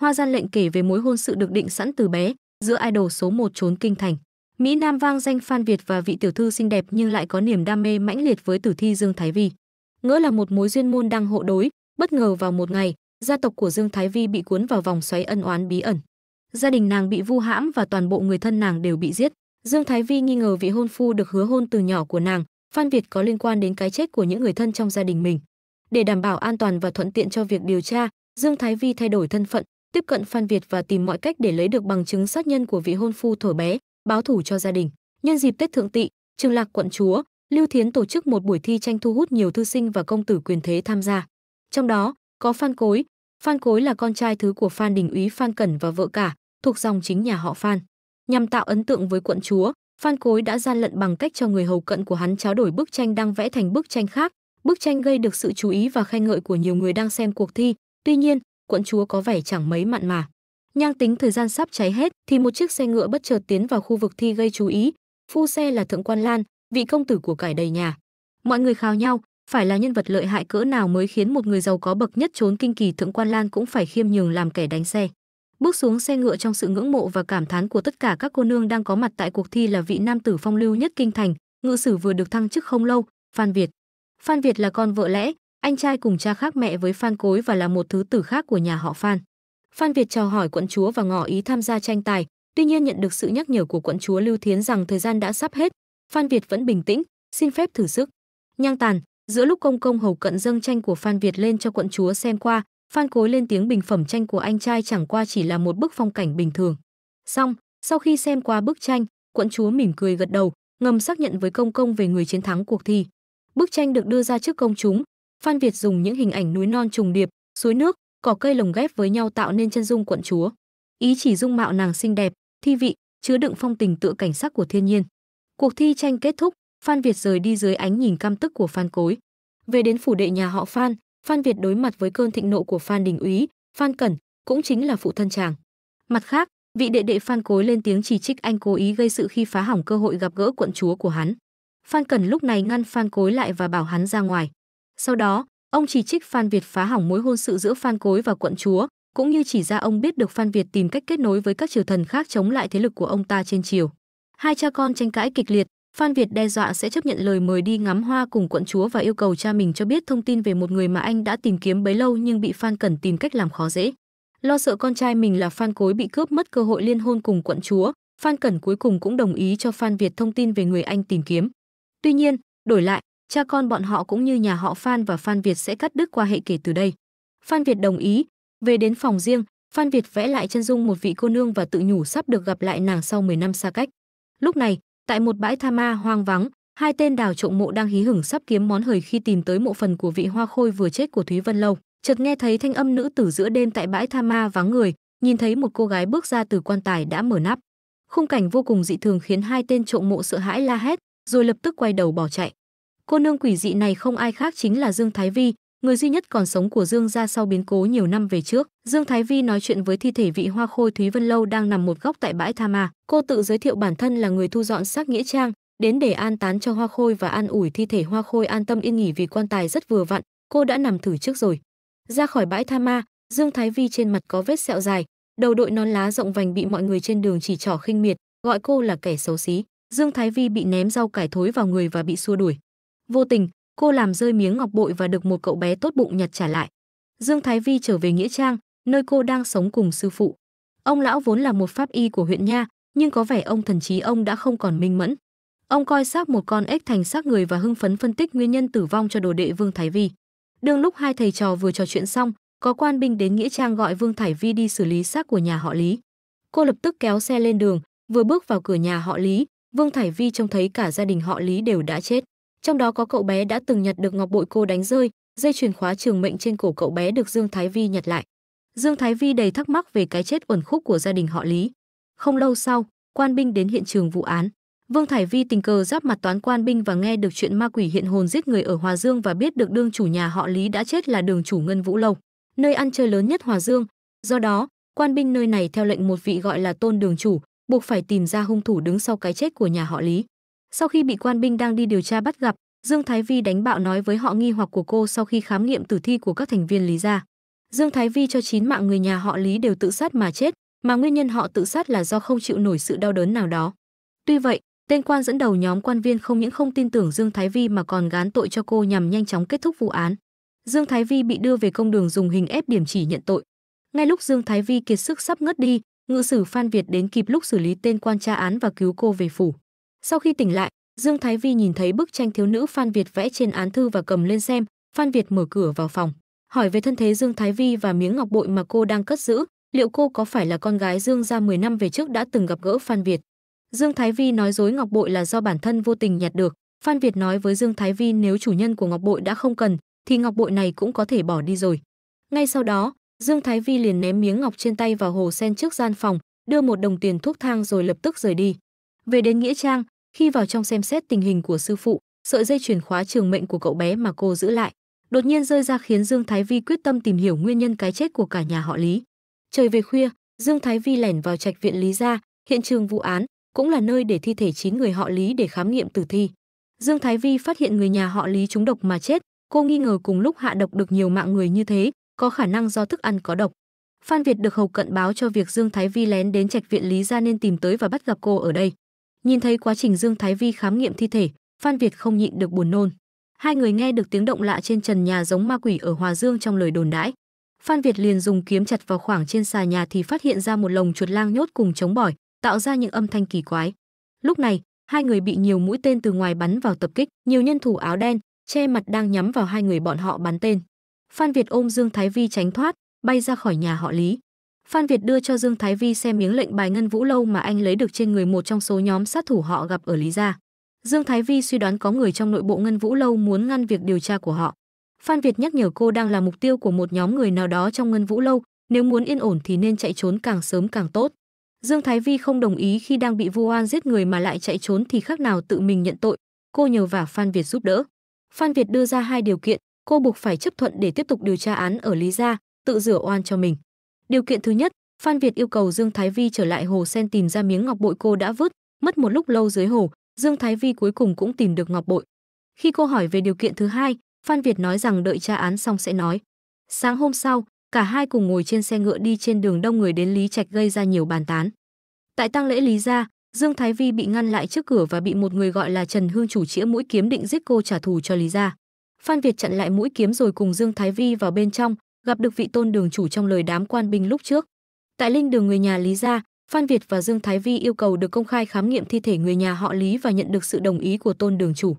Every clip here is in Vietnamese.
Hoa Gian Lệnh kể về mối hôn sự được định sẵn từ bé giữa idol số 1 trốn kinh thành. Mỹ Nam vang danh Phan Việt và vị tiểu thư xinh đẹp nhưng lại có niềm đam mê mãnh liệt với tử thi Dương Thái Vi. Ngỡ là một mối duyên môn đang hộ đối, bất ngờ vào một ngày, gia tộc của Dương Thái Vi bị cuốn vào vòng xoáy ân oán bí ẩn. Gia đình nàng bị vu hãm và toàn bộ người thân nàng đều bị giết. Dương Thái Vi nghi ngờ vị hôn phu được hứa hôn từ nhỏ của nàng, Phan Việt có liên quan đến cái chết của những người thân trong gia đình mình. Để đảm bảo an toàn và thuận tiện cho việc điều tra, Dương Thái Vi thay đổi thân phận, tiếp cận Phan Việt và tìm mọi cách để lấy được bằng chứng xác nhân của vị hôn phu thổi bé, báo thủ cho gia đình. Nhân dịp Tết Thượng tị Trường Lạc quận chúa, Lưu Thiến tổ chức một buổi thi tranh thu hút nhiều thư sinh và công tử quyền thế tham gia. Trong đó, có Phan Cối. Phan Cối là con trai thứ của Phan Đình Úy Phan Cẩn và vợ cả, thuộc dòng chính nhà họ Phan. Nhằm tạo ấn tượng với quận chúa, Phan Cối đã gian lận bằng cách cho người hầu cận của hắn tráo đổi bức tranh đang vẽ thành bức tranh khác. Bức tranh gây được sự chú ý và khen ngợi của nhiều người đang xem cuộc thi. Tuy nhiên, quận chúa có vẻ chẳng mấy mặn mà. Nhang tính thời gian sắp cháy hết thì một chiếc xe ngựa bất chợt tiến vào khu vực thi gây chú ý. Phu xe là Thượng quan Lan, vị công tử của cải đầy nhà. Mọi người khao nhau, phải là nhân vật lợi hại cỡ nào mới khiến một người giàu có bậc nhất trốn kinh kỳ Thượng quan Lan cũng phải khiêm nhường làm kẻ đánh xe. Bước xuống xe ngựa trong sự ngưỡng mộ và cảm thán của tất cả các cô nương đang có mặt tại cuộc thi là vị nam tử phong lưu nhất kinh thành, ngự sử vừa được thăng chức không lâu, Phan Việt. Phan Việt là con vợ lẽ, anh trai cùng cha khác mẹ với Phan Cối và là một thứ tử khác của nhà họ Phan. Phan Việt chào hỏi quận chúa và ngỏ ý tham gia tranh tài, tuy nhiên nhận được sự nhắc nhở của quận chúa Lưu Thiến rằng thời gian đã sắp hết, Phan Việt vẫn bình tĩnh, xin phép thử sức. Nhang tàn, giữa lúc công công hầu cận dâng tranh của Phan Việt lên cho quận chúa xem qua, Phan Cối lên tiếng bình phẩm tranh của anh trai chẳng qua chỉ là một bức phong cảnh bình thường. Xong, sau khi xem qua bức tranh, quận chúa mỉm cười gật đầu, ngầm xác nhận với công công về người chiến thắng cuộc thi. Bức tranh được đưa ra trước công chúng, Phan Việt dùng những hình ảnh núi non trùng điệp, suối nước, cỏ cây lồng ghép với nhau tạo nên chân dung quận chúa. Ý chỉ dung mạo nàng xinh đẹp, thi vị, chứa đựng phong tình tựa cảnh sắc của thiên nhiên. Cuộc thi tranh kết thúc, Phan Việt rời đi dưới ánh nhìn căm tức của Phan Cối. Về đến phủ đệ nhà họ Phan, Phan Việt đối mặt với cơn thịnh nộ của Phan Đình Úy, Phan Cẩn, cũng chính là phụ thân chàng. Mặt khác, vị đệ đệ Phan Cối lên tiếng chỉ trích anh cố ý gây sự khi phá hỏng cơ hội gặp gỡ quận chúa của hắn. Phan Cẩn lúc này ngăn Phan Cối lại và bảo hắn ra ngoài. Sau đó, ông chỉ trích Phan Việt phá hỏng mối hôn sự giữa Phan Cối và quận chúa, cũng như chỉ ra ông biết được Phan Việt tìm cách kết nối với các triều thần khác chống lại thế lực của ông ta trên triều. Hai cha con tranh cãi kịch liệt, Phan Việt đe dọa sẽ chấp nhận lời mời đi ngắm hoa cùng quận chúa và yêu cầu cha mình cho biết thông tin về một người mà anh đã tìm kiếm bấy lâu nhưng bị Phan Cẩn tìm cách làm khó dễ. Lo sợ con trai mình là Phan Cối bị cướp mất cơ hội liên hôn cùng quận chúa, Phan Cẩn cuối cùng cũng đồng ý cho Phan Việt thông tin về người anh tìm kiếm. Tuy nhiên, đổi lại, cha con bọn họ cũng như nhà họ Phan và Phan Việt sẽ cắt đứt qua hệ kể từ đây. Phan Việt đồng ý, về đến phòng riêng, Phan Việt vẽ lại chân dung một vị cô nương và tự nhủ sắp được gặp lại nàng sau 10 năm xa cách. Lúc này, tại một bãi tha ma hoang vắng, hai tên đào trộm mộ đang hí hửng sắp kiếm món hời khi tìm tới mộ phần của vị hoa khôi vừa chết của Thúy Vân Lâu. Chợt nghe thấy thanh âm nữ tử giữa đêm tại bãi tha ma vắng người, nhìn thấy một cô gái bước ra từ quan tài đã mở nắp. Khung cảnh vô cùng dị thường khiến hai tên trộm mộ sợ hãi la hét, rồi lập tức quay đầu bỏ chạy. Cô nương quỷ dị này không ai khác chính là Dương Thái Vi, người duy nhất còn sống của Dương gia sau biến cố nhiều năm về trước. Dương Thái Vi nói chuyện với thi thể vị hoa khôi Thúy Vân Lâu đang nằm một góc tại bãi Tha Ma. Cô tự giới thiệu bản thân là người thu dọn xác nghĩa trang, đến để an tán cho hoa khôi và an ủi thi thể hoa khôi an tâm yên nghỉ vì quan tài rất vừa vặn, cô đã nằm thử trước rồi. Ra khỏi bãi Tha Ma, Dương Thái Vi trên mặt có vết sẹo dài, đầu đội nón lá rộng vành bị mọi người trên đường chỉ trỏ khinh miệt, gọi cô là kẻ xấu xí. Dương Thái Vi bị ném rau cải thối vào người và bị xua đuổi. Vô tình, cô làm rơi miếng ngọc bội và được một cậu bé tốt bụng nhặt trả lại. Dương Thái Vi trở về Nghĩa Trang, nơi cô đang sống cùng sư phụ. Ông lão vốn là một pháp y của huyện Nha, nhưng có vẻ ông thần trí ông đã không còn minh mẫn. Ông coi xác một con ếch thành xác người và hưng phấn phân tích nguyên nhân tử vong cho đồ đệ Vương Thái Vi. Đương lúc hai thầy trò vừa trò chuyện xong, có quan binh đến Nghĩa Trang gọi Vương Thái Vi đi xử lý xác của nhà họ Lý. Cô lập tức kéo xe lên đường, vừa bước vào cửa nhà họ Lý, Vương Thái Vi trông thấy cả gia đình họ Lý đều đã chết trong đó có cậu bé đã từng nhặt được ngọc bội cô đánh rơi, dây chuyền khóa trường mệnh trên cổ cậu bé được Dương Thái Vi nhặt lại. Dương Thái Vi đầy thắc mắc về cái chết uẩn khúc của gia đình họ Lý. Không lâu sau, quan binh đến hiện trường vụ án. Vương Thải Vi tình cờ giáp mặt toán quan binh và nghe được chuyện ma quỷ hiện hồn giết người ở Hòa Dương và biết được đương chủ nhà họ Lý đã chết là đường chủ Ngân Vũ Lâu, nơi ăn chơi lớn nhất Hòa Dương. Do đó, quan binh nơi này theo lệnh một vị gọi là Tôn Đường chủ, buộc phải tìm ra hung thủ đứng sau cái chết của nhà họ Lý. Sau khi bị quan binh đang đi điều tra bắt gặp, Dương Thái Vi đánh bạo nói với họ nghi hoặc của cô sau khi khám nghiệm tử thi của các thành viên Lý gia. Dương Thái Vi cho chín mạng người nhà họ Lý đều tự sát mà chết, mà nguyên nhân họ tự sát là do không chịu nổi sự đau đớn nào đó. Tuy vậy, tên quan dẫn đầu nhóm quan viên không những không tin tưởng Dương Thái Vi mà còn gán tội cho cô nhằm nhanh chóng kết thúc vụ án. Dương Thái Vi bị đưa về công đường dùng hình ép điểm chỉ nhận tội. Ngay lúc Dương Thái Vi kiệt sức sắp ngất đi, ngự sử Phan Việt đến kịp lúc xử lý tên quan tra án và cứu cô về phủ. Sau khi tỉnh lại, Dương Thái Vi nhìn thấy bức tranh thiếu nữ Phan Việt vẽ trên án thư và cầm lên xem, Phan Việt mở cửa vào phòng, hỏi về thân thế Dương Thái Vi và miếng ngọc bội mà cô đang cất giữ, liệu cô có phải là con gái Dương gia 10 năm về trước đã từng gặp gỡ Phan Việt. Dương Thái Vi nói dối ngọc bội là do bản thân vô tình nhặt được, Phan Việt nói với Dương Thái Vi nếu chủ nhân của ngọc bội đã không cần, thì ngọc bội này cũng có thể bỏ đi rồi. Ngay sau đó, Dương Thái Vi liền ném miếng ngọc trên tay vào hồ sen trước gian phòng, đưa một đồng tiền thuốc thang rồi lập tức rời đi. Về đến nghĩa trang, khi vào trong xem xét tình hình của sư phụ, sợi dây chuyền khóa trường mệnh của cậu bé mà cô giữ lại, đột nhiên rơi ra khiến Dương Thái Vi quyết tâm tìm hiểu nguyên nhân cái chết của cả nhà họ Lý. Trời về khuya, Dương Thái Vi lẻn vào trạch viện Lý gia, hiện trường vụ án cũng là nơi để thi thể chín người họ Lý để khám nghiệm tử thi. Dương Thái Vi phát hiện người nhà họ Lý trúng độc mà chết, cô nghi ngờ cùng lúc hạ độc được nhiều mạng người như thế, có khả năng do thức ăn có độc. Phan Việt được Hầu Cận báo cho việc Dương Thái Vi lén đến trạch viện Lý gia nên tìm tới và bắt gặp cô ở đây. Nhìn thấy quá trình Dương Thái Vi khám nghiệm thi thể, Phan Việt không nhịn được buồn nôn. Hai người nghe được tiếng động lạ trên trần nhà giống ma quỷ ở Hòa Dương trong lời đồn đãi. Phan Việt liền dùng kiếm chặt vào khoảng trên xà nhà thì phát hiện ra một lồng chuột lang nhốt cùng chống bỏi, tạo ra những âm thanh kỳ quái. Lúc này, hai người bị nhiều mũi tên từ ngoài bắn vào tập kích, nhiều nhân thủ áo đen, che mặt đang nhắm vào hai người bọn họ bắn tên. Phan Việt ôm Dương Thái Vi tránh thoát, bay ra khỏi nhà họ Lý. Phan Việt đưa cho Dương Thái Vi xem miếng lệnh bài ngân vũ lâu mà anh lấy được trên người một trong số nhóm sát thủ họ gặp ở Lý Gia. Dương Thái Vi suy đoán có người trong nội bộ ngân vũ lâu muốn ngăn việc điều tra của họ. Phan Việt nhắc nhở cô đang là mục tiêu của một nhóm người nào đó trong ngân vũ lâu, nếu muốn yên ổn thì nên chạy trốn càng sớm càng tốt. Dương Thái Vi không đồng ý khi đang bị vu oan giết người mà lại chạy trốn thì khác nào tự mình nhận tội, cô nhờ vả Phan Việt giúp đỡ. Phan Việt đưa ra hai điều kiện, cô buộc phải chấp thuận để tiếp tục điều tra án ở Lý Gia, tự rửa oan cho mình. Điều kiện thứ nhất, Phan Việt yêu cầu Dương Thái Vi trở lại hồ sen tìm ra miếng ngọc bội cô đã vứt, mất một lúc lâu dưới hồ, Dương Thái Vi cuối cùng cũng tìm được ngọc bội. Khi cô hỏi về điều kiện thứ hai, Phan Việt nói rằng đợi tra án xong sẽ nói. Sáng hôm sau, cả hai cùng ngồi trên xe ngựa đi trên đường đông người đến Lý Trạch gây ra nhiều bàn tán. Tại tang lễ Lý gia, Dương Thái Vi bị ngăn lại trước cửa và bị một người gọi là Trần Hương chủ chĩa mũi kiếm định giết cô trả thù cho Lý gia. Phan Việt chặn lại mũi kiếm rồi cùng Dương Thái Vi vào bên trong, gặp được vị tôn đường chủ trong lời đám quan binh lúc trước. Tại linh đường người nhà Lý gia, Phan Việt và Dương Thái Vi yêu cầu được công khai khám nghiệm thi thể người nhà họ Lý và nhận được sự đồng ý của tôn đường chủ.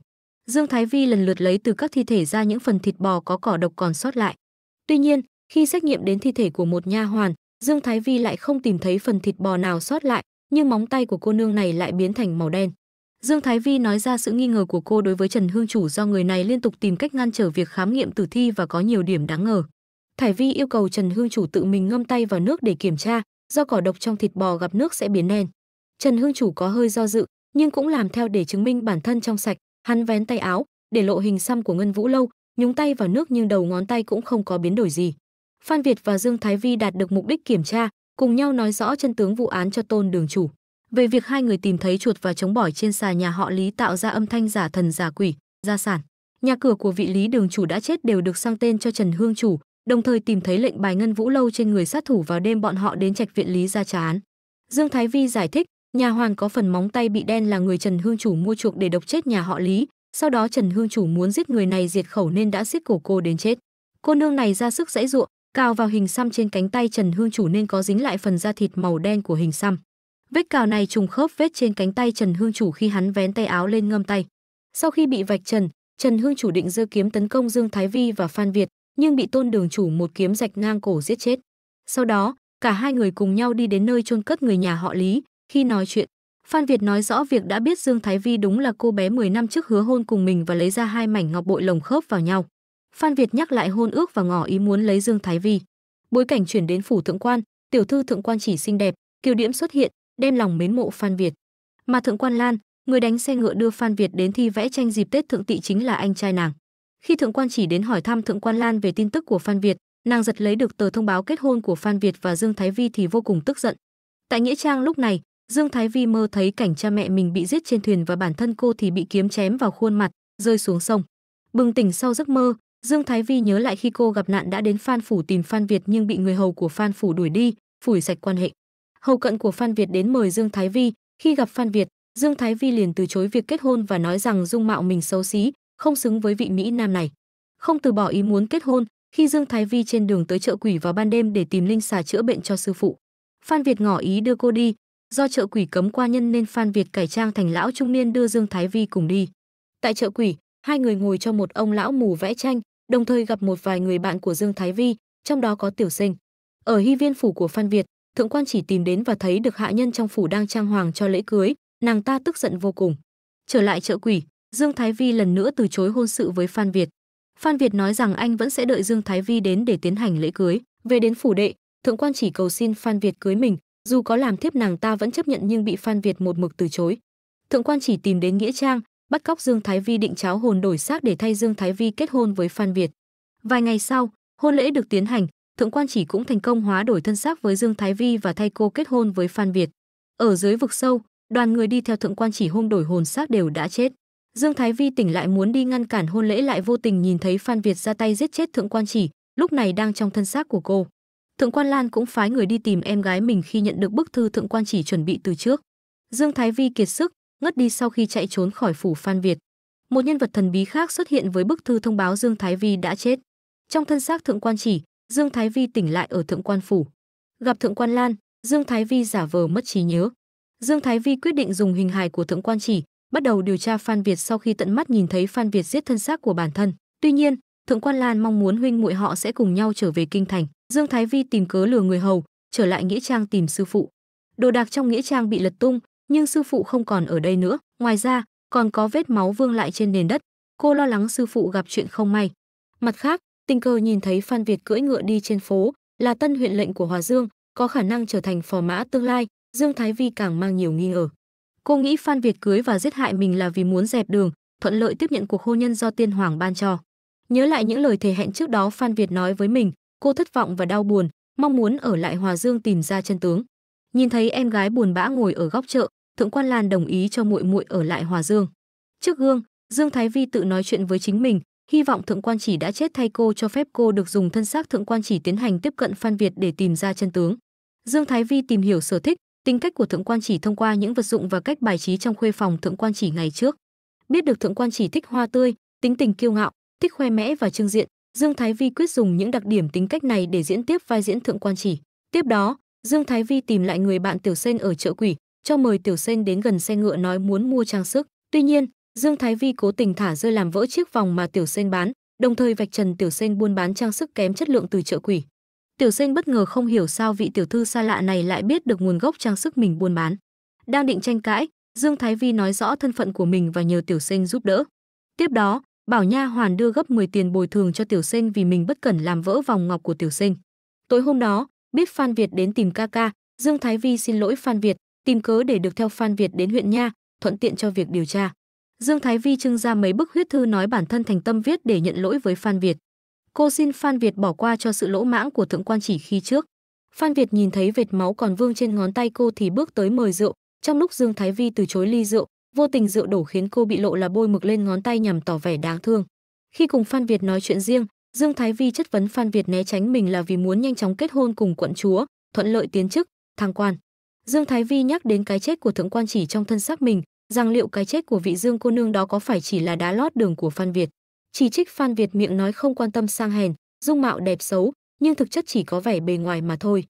Dương Thái Vi lần lượt lấy từ các thi thể ra những phần thịt bò có cỏ độc còn sót lại. Tuy nhiên, khi xét nghiệm đến thi thể của một nha hoàn, Dương Thái Vi lại không tìm thấy phần thịt bò nào sót lại, nhưng móng tay của cô nương này lại biến thành màu đen. Dương Thái Vi nói ra sự nghi ngờ của cô đối với Trần Hương Chủ do người này liên tục tìm cách ngăn trở việc khám nghiệm tử thi và có nhiều điểm đáng ngờ. Thải Vi yêu cầu Trần Hương Chủ tự mình ngâm tay vào nước để kiểm tra, do cỏ độc trong thịt bò gặp nước sẽ biến đen. Trần Hương Chủ có hơi do dự, nhưng cũng làm theo để chứng minh bản thân trong sạch, hắn vén tay áo, để lộ hình xăm của Ngân Vũ Lâu, nhúng tay vào nước nhưng đầu ngón tay cũng không có biến đổi gì. Phan Việt và Dương Thái Vi đạt được mục đích kiểm tra, cùng nhau nói rõ chân tướng vụ án cho Tôn Đường Chủ. Về việc hai người tìm thấy chuột và chống bỏi trên xà nhà họ Lý tạo ra âm thanh giả thần giả quỷ, gia sản. Nhà cửa của vị Lý Đường Chủ đã chết đều được sang tên cho Trần Hương Chủ, đồng thời tìm thấy lệnh bài ngân vũ lâu trên người sát thủ vào đêm bọn họ đến trạch viện lý ra trả Dương Thái Vi giải thích, nhà Hoàng có phần móng tay bị đen là người Trần Hương chủ mua chuộc để độc chết nhà họ Lý, sau đó Trần Hương chủ muốn giết người này diệt khẩu nên đã giết cổ cô đến chết. Cô nương này ra sức dãy ruộng, cào vào hình xăm trên cánh tay Trần Hương chủ nên có dính lại phần da thịt màu đen của hình xăm. Vết cào này trùng khớp vết trên cánh tay Trần Hương chủ khi hắn vén tay áo lên ngâm tay. Sau khi bị vạch trần, Trần Hương chủ định giơ kiếm tấn công Dương Thái Vi và Phan Việt, nhưng bị tôn đường chủ một kiếm rạch ngang cổ giết chết. Sau đó, cả hai người cùng nhau đi đến nơi chôn cất người nhà họ Lý, khi nói chuyện, Phan Việt nói rõ việc đã biết Dương Thái Vi đúng là cô bé 10 năm trước hứa hôn cùng mình và lấy ra hai mảnh ngọc bội lồng khớp vào nhau. Phan Việt nhắc lại hôn ước và ngỏ ý muốn lấy Dương Thái Vi. Bối cảnh chuyển đến phủ thượng quan, tiểu thư thượng quan chỉ xinh đẹp, kiều điểm xuất hiện, đem lòng mến mộ Phan Việt. Mà thượng quan Lan, người đánh xe ngựa đưa Phan Việt đến thi vẽ tranh dịp Tết thượng tị chính là anh trai nàng. Khi thượng quan chỉ đến hỏi thăm thượng quan Lan về tin tức của Phan Việt, nàng giật lấy được tờ thông báo kết hôn của Phan Việt và Dương Thái Vi thì vô cùng tức giận. Tại nghĩa trang lúc này, Dương Thái Vi mơ thấy cảnh cha mẹ mình bị giết trên thuyền và bản thân cô thì bị kiếm chém vào khuôn mặt, rơi xuống sông. Bừng tỉnh sau giấc mơ, Dương Thái Vi nhớ lại khi cô gặp nạn đã đến Phan phủ tìm Phan Việt nhưng bị người hầu của Phan phủ đuổi đi, phủi sạch quan hệ. Hầu cận của Phan Việt đến mời Dương Thái Vi, khi gặp Phan Việt, Dương Thái Vi liền từ chối việc kết hôn và nói rằng dung mạo mình xấu xí, không xứng với vị mỹ nam này. Không từ bỏ ý muốn kết hôn, khi Dương Thái Vi trên đường tới chợ quỷ vào ban đêm để tìm linh xà chữa bệnh cho sư phụ. Phan Việt ngỏ ý đưa cô đi, do chợ quỷ cấm qua nhân nên Phan Việt cải trang thành lão trung niên đưa Dương Thái Vi cùng đi. Tại chợ quỷ, hai người ngồi cho một ông lão mù vẽ tranh, đồng thời gặp một vài người bạn của Dương Thái Vi, trong đó có Tiểu Sinh. Ở hy viên phủ của Phan Việt, thượng quan chỉ tìm đến và thấy được hạ nhân trong phủ đang trang hoàng cho lễ cưới, nàng ta tức giận vô cùng. Trở lại chợ quỷ, Dương Thái Vi lần nữa từ chối hôn sự với Phan Việt. Phan Việt nói rằng anh vẫn sẽ đợi Dương Thái Vi đến để tiến hành lễ cưới. Về đến phủ đệ, thượng quan chỉ cầu xin Phan Việt cưới mình, dù có làm thiếp nàng ta vẫn chấp nhận nhưng bị Phan Việt một mực từ chối. Thượng quan chỉ tìm đến nghĩa trang, bắt cóc Dương Thái Vi định cháo hồn đổi xác để thay Dương Thái Vi kết hôn với Phan Việt. Vài ngày sau, hôn lễ được tiến hành, thượng quan chỉ cũng thành công hóa đổi thân xác với Dương Thái Vi và thay cô kết hôn với Phan Việt. Ở dưới vực sâu, đoàn người đi theo thượng quan chỉ hôn đổi hồn xác đều đã chết. Dương Thái Vi tỉnh lại muốn đi ngăn cản hôn lễ lại vô tình nhìn thấy Phan Việt ra tay giết chết Thượng quan Chỉ, lúc này đang trong thân xác của cô. Thượng quan Lan cũng phái người đi tìm em gái mình khi nhận được bức thư Thượng quan Chỉ chuẩn bị từ trước. Dương Thái Vi kiệt sức, ngất đi sau khi chạy trốn khỏi phủ Phan Việt. Một nhân vật thần bí khác xuất hiện với bức thư thông báo Dương Thái Vi đã chết. Trong thân xác Thượng quan Chỉ, Dương Thái Vi tỉnh lại ở Thượng quan phủ. Gặp Thượng quan Lan, Dương Thái Vi giả vờ mất trí nhớ. Dương Thái Vi quyết định dùng hình hài của Thượng quan Chỉ, bắt đầu điều tra Phan Việt sau khi tận mắt nhìn thấy Phan Việt giết thân xác của bản thân. Tuy nhiên, Thượng quan Lan mong muốn huynh muội họ sẽ cùng nhau trở về kinh thành. Dương Thái Vi tìm cớ lừa người hầu, trở lại nghĩa trang tìm sư phụ. Đồ đạc trong nghĩa trang bị lật tung, nhưng sư phụ không còn ở đây nữa. Ngoài ra, còn có vết máu vương lại trên nền đất. Cô lo lắng sư phụ gặp chuyện không may. Mặt khác, tình cờ nhìn thấy Phan Việt cưỡi ngựa đi trên phố, là tân huyện lệnh của Hòa Dương, có khả năng trở thành phò mã tương lai, Dương Thái Vi càng mang nhiều nghi ngờ. Cô nghĩ Phan Việt cưới và giết hại mình là vì muốn dẹp đường, thuận lợi tiếp nhận cuộc hôn nhân do tiên hoàng ban cho. Nhớ lại những lời thề hẹn trước đó Phan Việt nói với mình, cô thất vọng và đau buồn, mong muốn ở lại Hòa Dương tìm ra chân tướng. Nhìn thấy em gái buồn bã ngồi ở góc chợ, Thượng quan Lan đồng ý cho muội muội ở lại Hòa Dương. Trước gương, Dương Thái Vi tự nói chuyện với chính mình, hy vọng Thượng quan chỉ đã chết thay cô cho phép cô được dùng thân xác Thượng quan chỉ tiến hành tiếp cận Phan Việt để tìm ra chân tướng. Dương Thái Vi tìm hiểu sở thích, Tính cách của Thượng quan Chỉ thông qua những vật dụng và cách bài trí trong khuê phòng Thượng quan Chỉ ngày trước, biết được Thượng quan Chỉ thích hoa tươi, tính tình kiêu ngạo, thích khoe mẽ và trưng diện, Dương Thái Vi quyết dùng những đặc điểm tính cách này để diễn tiếp vai diễn Thượng quan Chỉ. Tiếp đó, Dương Thái Vi tìm lại người bạn Tiểu Sen ở chợ quỷ, cho mời Tiểu Sen đến gần xe ngựa nói muốn mua trang sức. Tuy nhiên, Dương Thái Vi cố tình thả rơi làm vỡ chiếc vòng mà Tiểu Sen bán, đồng thời vạch trần Tiểu Sen buôn bán trang sức kém chất lượng từ chợ quỷ. Tiểu Sinh bất ngờ không hiểu sao vị tiểu thư xa lạ này lại biết được nguồn gốc trang sức mình buôn bán. Đang định tranh cãi, Dương Thái Vi nói rõ thân phận của mình và nhờ Tiểu Sinh giúp đỡ. Tiếp đó, Bảo Nha hoàn đưa gấp 10 tiền bồi thường cho Tiểu Sinh vì mình bất cẩn làm vỡ vòng ngọc của Tiểu Sinh. Tối hôm đó, biết Phan Việt đến tìm Kaka, Dương Thái Vi xin lỗi Phan Việt, tìm cớ để được theo Phan Việt đến huyện nha, thuận tiện cho việc điều tra. Dương Thái Vi trưng ra mấy bức huyết thư nói bản thân thành tâm viết để nhận lỗi với Phan Việt. Cô xin Phan Việt bỏ qua cho sự lỗ mãng của thượng quan chỉ khi trước. Phan Việt nhìn thấy vệt máu còn vương trên ngón tay cô thì bước tới mời rượu, trong lúc Dương Thái Vi từ chối ly rượu, vô tình rượu đổ khiến cô bị lộ là bôi mực lên ngón tay nhằm tỏ vẻ đáng thương. Khi cùng Phan Việt nói chuyện riêng, Dương Thái Vi chất vấn Phan Việt né tránh mình là vì muốn nhanh chóng kết hôn cùng quận chúa, thuận lợi tiến chức, thăng quan. Dương Thái Vi nhắc đến cái chết của thượng quan chỉ trong thân xác mình, rằng liệu cái chết của vị Dương cô nương đó có phải chỉ là đá lót đường của Phan Việt chỉ trích Phan Việt miệng nói không quan tâm sang hèn, dung mạo đẹp xấu, nhưng thực chất chỉ có vẻ bề ngoài mà thôi.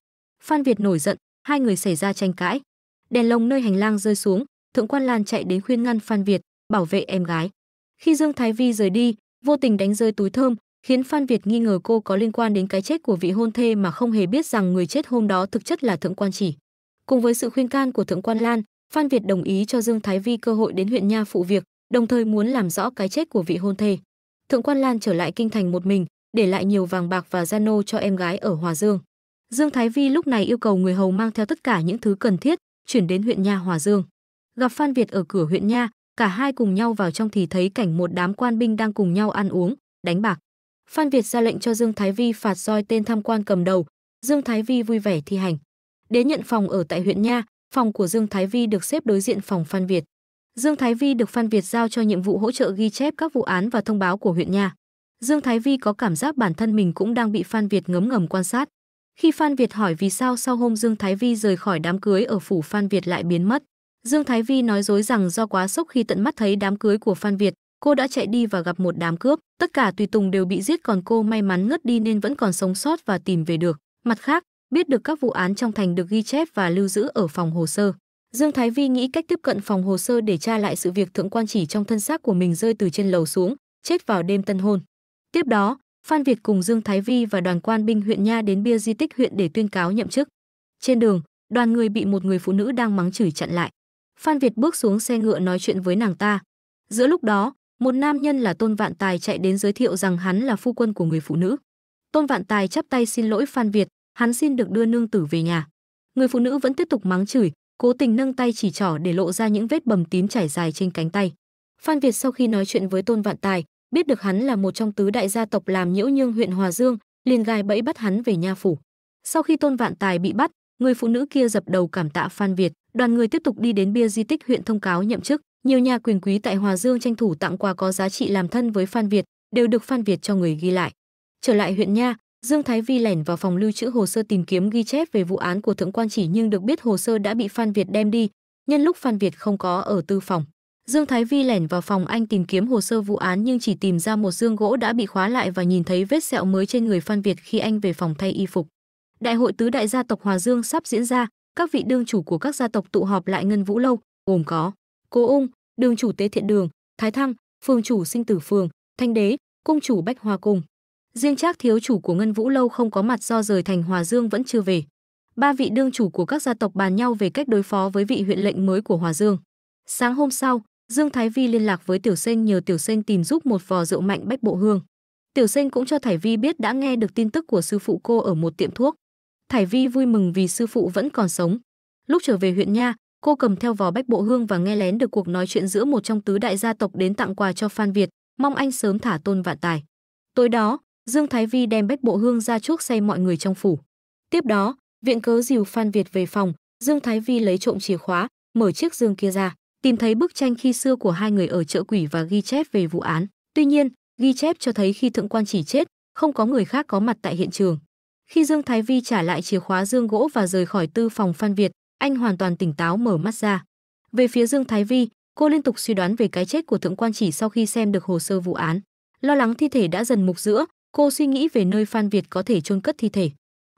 Phan Việt nổi giận, hai người xảy ra tranh cãi. Đèn lồng nơi hành lang rơi xuống, Thượng quan Lan chạy đến khuyên ngăn Phan Việt, bảo vệ em gái. Khi Dương Thái Vi rời đi, vô tình đánh rơi túi thơm, khiến Phan Việt nghi ngờ cô có liên quan đến cái chết của vị hôn thê mà không hề biết rằng người chết hôm đó thực chất là Thượng quan Chỉ. Cùng với sự khuyên can của Thượng quan Lan, Phan Việt đồng ý cho Dương Thái Vi cơ hội đến huyện nha phụ việc, đồng thời muốn làm rõ cái chết của vị hôn thê. Thượng quan Lan trở lại kinh thành một mình, để lại nhiều vàng bạc và gia nô cho em gái ở Hòa Dương. Dương Thái Vi lúc này yêu cầu người hầu mang theo tất cả những thứ cần thiết, chuyển đến huyện nha Hòa Dương. Gặp Phan Việt ở cửa huyện nha, cả hai cùng nhau vào trong thì thấy cảnh một đám quan binh đang cùng nhau ăn uống, đánh bạc. Phan Việt ra lệnh cho Dương Thái Vi phạt roi tên tham quan cầm đầu, Dương Thái Vi vui vẻ thi hành. Đến nhận phòng ở tại huyện nha, phòng của Dương Thái Vi được xếp đối diện phòng Phan Việt. Dương Thái Vi được Phan Việt giao cho nhiệm vụ hỗ trợ ghi chép các vụ án và thông báo của huyện nhà. Dương Thái Vi có cảm giác bản thân mình cũng đang bị Phan Việt ngấm ngầm quan sát. Khi Phan Việt hỏi vì sao sau hôm Dương Thái Vi rời khỏi đám cưới ở phủ Phan Việt lại biến mất, Dương Thái Vi nói dối rằng do quá sốc khi tận mắt thấy đám cưới của Phan Việt, cô đã chạy đi và gặp một đám cướp, tất cả tùy tùng đều bị giết còn cô may mắn ngất đi nên vẫn còn sống sót và tìm về được. Mặt khác, biết được các vụ án trong thành được ghi chép và lưu giữ ở phòng hồ sơ. Dương Thái Vi nghĩ cách tiếp cận phòng hồ sơ để tra lại sự việc thượng quan chỉ trong thân xác của mình rơi từ trên lầu xuống, chết vào đêm tân hôn. Tiếp đó, Phan Việt cùng Dương Thái Vi và đoàn quan binh huyện Nha đến bia di tích huyện để tuyên cáo nhậm chức. Trên đường, đoàn người bị một người phụ nữ đang mắng chửi chặn lại. Phan Việt bước xuống xe ngựa nói chuyện với nàng ta. Giữa lúc đó, một nam nhân là Tôn Vạn Tài chạy đến giới thiệu rằng hắn là phu quân của người phụ nữ. Tôn Vạn Tài chắp tay xin lỗi Phan Việt, hắn xin được đưa nương tử về nhà. Người phụ nữ vẫn tiếp tục mắng chửi, cố tình nâng tay chỉ trỏ để lộ ra những vết bầm tím trải dài trên cánh tay. Phan Việt sau khi nói chuyện với Tôn Vạn Tài, biết được hắn là một trong tứ đại gia tộc làm nhiễu nhương huyện Hòa Dương, liền gài bẫy bắt hắn về nha phủ. Sau khi Tôn Vạn Tài bị bắt, người phụ nữ kia dập đầu cảm tạ Phan Việt, đoàn người tiếp tục đi đến bia di tích huyện thông cáo nhậm chức, nhiều nhà quyền quý tại Hòa Dương tranh thủ tặng quà có giá trị làm thân với Phan Việt, đều được Phan Việt cho người ghi lại. Trở lại huyện nha, Dương Thái Vi lẻn vào phòng lưu trữ hồ sơ tìm kiếm ghi chép về vụ án của Thượng quan Chỉ nhưng được biết hồ sơ đã bị Phan Việt đem đi, nhân lúc Phan Việt không có ở tư phòng. Dương Thái Vi lẻn vào phòng anh tìm kiếm hồ sơ vụ án nhưng chỉ tìm ra một dương gỗ đã bị khóa lại và nhìn thấy vết sẹo mới trên người Phan Việt khi anh về phòng thay y phục. Đại hội tứ đại gia tộc Hòa Dương sắp diễn ra, các vị đương chủ của các gia tộc tụ họp lại Ngân Vũ lâu, gồm có Cố Ung, đương chủ Tế Thiện Đường, Thái Thăng, phường chủ Sinh Tử phường, Thanh Đế, cung chủ Bách Hoa Cung. Riêng Trác thiếu chủ của Ngân Vũ lâu không có mặt do rời thành Hòa Dương vẫn chưa về. Ba vị đương chủ của các gia tộc bàn nhau về cách đối phó với vị huyện lệnh mới của Hòa Dương. Sáng hôm sau, Dương Thái Vi liên lạc với Tiểu Sinh nhờ Tiểu Sinh tìm giúp một vò rượu mạnh bách bộ hương. Tiểu Sinh cũng cho Thải Vi biết đã nghe được tin tức của sư phụ cô ở một tiệm thuốc. Thải Vi vui mừng vì sư phụ vẫn còn sống. Lúc trở về huyện nha, cô cầm theo vò bách bộ hương và nghe lén được cuộc nói chuyện giữa một trong tứ đại gia tộc đến tặng quà cho Phan Việt, mong anh sớm thả tôn vạn tài. Tối đó, Dương Thái Vi đem bách bộ hương ra trước say mọi người trong phủ. Tiếp đó, viện cớ dìu Phan Việt về phòng, Dương Thái Vi lấy trộm chìa khóa, mở chiếc dương kia ra, tìm thấy bức tranh khi xưa của hai người ở chợ quỷ và ghi chép về vụ án. Tuy nhiên, ghi chép cho thấy khi thượng quan chỉ chết, không có người khác có mặt tại hiện trường. Khi Dương Thái Vi trả lại chìa khóa dương gỗ và rời khỏi tư phòng Phan Việt, anh hoàn toàn tỉnh táo mở mắt ra. Về phía Dương Thái Vi, cô liên tục suy đoán về cái chết của thượng quan chỉ sau khi xem được hồ sơ vụ án. Lo lắng thi thể đã dần mục giữa, Cô suy nghĩ về nơi Phan Việt có thể chôn cất thi thể.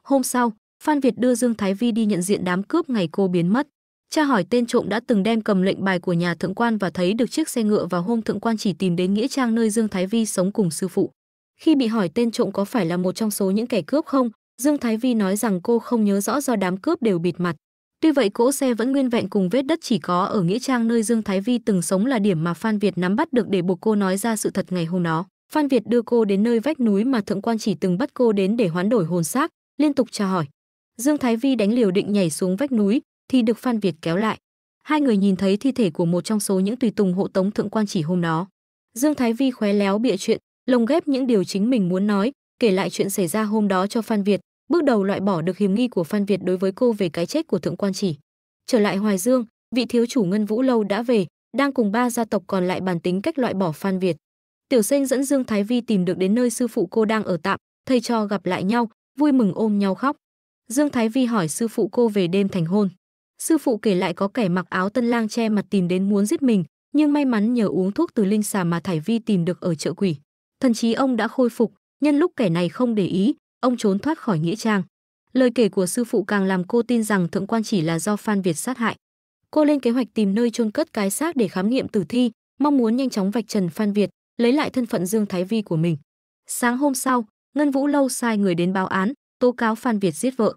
Hôm sau, Phan Việt đưa Dương Thái Vi đi nhận diện đám cướp ngày cô biến mất. Cha hỏi tên trộm đã từng đem cầm lệnh bài của nhà thượng quan và thấy được chiếc xe ngựa vào hôm thượng quan chỉ tìm đến nghĩa trang nơi Dương Thái Vi sống cùng sư phụ. Khi bị hỏi tên trộm có phải là một trong số những kẻ cướp không, Dương Thái Vi nói rằng cô không nhớ rõ do đám cướp đều bịt mặt. Tuy vậy cỗ xe vẫn nguyên vẹn cùng vết đất chỉ có ở nghĩa trang nơi Dương Thái Vi từng sống là điểm mà Phan Việt nắm bắt được để buộc cô nói ra sự thật ngày hôm đó. Phan Việt đưa cô đến nơi vách núi mà thượng quan chỉ từng bắt cô đến để hoán đổi hồn xác, liên tục tra hỏi. Dương Thái Vi đánh liều định nhảy xuống vách núi thì được Phan Việt kéo lại. Hai người nhìn thấy thi thể của một trong số những tùy tùng hộ tống thượng quan chỉ hôm đó. Dương Thái Vi khóe léo bịa chuyện, lồng ghép những điều chính mình muốn nói, kể lại chuyện xảy ra hôm đó cho Phan Việt, bước đầu loại bỏ được hiểm nghi của Phan Việt đối với cô về cái chết của thượng quan chỉ. Trở lại Hoài Dương, vị thiếu chủ Ngân Vũ lâu đã về, đang cùng ba gia tộc còn lại bàn tính cách loại bỏ Phan Việt. Tiểu Sinh dẫn Dương Thái Vi tìm được đến nơi sư phụ cô đang ở tạm, thầy cho gặp lại nhau, vui mừng ôm nhau khóc. Dương Thái Vi hỏi sư phụ cô về đêm thành hôn. Sư phụ kể lại có kẻ mặc áo tân lang che mặt tìm đến muốn giết mình, nhưng may mắn nhờ uống thuốc từ linh xà mà Thái Vi tìm được ở chợ quỷ. Thần trí ông đã khôi phục, nhân lúc kẻ này không để ý, ông trốn thoát khỏi nghĩa trang. Lời kể của sư phụ càng làm cô tin rằng thượng quan chỉ là do Phan Việt sát hại. Cô lên kế hoạch tìm nơi chôn cất cái xác để khám nghiệm tử thi, mong muốn nhanh chóng vạch trần Phan Việt, lấy lại thân phận Dương Thái Vi của mình. Sáng hôm sau, Ngân Vũ Lâu sai người đến báo án, tố cáo Phan Việt giết vợ.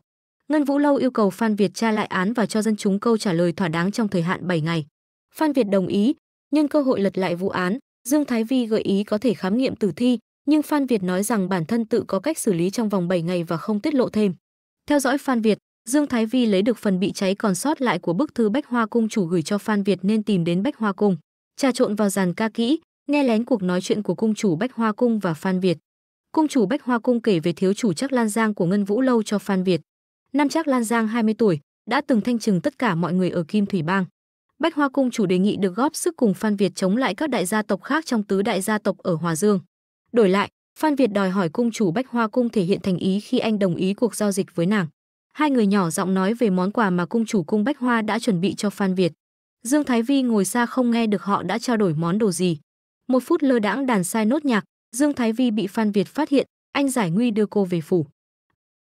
Ngân Vũ Lâu yêu cầu Phan Việt tra lại án và cho dân chúng câu trả lời thỏa đáng trong thời hạn 7 ngày. Phan Việt đồng ý, nhân cơ hội lật lại vụ án, Dương Thái Vi gợi ý có thể khám nghiệm tử thi, nhưng Phan Việt nói rằng bản thân tự có cách xử lý trong vòng 7 ngày và không tiết lộ thêm. Theo dõi Phan Việt, Dương Thái Vi lấy được phần bị cháy còn sót lại của bức thư Bách Hoa Cung chủ gửi cho Phan Việt nên tìm đến Bách Hoa Cung. Trà trộn vào dàn ca kỹ, nghe lén cuộc nói chuyện của cung chủ Bách Hoa Cung và Phan Việt. Cung chủ Bách Hoa Cung kể về thiếu chủ Trác Lan Giang của Ngân Vũ lâu cho Phan Việt. Năm Trác Lan Giang 20 tuổi, đã từng thanh trừng tất cả mọi người ở Kim Thủy Bang. Bách Hoa Cung chủ đề nghị được góp sức cùng Phan Việt chống lại các đại gia tộc khác trong tứ đại gia tộc ở Hòa Dương. Đổi lại, Phan Việt đòi hỏi cung chủ Bách Hoa Cung thể hiện thành ý khi anh đồng ý cuộc giao dịch với nàng. Hai người nhỏ giọng nói về món quà mà cung chủ cung Bách Hoa đã chuẩn bị cho Phan Việt. Dương Thái Vi ngồi xa không nghe được họ đã trao đổi món đồ gì. Một phút lơ đãng đàn sai nốt nhạc, Dương Thái Vi bị Phan Việt phát hiện, anh giải nguy đưa cô về phủ.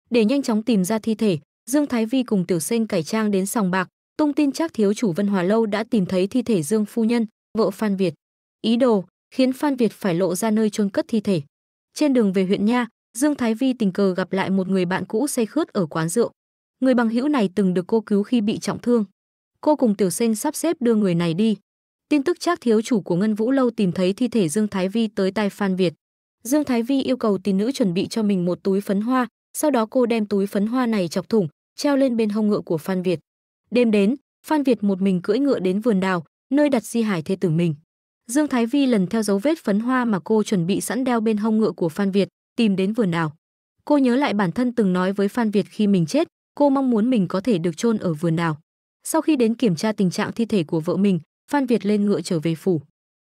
Để nhanh chóng tìm ra thi thể, Dương Thái Vi cùng Tiểu Sinh cải trang đến sòng bạc, tung tin chắc thiếu chủ Vân Hòa lâu đã tìm thấy thi thể Dương phu nhân, vợ Phan Việt. Ý đồ khiến Phan Việt phải lộ ra nơi chôn cất thi thể. Trên đường về huyện nha, Dương Thái Vi tình cờ gặp lại một người bạn cũ say khướt ở quán rượu. Người bằng hữu này từng được cô cứu khi bị trọng thương. Cô cùng Tiểu Sinh sắp xếp đưa người này đi, Tin tức chắc thiếu chủ của Ngân Vũ Lâu tìm thấy thi thể Dương Thái Vi tới tay Phan Việt. Dương Thái Vi yêu cầu tín nữ chuẩn bị cho mình một túi phấn hoa, sau đó cô đem túi phấn hoa này chọc thủng, treo lên bên hông ngựa của Phan Việt. Đêm đến, Phan Việt một mình cưỡi ngựa đến vườn đào, nơi đặt di hải thê tử mình. Dương Thái Vi lần theo dấu vết phấn hoa mà cô chuẩn bị sẵn đeo bên hông ngựa của Phan Việt, tìm đến vườn đào. Cô nhớ lại bản thân từng nói với Phan Việt khi mình chết, cô mong muốn mình có thể được chôn ở vườn đào. Sau khi đến kiểm tra tình trạng thi thể của vợ mình, Phan Việt lên ngựa trở về phủ.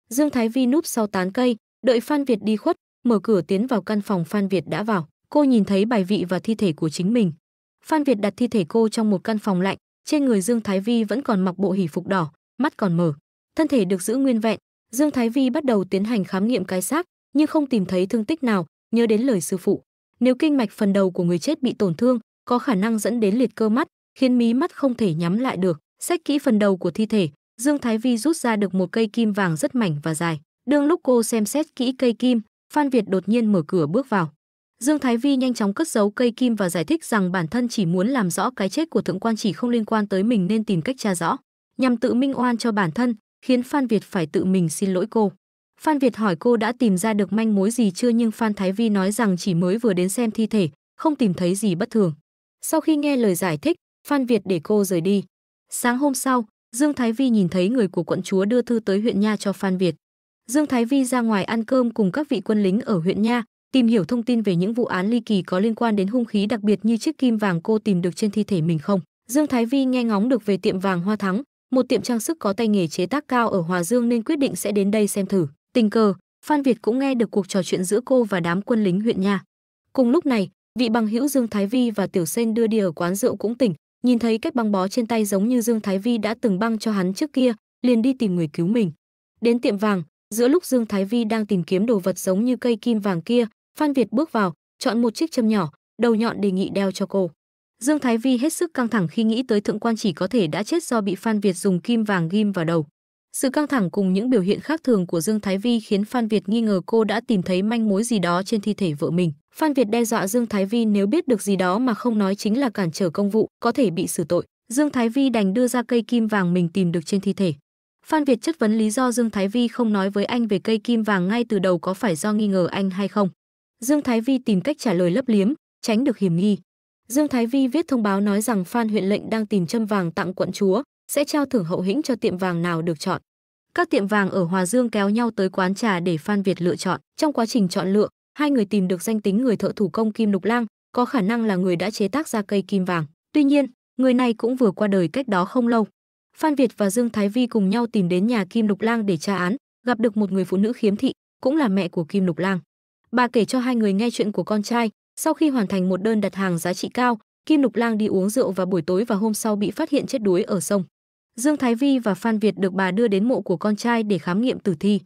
Dương Thái Vi núp sau tán cây, đợi Phan Việt đi khuất, mở cửa tiến vào căn phòng Phan Việt đã vào. Cô nhìn thấy bài vị và thi thể của chính mình. Phan Việt đặt thi thể cô trong một căn phòng lạnh, trên người Dương Thái Vi vẫn còn mặc bộ hỉ phục đỏ, mắt còn mở. Thân thể được giữ nguyên vẹn, Dương Thái Vi bắt đầu tiến hành khám nghiệm cái xác, nhưng không tìm thấy thương tích nào, nhớ đến lời sư phụ. Nếu kinh mạch phần đầu của người chết bị tổn thương, có khả năng dẫn đến liệt cơ mắt, khiến mí mắt không thể nhắm lại được. Xét kỹ phần đầu của thi thể, Dương Thái Vi rút ra được một cây kim vàng rất mảnh và dài. Đương lúc cô xem xét kỹ cây kim, Phan Việt đột nhiên mở cửa bước vào. Dương Thái Vi nhanh chóng cất giấu cây kim và giải thích rằng bản thân chỉ muốn làm rõ cái chết của thượng quan chỉ không liên quan tới mình nên tìm cách tra rõ, nhằm tự minh oan cho bản thân, khiến Phan Việt phải tự mình xin lỗi cô. Phan Việt hỏi cô đã tìm ra được manh mối gì chưa nhưng Phan Thái Vi nói rằng chỉ mới vừa đến xem thi thể, không tìm thấy gì bất thường. Sau khi nghe lời giải thích, Phan Việt để cô rời đi. Sáng hôm sau, Dương Thái Vi nhìn thấy người của quận chúa đưa thư tới huyện nha cho Phan Việt. Dương Thái Vi ra ngoài ăn cơm cùng các vị quân lính ở huyện nha, tìm hiểu thông tin về những vụ án ly kỳ có liên quan đến hung khí đặc biệt như chiếc kim vàng cô tìm được trên thi thể mình không. Dương Thái Vi nghe ngóng được về tiệm vàng Hoa Thắng, một tiệm trang sức có tay nghề chế tác cao ở Hòa Dương nên quyết định sẽ đến đây xem thử. Tình cờ, Phan Việt cũng nghe được cuộc trò chuyện giữa cô và đám quân lính huyện nha. Cùng lúc này, vị bằng hữu Dương Thái Vi và Tiểu Sen đưa đi ở quán rượu cũng tỉnh, nhìn thấy cách băng bó trên tay giống như Dương Thái Vi đã từng băng cho hắn trước kia, liền đi tìm người cứu mình. Đến tiệm vàng, giữa lúc Dương Thái Vi đang tìm kiếm đồ vật giống như cây kim vàng kia, Phan Việt bước vào, chọn một chiếc châm nhỏ, đầu nhọn đề nghị đeo cho cô. Dương Thái Vi hết sức căng thẳng khi nghĩ tới thượng quan chỉ có thể đã chết do bị Phan Việt dùng kim vàng ghim vào đầu. Sự căng thẳng cùng những biểu hiện khác thường của Dương Thái Vi khiến Phan Việt nghi ngờ cô đã tìm thấy manh mối gì đó trên thi thể vợ mình. Phan Việt đe dọa Dương Thái Vi nếu biết được gì đó mà không nói chính là cản trở công vụ, có thể bị xử tội. Dương Thái Vi đành đưa ra cây kim vàng mình tìm được trên thi thể. Phan Việt chất vấn lý do Dương Thái Vi không nói với anh về cây kim vàng ngay từ đầu có phải do nghi ngờ anh hay không. Dương Thái Vi tìm cách trả lời lấp liếm, tránh được hiểm nghi. Dương Thái Vi viết thông báo nói rằng Phan huyện lệnh đang tìm châm vàng tặng quận chúa, sẽ trao thưởng hậu hĩnh cho tiệm vàng nào được chọn. Các tiệm vàng ở Hòa Dương kéo nhau tới quán trà để Phan Việt lựa chọn. Trong quá trình chọn lựa, hai người tìm được danh tính người thợ thủ công kim lục lang, có khả năng là người đã chế tác ra cây kim vàng. Tuy nhiên, người này cũng vừa qua đời cách đó không lâu. Phan Việt và Dương Thái Vi cùng nhau tìm đến nhà Kim Lục Lang để tra án, gặp được một người phụ nữ khiếm thị, cũng là mẹ của Kim Lục Lang. Bà kể cho hai người nghe chuyện của con trai, sau khi hoàn thành một đơn đặt hàng giá trị cao, Kim Lục Lang đi uống rượu và buổi tối và hôm sau bị phát hiện chết đuối ở sông. Dương Thái Vi và Phan Việt được bà đưa đến mộ của con trai để khám nghiệm tử thi.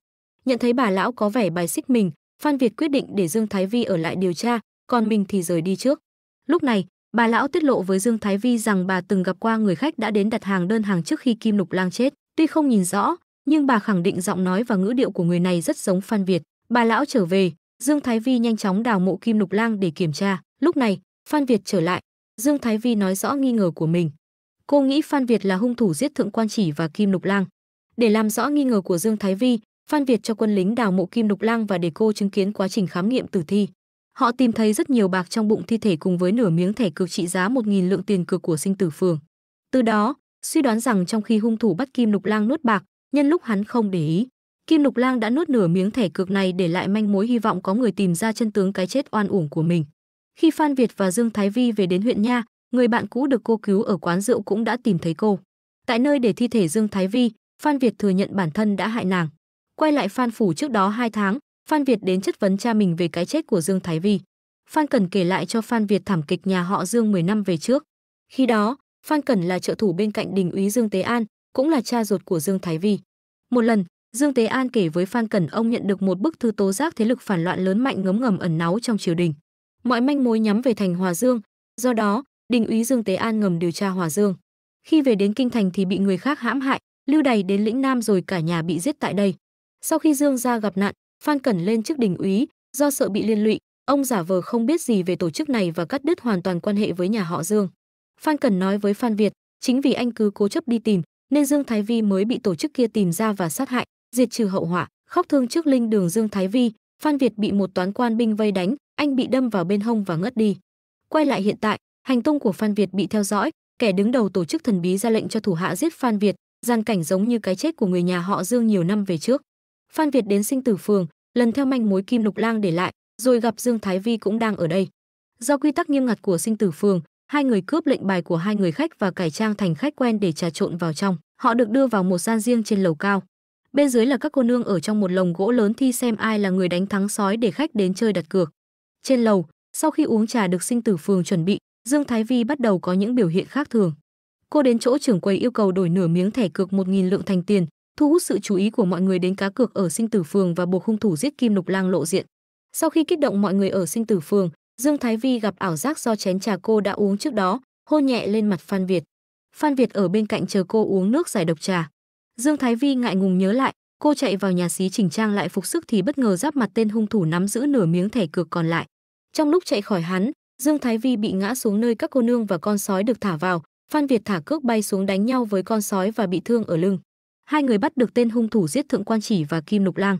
Nhận thấy bà lão có vẻ bài xích mình, Phan Việt quyết định để Dương Thái Vi ở lại điều tra, còn mình thì rời đi trước. Lúc này, bà lão tiết lộ với Dương Thái Vi rằng bà từng gặp qua người khách đã đến đặt hàng đơn hàng trước khi Kim Lục Lang chết. Tuy không nhìn rõ, nhưng bà khẳng định giọng nói và ngữ điệu của người này rất giống Phan Việt. Bà lão trở về, Dương Thái Vi nhanh chóng đào mộ Kim Lục Lang để kiểm tra. Lúc này, Phan Việt trở lại, Dương Thái Vi nói rõ nghi ngờ của mình. Cô nghĩ Phan Việt là hung thủ giết Thượng Quan Chỉ và Kim Lục Lang. Để làm rõ nghi ngờ của Dương Thái Vi, Phan Việt cho quân lính đào mộ Kim Lục Lang và để cô chứng kiến quá trình khám nghiệm tử thi. Họ tìm thấy rất nhiều bạc trong bụng thi thể cùng với nửa miếng thẻ cược trị giá 1.000 lượng tiền cược của sinh tử phường. Từ đó, suy đoán rằng trong khi hung thủ bắt Kim Lục Lang nuốt bạc, nhân lúc hắn không để ý, Kim Lục Lang đã nuốt nửa miếng thẻ cược này để lại manh mối hy vọng có người tìm ra chân tướng cái chết oan uổng của mình. Khi Phan Việt và Dương Thái Vi về đến huyện Nha, người bạn cũ được cô cứu ở quán rượu cũng đã tìm thấy cô. Tại nơi để thi thể Dương Thái Vi, Phan Việt thừa nhận bản thân đã hại nàng. Quay lại Phan Phủ trước đó 2 tháng, Phan Việt đến chất vấn cha mình về cái chết của Dương Thái Vi. Phan Cần kể lại cho Phan Việt thảm kịch nhà họ Dương 10 năm về trước. Khi đó, Phan Cần là trợ thủ bên cạnh đình úy Dương Tế An, cũng là cha ruột của Dương Thái Vi. Một lần, Dương Tế An kể với Phan Cẩn ông nhận được một bức thư tố giác thế lực phản loạn lớn mạnh ngấm ngầm ẩn náu trong triều đình. Mọi manh mối nhắm về thành Hòa Dương, do đó, đình úy dương tế an ngầm điều tra hòa dương khi về đến kinh thành thì bị người khác hãm hại lưu đày đến lĩnh nam rồi cả nhà bị giết tại đây sau khi dương gia gặp nạn phan cẩn lên chức đình úy do sợ bị liên lụy ông giả vờ không biết gì về tổ chức này và cắt đứt hoàn toàn quan hệ với nhà họ dương phan cẩn nói với phan việt chính vì anh cứ cố chấp đi tìm nên dương thái vi mới bị tổ chức kia tìm ra và sát hại diệt trừ hậu họa khóc thương trước linh đường dương thái vi phan việt bị một toán quan binh vây đánh anh bị đâm vào bên hông và ngất đi quay lại hiện tại Hành tung của Phan Việt bị theo dõi, kẻ đứng đầu tổ chức thần bí ra lệnh cho thủ hạ giết Phan Việt, gian cảnh giống như cái chết của người nhà họ Dương nhiều năm về trước. Phan Việt đến sinh tử phường, lần theo manh mối Kim Lục Lang để lại, rồi gặp Dương Thái Vi cũng đang ở đây. Do quy tắc nghiêm ngặt của sinh tử phường, hai người cướp lệnh bài của hai người khách và cải trang thành khách quen để trà trộn vào trong. Họ được đưa vào một gian riêng trên lầu cao. Bên dưới là các cô nương ở trong một lồng gỗ lớn thi xem ai là người đánh thắng sói để khách đến chơi đặt cược. Trên lầu, sau khi uống trà được sinh tử phường chuẩn bị, Dương Thái Vi bắt đầu có những biểu hiện khác thường. Cô đến chỗ trưởng quầy yêu cầu đổi nửa miếng thẻ cược 1.000 lượng thành tiền, thu hút sự chú ý của mọi người đến cá cược ở sinh tử phường và buộc hung thủ giết Kim Lục Lang lộ diện. Sau khi kích động mọi người ở sinh tử phường, Dương Thái Vi gặp ảo giác do chén trà cô đã uống trước đó, hôn nhẹ lên mặt Phan Việt. Phan Việt ở bên cạnh chờ cô uống nước giải độc trà. Dương Thái Vi ngại ngùng nhớ lại, cô chạy vào nhà xí chỉnh trang lại phục sức thì bất ngờ giáp mặt tên hung thủ nắm giữ nửa miếng thẻ cược còn lại. Trong lúc chạy khỏi hắn, Dương Thái Vi bị ngã xuống nơi các cô nương và con sói được thả vào, Phan Việt thả cước bay xuống đánh nhau với con sói và bị thương ở lưng. Hai người bắt được tên hung thủ giết Thượng Quan Chỉ và Kim Lục Lang.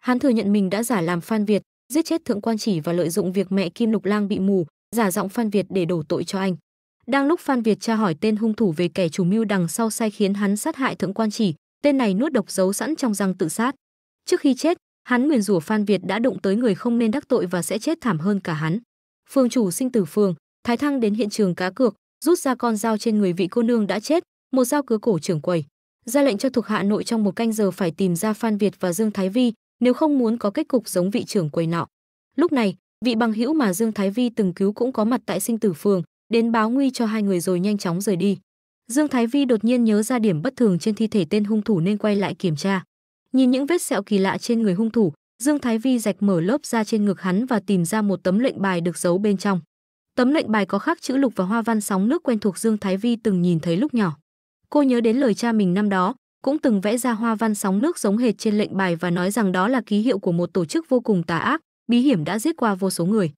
Hắn thừa nhận mình đã giả làm Phan Việt, giết chết Thượng Quan Chỉ và lợi dụng việc mẹ Kim Lục Lang bị mù, giả giọng Phan Việt để đổ tội cho anh. Đang lúc Phan Việt tra hỏi tên hung thủ về kẻ chủ mưu đằng sau sai khiến hắn sát hại Thượng Quan Chỉ, tên này nuốt độc giấu sẵn trong răng tự sát. Trước khi chết, hắn nguyền rủa Phan Việt đã đụng tới người không nên đắc tội và sẽ chết thảm hơn cả hắn. Phường chủ sinh tử phường, Thái Thăng đến hiện trường cá cược, rút ra con dao trên người vị cô nương đã chết, một dao cứa cổ trưởng quầy. Ra lệnh cho thuộc hạ nội trong một canh giờ phải tìm ra Phan Việt và Dương Thái Vi, nếu không muốn có kết cục giống vị trưởng quầy nọ. Lúc này, vị bằng hữu mà Dương Thái Vi từng cứu cũng có mặt tại sinh tử phường, đến báo nguy cho hai người rồi nhanh chóng rời đi. Dương Thái Vi đột nhiên nhớ ra điểm bất thường trên thi thể tên hung thủ nên quay lại kiểm tra. Nhìn những vết sẹo kỳ lạ trên người hung thủ, Dương Thái Vi rạch mở lớp ra trên ngực hắn và tìm ra một tấm lệnh bài được giấu bên trong. Tấm lệnh bài có khắc chữ lục và hoa văn sóng nước quen thuộc Dương Thái Vi từng nhìn thấy lúc nhỏ. Cô nhớ đến lời cha mình năm đó, cũng từng vẽ ra hoa văn sóng nước giống hệt trên lệnh bài và nói rằng đó là ký hiệu của một tổ chức vô cùng tà ác, bí hiểm đã giết qua vô số người.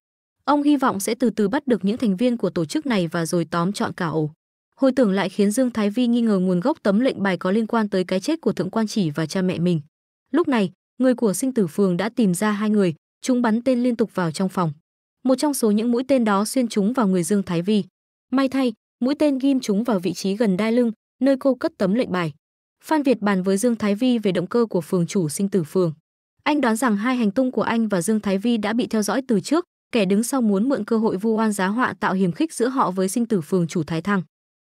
Ông hy vọng sẽ từ từ bắt được những thành viên của tổ chức này và rồi tóm chọn cả ổ. Hồi tưởng lại khiến Dương Thái Vi nghi ngờ nguồn gốc tấm lệnh bài có liên quan tới cái chết của thượng quan chỉ và cha mẹ mình. Lúc này, người của sinh tử phường đã tìm ra hai người, chúng bắn tên liên tục vào trong phòng. Một trong số những mũi tên đó xuyên chúng vào người Dương Thái Vi. May thay, mũi tên ghim chúng vào vị trí gần đai lưng, nơi cô cất tấm lệnh bài. Phan Việt bàn với Dương Thái Vi về động cơ của phường chủ sinh tử phường. Anh đoán rằng hai hành tung của anh và Dương Thái Vi đã bị theo dõi từ trước, kẻ đứng sau muốn mượn cơ hội vu oan giá họa tạo hiểm khích giữa họ với sinh tử phường chủ Thái Thăng.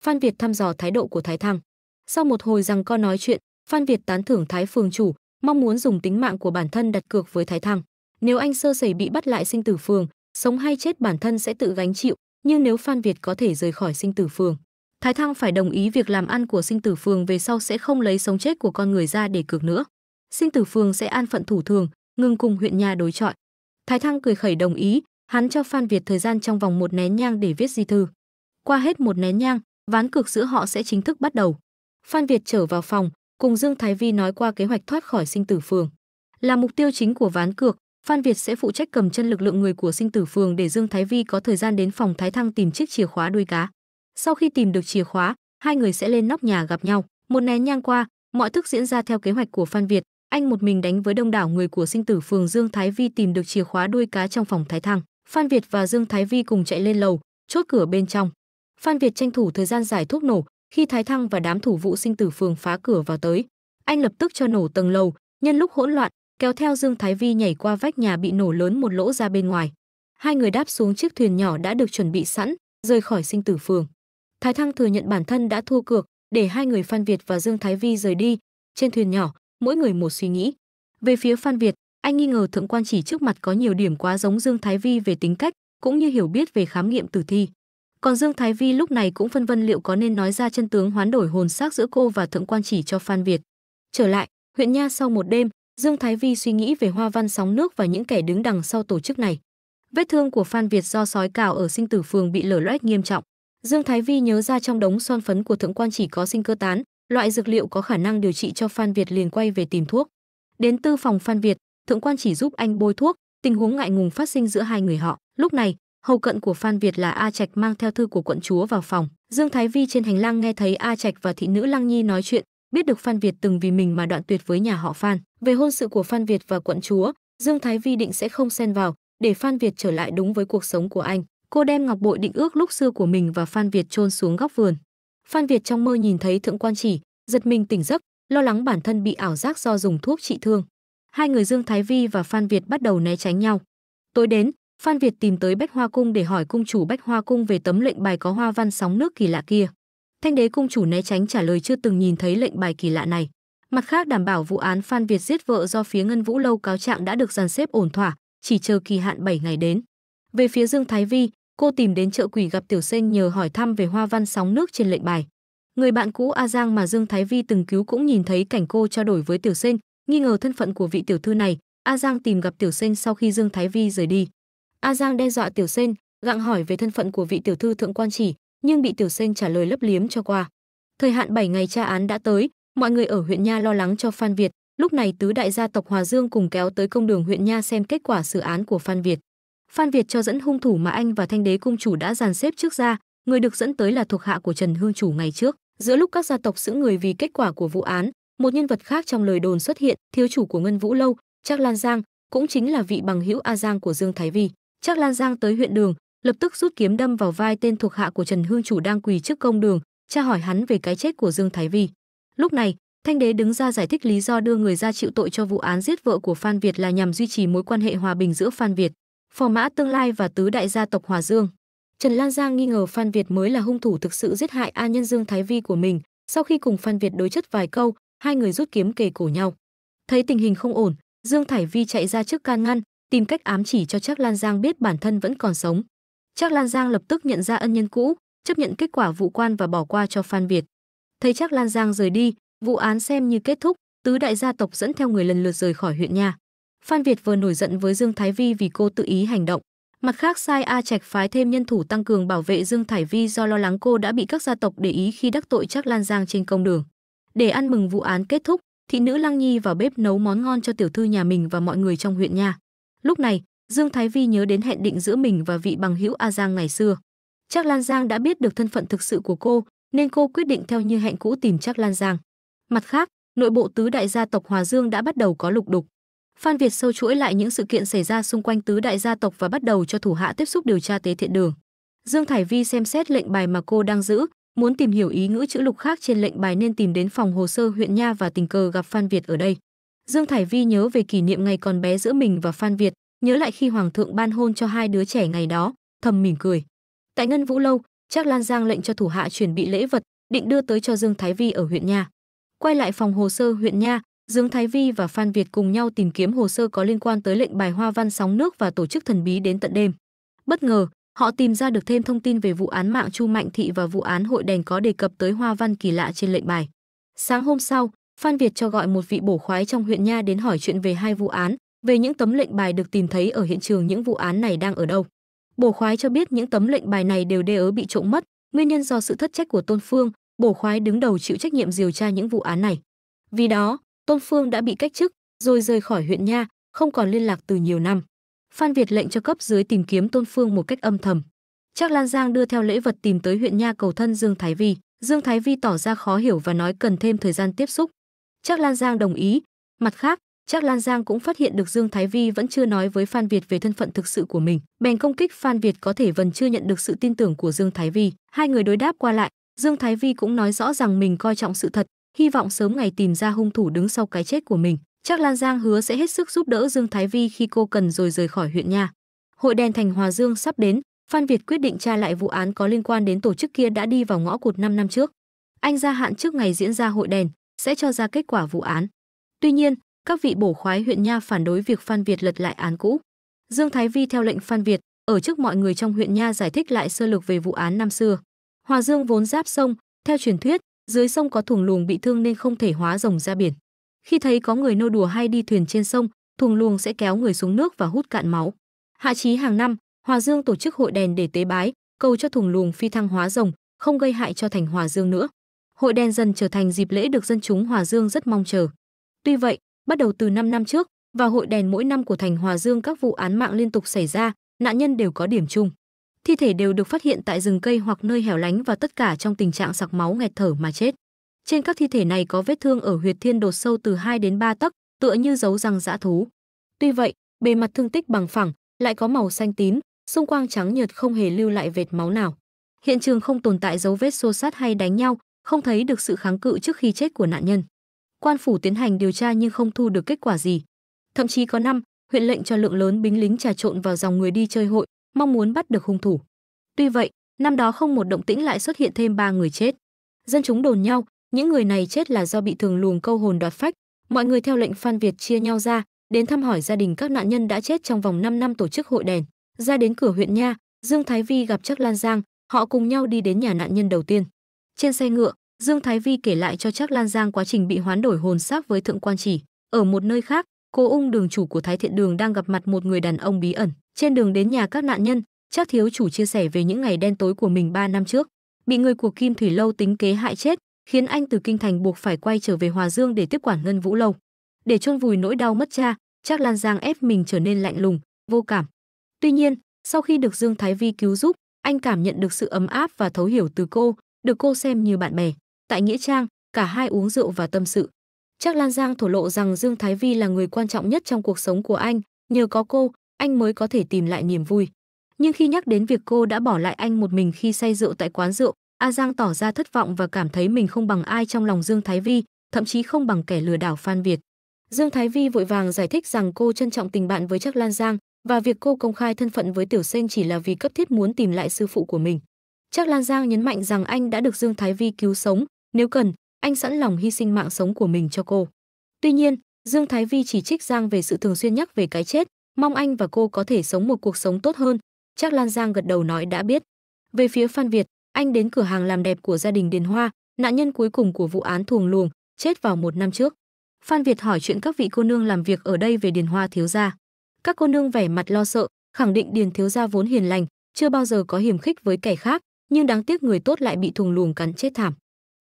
Phan Việt thăm dò thái độ của Thái Thăng. Sau một hồi rằng co nói chuyện, Phan Việt tán thưởng Thái phường chủ, mong muốn dùng tính mạng của bản thân đặt cược với Thái Thăng. Nếu anh sơ sẩy bị bắt lại sinh tử phường, sống hay chết bản thân sẽ tự gánh chịu, nhưng nếu Phan Việt có thể rời khỏi sinh tử phường, Thái Thăng phải đồng ý việc làm ăn của sinh tử phường về sau sẽ không lấy sống chết của con người ra để cược nữa. Sinh tử phường sẽ an phận thủ thường, ngừng cùng huyện nhà đối chọi. Thái Thăng cười khẩy đồng ý, hắn cho Phan Việt thời gian trong vòng một nén nhang để viết di thư. Qua hết một nén nhang, ván cược giữa họ sẽ chính thức bắt đầu. Phan Việt trở vào phòng, cùng Dương Thái Vi nói qua kế hoạch thoát khỏi sinh tử phường. Là mục tiêu chính của ván cược, Phan Việt sẽ phụ trách cầm chân lực lượng người của sinh tử phường để Dương Thái Vi có thời gian đến phòng Thái Thăng tìm chiếc chìa khóa đuôi cá. Sau khi tìm được chìa khóa, hai người sẽ lên nóc nhà gặp nhau. Một nén nhang qua, mọi thức diễn ra theo kế hoạch của Phan Việt, anh một mình đánh với đông đảo người của sinh tử phường Dương Thái Vi tìm được chìa khóa đuôi cá trong phòng Thái Thăng. Phan Việt và Dương Thái Vi cùng chạy lên lầu, chốt cửa bên trong. Phan Việt tranh thủ thời gian giải thuốc nổ, khi Thái Thăng và đám thủ vụ sinh tử phường phá cửa vào tới, anh lập tức cho nổ tầng lầu, nhân lúc hỗn loạn, kéo theo Dương Thái Vi nhảy qua vách nhà bị nổ lớn một lỗ ra bên ngoài. Hai người đáp xuống chiếc thuyền nhỏ đã được chuẩn bị sẵn, rời khỏi sinh tử phường. Thái Thăng thừa nhận bản thân đã thua cược, để hai người Phan Việt và Dương Thái Vi rời đi. Trên thuyền nhỏ, mỗi người một suy nghĩ. Về phía Phan Việt, anh nghi ngờ thượng quan chỉ trước mặt có nhiều điểm quá giống Dương Thái Vi về tính cách, cũng như hiểu biết về khám nghiệm tử thi. Còn Dương Thái Vi lúc này cũng phân vân liệu có nên nói ra chân tướng hoán đổi hồn xác giữa cô và Thượng Quan Chỉ cho Phan Việt. Trở lại, huyện nha sau một đêm, Dương Thái Vi suy nghĩ về hoa văn sóng nước và những kẻ đứng đằng sau tổ chức này. Vết thương của Phan Việt do sói cào ở sinh tử phường bị lở loét nghiêm trọng. Dương Thái Vi nhớ ra trong đống son phấn của Thượng Quan Chỉ có sinh cơ tán, loại dược liệu có khả năng điều trị cho Phan Việt liền quay về tìm thuốc. Đến tư phòng Phan Việt, Thượng Quan Chỉ giúp anh bôi thuốc, tình huống ngại ngùng phát sinh giữa hai người họ. Lúc này, hầu cận của phan việt là a trạch mang theo thư của quận chúa vào phòng dương thái vi trên hành lang nghe thấy a trạch và thị nữ lăng nhi nói chuyện biết được phan việt từng vì mình mà đoạn tuyệt với nhà họ phan về hôn sự của phan việt và quận chúa dương thái vi định sẽ không xen vào để phan việt trở lại đúng với cuộc sống của anh cô đem ngọc bội định ước lúc xưa của mình và phan việt chôn xuống góc vườn phan việt trong mơ nhìn thấy thượng quan chỉ giật mình tỉnh giấc lo lắng bản thân bị ảo giác do dùng thuốc trị thương hai người dương thái vi và phan việt bắt đầu né tránh nhau tối đến Phan Việt tìm tới Bách Hoa Cung để hỏi cung chủ Bách Hoa Cung về tấm lệnh bài có hoa văn sóng nước kỳ lạ kia. Thanh đế cung chủ né tránh trả lời chưa từng nhìn thấy lệnh bài kỳ lạ này. Mặt khác đảm bảo vụ án Phan Việt giết vợ do phía Ngân Vũ lâu cáo trạng đã được dàn xếp ổn thỏa, chỉ chờ kỳ hạn 7 ngày đến. Về phía Dương Thái Vi, cô tìm đến chợ quỷ gặp Tiểu Sen nhờ hỏi thăm về hoa văn sóng nước trên lệnh bài. Người bạn cũ A Giang mà Dương Thái Vi từng cứu cũng nhìn thấy cảnh cô trao đổi với Tiểu Sen, nghi ngờ thân phận của vị tiểu thư này, A Giang tìm gặp Tiểu Sen sau khi Dương Thái Vi rời đi. A Giang đe dọa Tiểu Sen, gặng hỏi về thân phận của vị tiểu thư thượng quan chỉ, nhưng bị Tiểu Sen trả lời lấp liếm cho qua. Thời hạn 7 ngày tra án đã tới, mọi người ở huyện nha lo lắng cho Phan Việt, lúc này tứ đại gia tộc Hòa Dương cùng kéo tới công đường huyện nha xem kết quả xử án của Phan Việt. Phan Việt cho dẫn hung thủ mà anh và Thanh Đế cung chủ đã dàn xếp trước ra, người được dẫn tới là thuộc hạ của Trần Hương chủ ngày trước. Giữa lúc các gia tộc giữ người vì kết quả của vụ án, một nhân vật khác trong lời đồn xuất hiện, thiếu chủ của Ngân Vũ lâu, Trác Lan Giang, cũng chính là vị bằng hữu A Giang của Dương Thái Vi chắc Lan Giang tới huyện đường, lập tức rút kiếm đâm vào vai tên thuộc hạ của Trần Hương chủ đang quỳ trước công đường, tra hỏi hắn về cái chết của Dương Thái Vi. Lúc này, Thanh đế đứng ra giải thích lý do đưa người ra chịu tội cho vụ án giết vợ của Phan Việt là nhằm duy trì mối quan hệ hòa bình giữa Phan Việt, Phò Mã Tương Lai và tứ đại gia tộc Hòa Dương. Trần Lan Giang nghi ngờ Phan Việt mới là hung thủ thực sự giết hại A Nhân Dương Thái Vi của mình, sau khi cùng Phan Việt đối chất vài câu, hai người rút kiếm kề cổ nhau. Thấy tình hình không ổn, Dương Thái Vi chạy ra trước can ngăn, tìm cách ám chỉ cho Trác Lan Giang biết bản thân vẫn còn sống. Trác Lan Giang lập tức nhận ra ân nhân cũ, chấp nhận kết quả vụ quan và bỏ qua cho Phan Việt. Thấy Trác Lan Giang rời đi, vụ án xem như kết thúc, tứ đại gia tộc dẫn theo người lần lượt rời khỏi huyện nhà. Phan Việt vừa nổi giận với Dương Thái Vi vì cô tự ý hành động, mặt khác sai A Trạch phái thêm nhân thủ tăng cường bảo vệ Dương Thái Vi do lo lắng cô đã bị các gia tộc để ý khi đắc tội Trác Lan Giang trên công đường. Để ăn mừng vụ án kết thúc, thị nữ Lăng Nhi vào bếp nấu món ngon cho tiểu thư nhà mình và mọi người trong huyện nhà. Lúc này, Dương Thái Vi nhớ đến hẹn định giữa mình và vị bằng hữu A Giang ngày xưa. chắc Lan Giang đã biết được thân phận thực sự của cô, nên cô quyết định theo như hẹn cũ tìm chắc Lan Giang. Mặt khác, nội bộ tứ đại gia tộc Hòa Dương đã bắt đầu có lục đục. Phan Việt sâu chuỗi lại những sự kiện xảy ra xung quanh tứ đại gia tộc và bắt đầu cho thủ hạ tiếp xúc điều tra tế thiện đường. Dương Thải Vi xem xét lệnh bài mà cô đang giữ, muốn tìm hiểu ý ngữ chữ lục khác trên lệnh bài nên tìm đến phòng hồ sơ huyện nha và tình cờ gặp Phan Việt ở đây. Dương Thải Vi nhớ về kỷ niệm ngày còn bé giữa mình và Phan Việt, nhớ lại khi Hoàng thượng ban hôn cho hai đứa trẻ ngày đó, thầm mỉm cười. Tại Ngân Vũ Lâu, Trác Lan Giang lệnh cho thủ hạ chuẩn bị lễ vật, định đưa tới cho Dương Thái Vi ở huyện Nha. Quay lại phòng hồ sơ huyện Nha, Dương Thái Vi và Phan Việt cùng nhau tìm kiếm hồ sơ có liên quan tới lệnh bài hoa văn sóng nước và tổ chức thần bí đến tận đêm. Bất ngờ, họ tìm ra được thêm thông tin về vụ án mạng Chu Mạnh Thị và vụ án hội đèn có đề cập tới hoa văn kỳ lạ trên lệnh bài. Sáng hôm sau, Phan Việt cho gọi một vị bổ khoái trong huyện Nha đến hỏi chuyện về hai vụ án, về những tấm lệnh bài được tìm thấy ở hiện trường những vụ án này đang ở đâu. Bổ khoái cho biết những tấm lệnh bài này đều đê ớ bị trộm mất, nguyên nhân do sự thất trách của Tôn Phương, bổ khoái đứng đầu chịu trách nhiệm điều tra những vụ án này. Vì đó, Tôn Phương đã bị cách chức, rồi rời khỏi huyện Nha, không còn liên lạc từ nhiều năm. Phan Việt lệnh cho cấp dưới tìm kiếm Tôn Phương một cách âm thầm. Trác Lan Giang đưa theo lễ vật tìm tới huyện Nha cầu thân Dương Thái Vi. Dương Thái Vi tỏ ra khó hiểu và nói cần thêm thời gian tiếp xúc, Trác Lan Giang đồng ý. Mặt khác, Trác Lan Giang cũng phát hiện được Dương Thái Vi vẫn chưa nói với Phan Việt về thân phận thực sự của mình. Bèn công kích Phan Việt có thể vẫn chưa nhận được sự tin tưởng của Dương Thái Vi. Hai người đối đáp qua lại, Dương Thái Vi cũng nói rõ rằng mình coi trọng sự thật, hy vọng sớm ngày tìm ra hung thủ đứng sau cái chết của mình. Trác Lan Giang hứa sẽ hết sức giúp đỡ Dương Thái Vi khi cô cần rồi rời khỏi huyện nha. Hội đèn thành Hòa Dương sắp đến, Phan Việt quyết định tra lại vụ án có liên quan đến tổ chức kia đã đi vào ngõ cụt 5 năm trước. Anh gia hạn trước ngày diễn ra hội đèn, sẽ cho ra kết quả vụ án. Tuy nhiên, các vị bổ khoái huyện Nha phản đối việc Phan Việt lật lại án cũ. Dương Thái Vi theo lệnh Phan Việt, ở trước mọi người trong huyện Nha giải thích lại sơ lược về vụ án năm xưa. Hòa Dương vốn giáp sông, theo truyền thuyết, dưới sông có thùng luồng bị thương nên không thể hóa rồng ra biển. Khi thấy có người nô đùa hay đi thuyền trên sông, thùng luồng sẽ kéo người xuống nước và hút cạn máu. Hạ chí hàng năm, Hòa Dương tổ chức hội đèn để tế bái, cầu cho thùng luồng phi thăng hóa rồng, không gây hại cho thành Hòa Dương nữa hội đèn dần trở thành dịp lễ được dân chúng Hòa Dương rất mong chờ. Tuy vậy, bắt đầu từ 5 năm trước, vào hội đèn mỗi năm của thành Hòa Dương các vụ án mạng liên tục xảy ra, nạn nhân đều có điểm chung. Thi thể đều được phát hiện tại rừng cây hoặc nơi hẻo lánh và tất cả trong tình trạng sặc máu nghẹt thở mà chết. Trên các thi thể này có vết thương ở huyệt thiên đột sâu từ 2 đến 3 tấc, tựa như dấu răng dã thú. Tuy vậy, bề mặt thương tích bằng phẳng, lại có màu xanh tím, xung quanh trắng nhợt không hề lưu lại vệt máu nào. Hiện trường không tồn tại dấu vết xô sát hay đánh nhau, không thấy được sự kháng cự trước khi chết của nạn nhân. Quan phủ tiến hành điều tra nhưng không thu được kết quả gì. Thậm chí có năm, huyện lệnh cho lượng lớn binh lính trà trộn vào dòng người đi chơi hội, mong muốn bắt được hung thủ. Tuy vậy, năm đó không một động tĩnh lại xuất hiện thêm ba người chết. Dân chúng đồn nhau, những người này chết là do bị thường luồng câu hồn đoạt phách. Mọi người theo lệnh Phan Việt chia nhau ra, đến thăm hỏi gia đình các nạn nhân đã chết trong vòng 5 năm tổ chức hội đèn. Ra đến cửa huyện nha, Dương Thái Vi gặp chắc Lan Giang, họ cùng nhau đi đến nhà nạn nhân đầu tiên. Trên xe ngựa, Dương Thái Vi kể lại cho Trác Lan Giang quá trình bị hoán đổi hồn xác với thượng quan chỉ. Ở một nơi khác, cô ung đường chủ của Thái Thiện Đường đang gặp mặt một người đàn ông bí ẩn. Trên đường đến nhà các nạn nhân, Trác thiếu chủ chia sẻ về những ngày đen tối của mình 3 năm trước, bị người của Kim Thủy Lâu tính kế hại chết, khiến anh từ kinh thành buộc phải quay trở về Hòa Dương để tiếp quản Ngân Vũ Lâu. Để chôn vùi nỗi đau mất cha, Trác Lan Giang ép mình trở nên lạnh lùng, vô cảm. Tuy nhiên, sau khi được Dương Thái Vi cứu giúp, anh cảm nhận được sự ấm áp và thấu hiểu từ cô, được cô xem như bạn bè. Tại Nghĩa Trang, cả hai uống rượu và tâm sự. Chắc Lan Giang thổ lộ rằng Dương Thái Vi là người quan trọng nhất trong cuộc sống của anh, nhờ có cô, anh mới có thể tìm lại niềm vui. Nhưng khi nhắc đến việc cô đã bỏ lại anh một mình khi say rượu tại quán rượu, A Giang tỏ ra thất vọng và cảm thấy mình không bằng ai trong lòng Dương Thái Vi, thậm chí không bằng kẻ lừa đảo Phan Việt. Dương Thái Vi vội vàng giải thích rằng cô trân trọng tình bạn với Trác Lan Giang và việc cô công khai thân phận với Tiểu Sen chỉ là vì cấp thiết muốn tìm lại sư phụ của mình. Trác Lan Giang nhấn mạnh rằng anh đã được Dương Thái Vi cứu sống, nếu cần, anh sẵn lòng hy sinh mạng sống của mình cho cô. Tuy nhiên, Dương Thái Vi chỉ trích Giang về sự thường xuyên nhắc về cái chết, mong anh và cô có thể sống một cuộc sống tốt hơn. Trác Lan Giang gật đầu nói đã biết. Về phía Phan Việt, anh đến cửa hàng làm đẹp của gia đình Điền Hoa, nạn nhân cuối cùng của vụ án thuồng luồng, chết vào một năm trước. Phan Việt hỏi chuyện các vị cô nương làm việc ở đây về Điền Hoa thiếu gia. Các cô nương vẻ mặt lo sợ, khẳng định Điền thiếu gia vốn hiền lành, chưa bao giờ có hiểm khích với kẻ khác, nhưng đáng tiếc người tốt lại bị thùng lùm cắn chết thảm.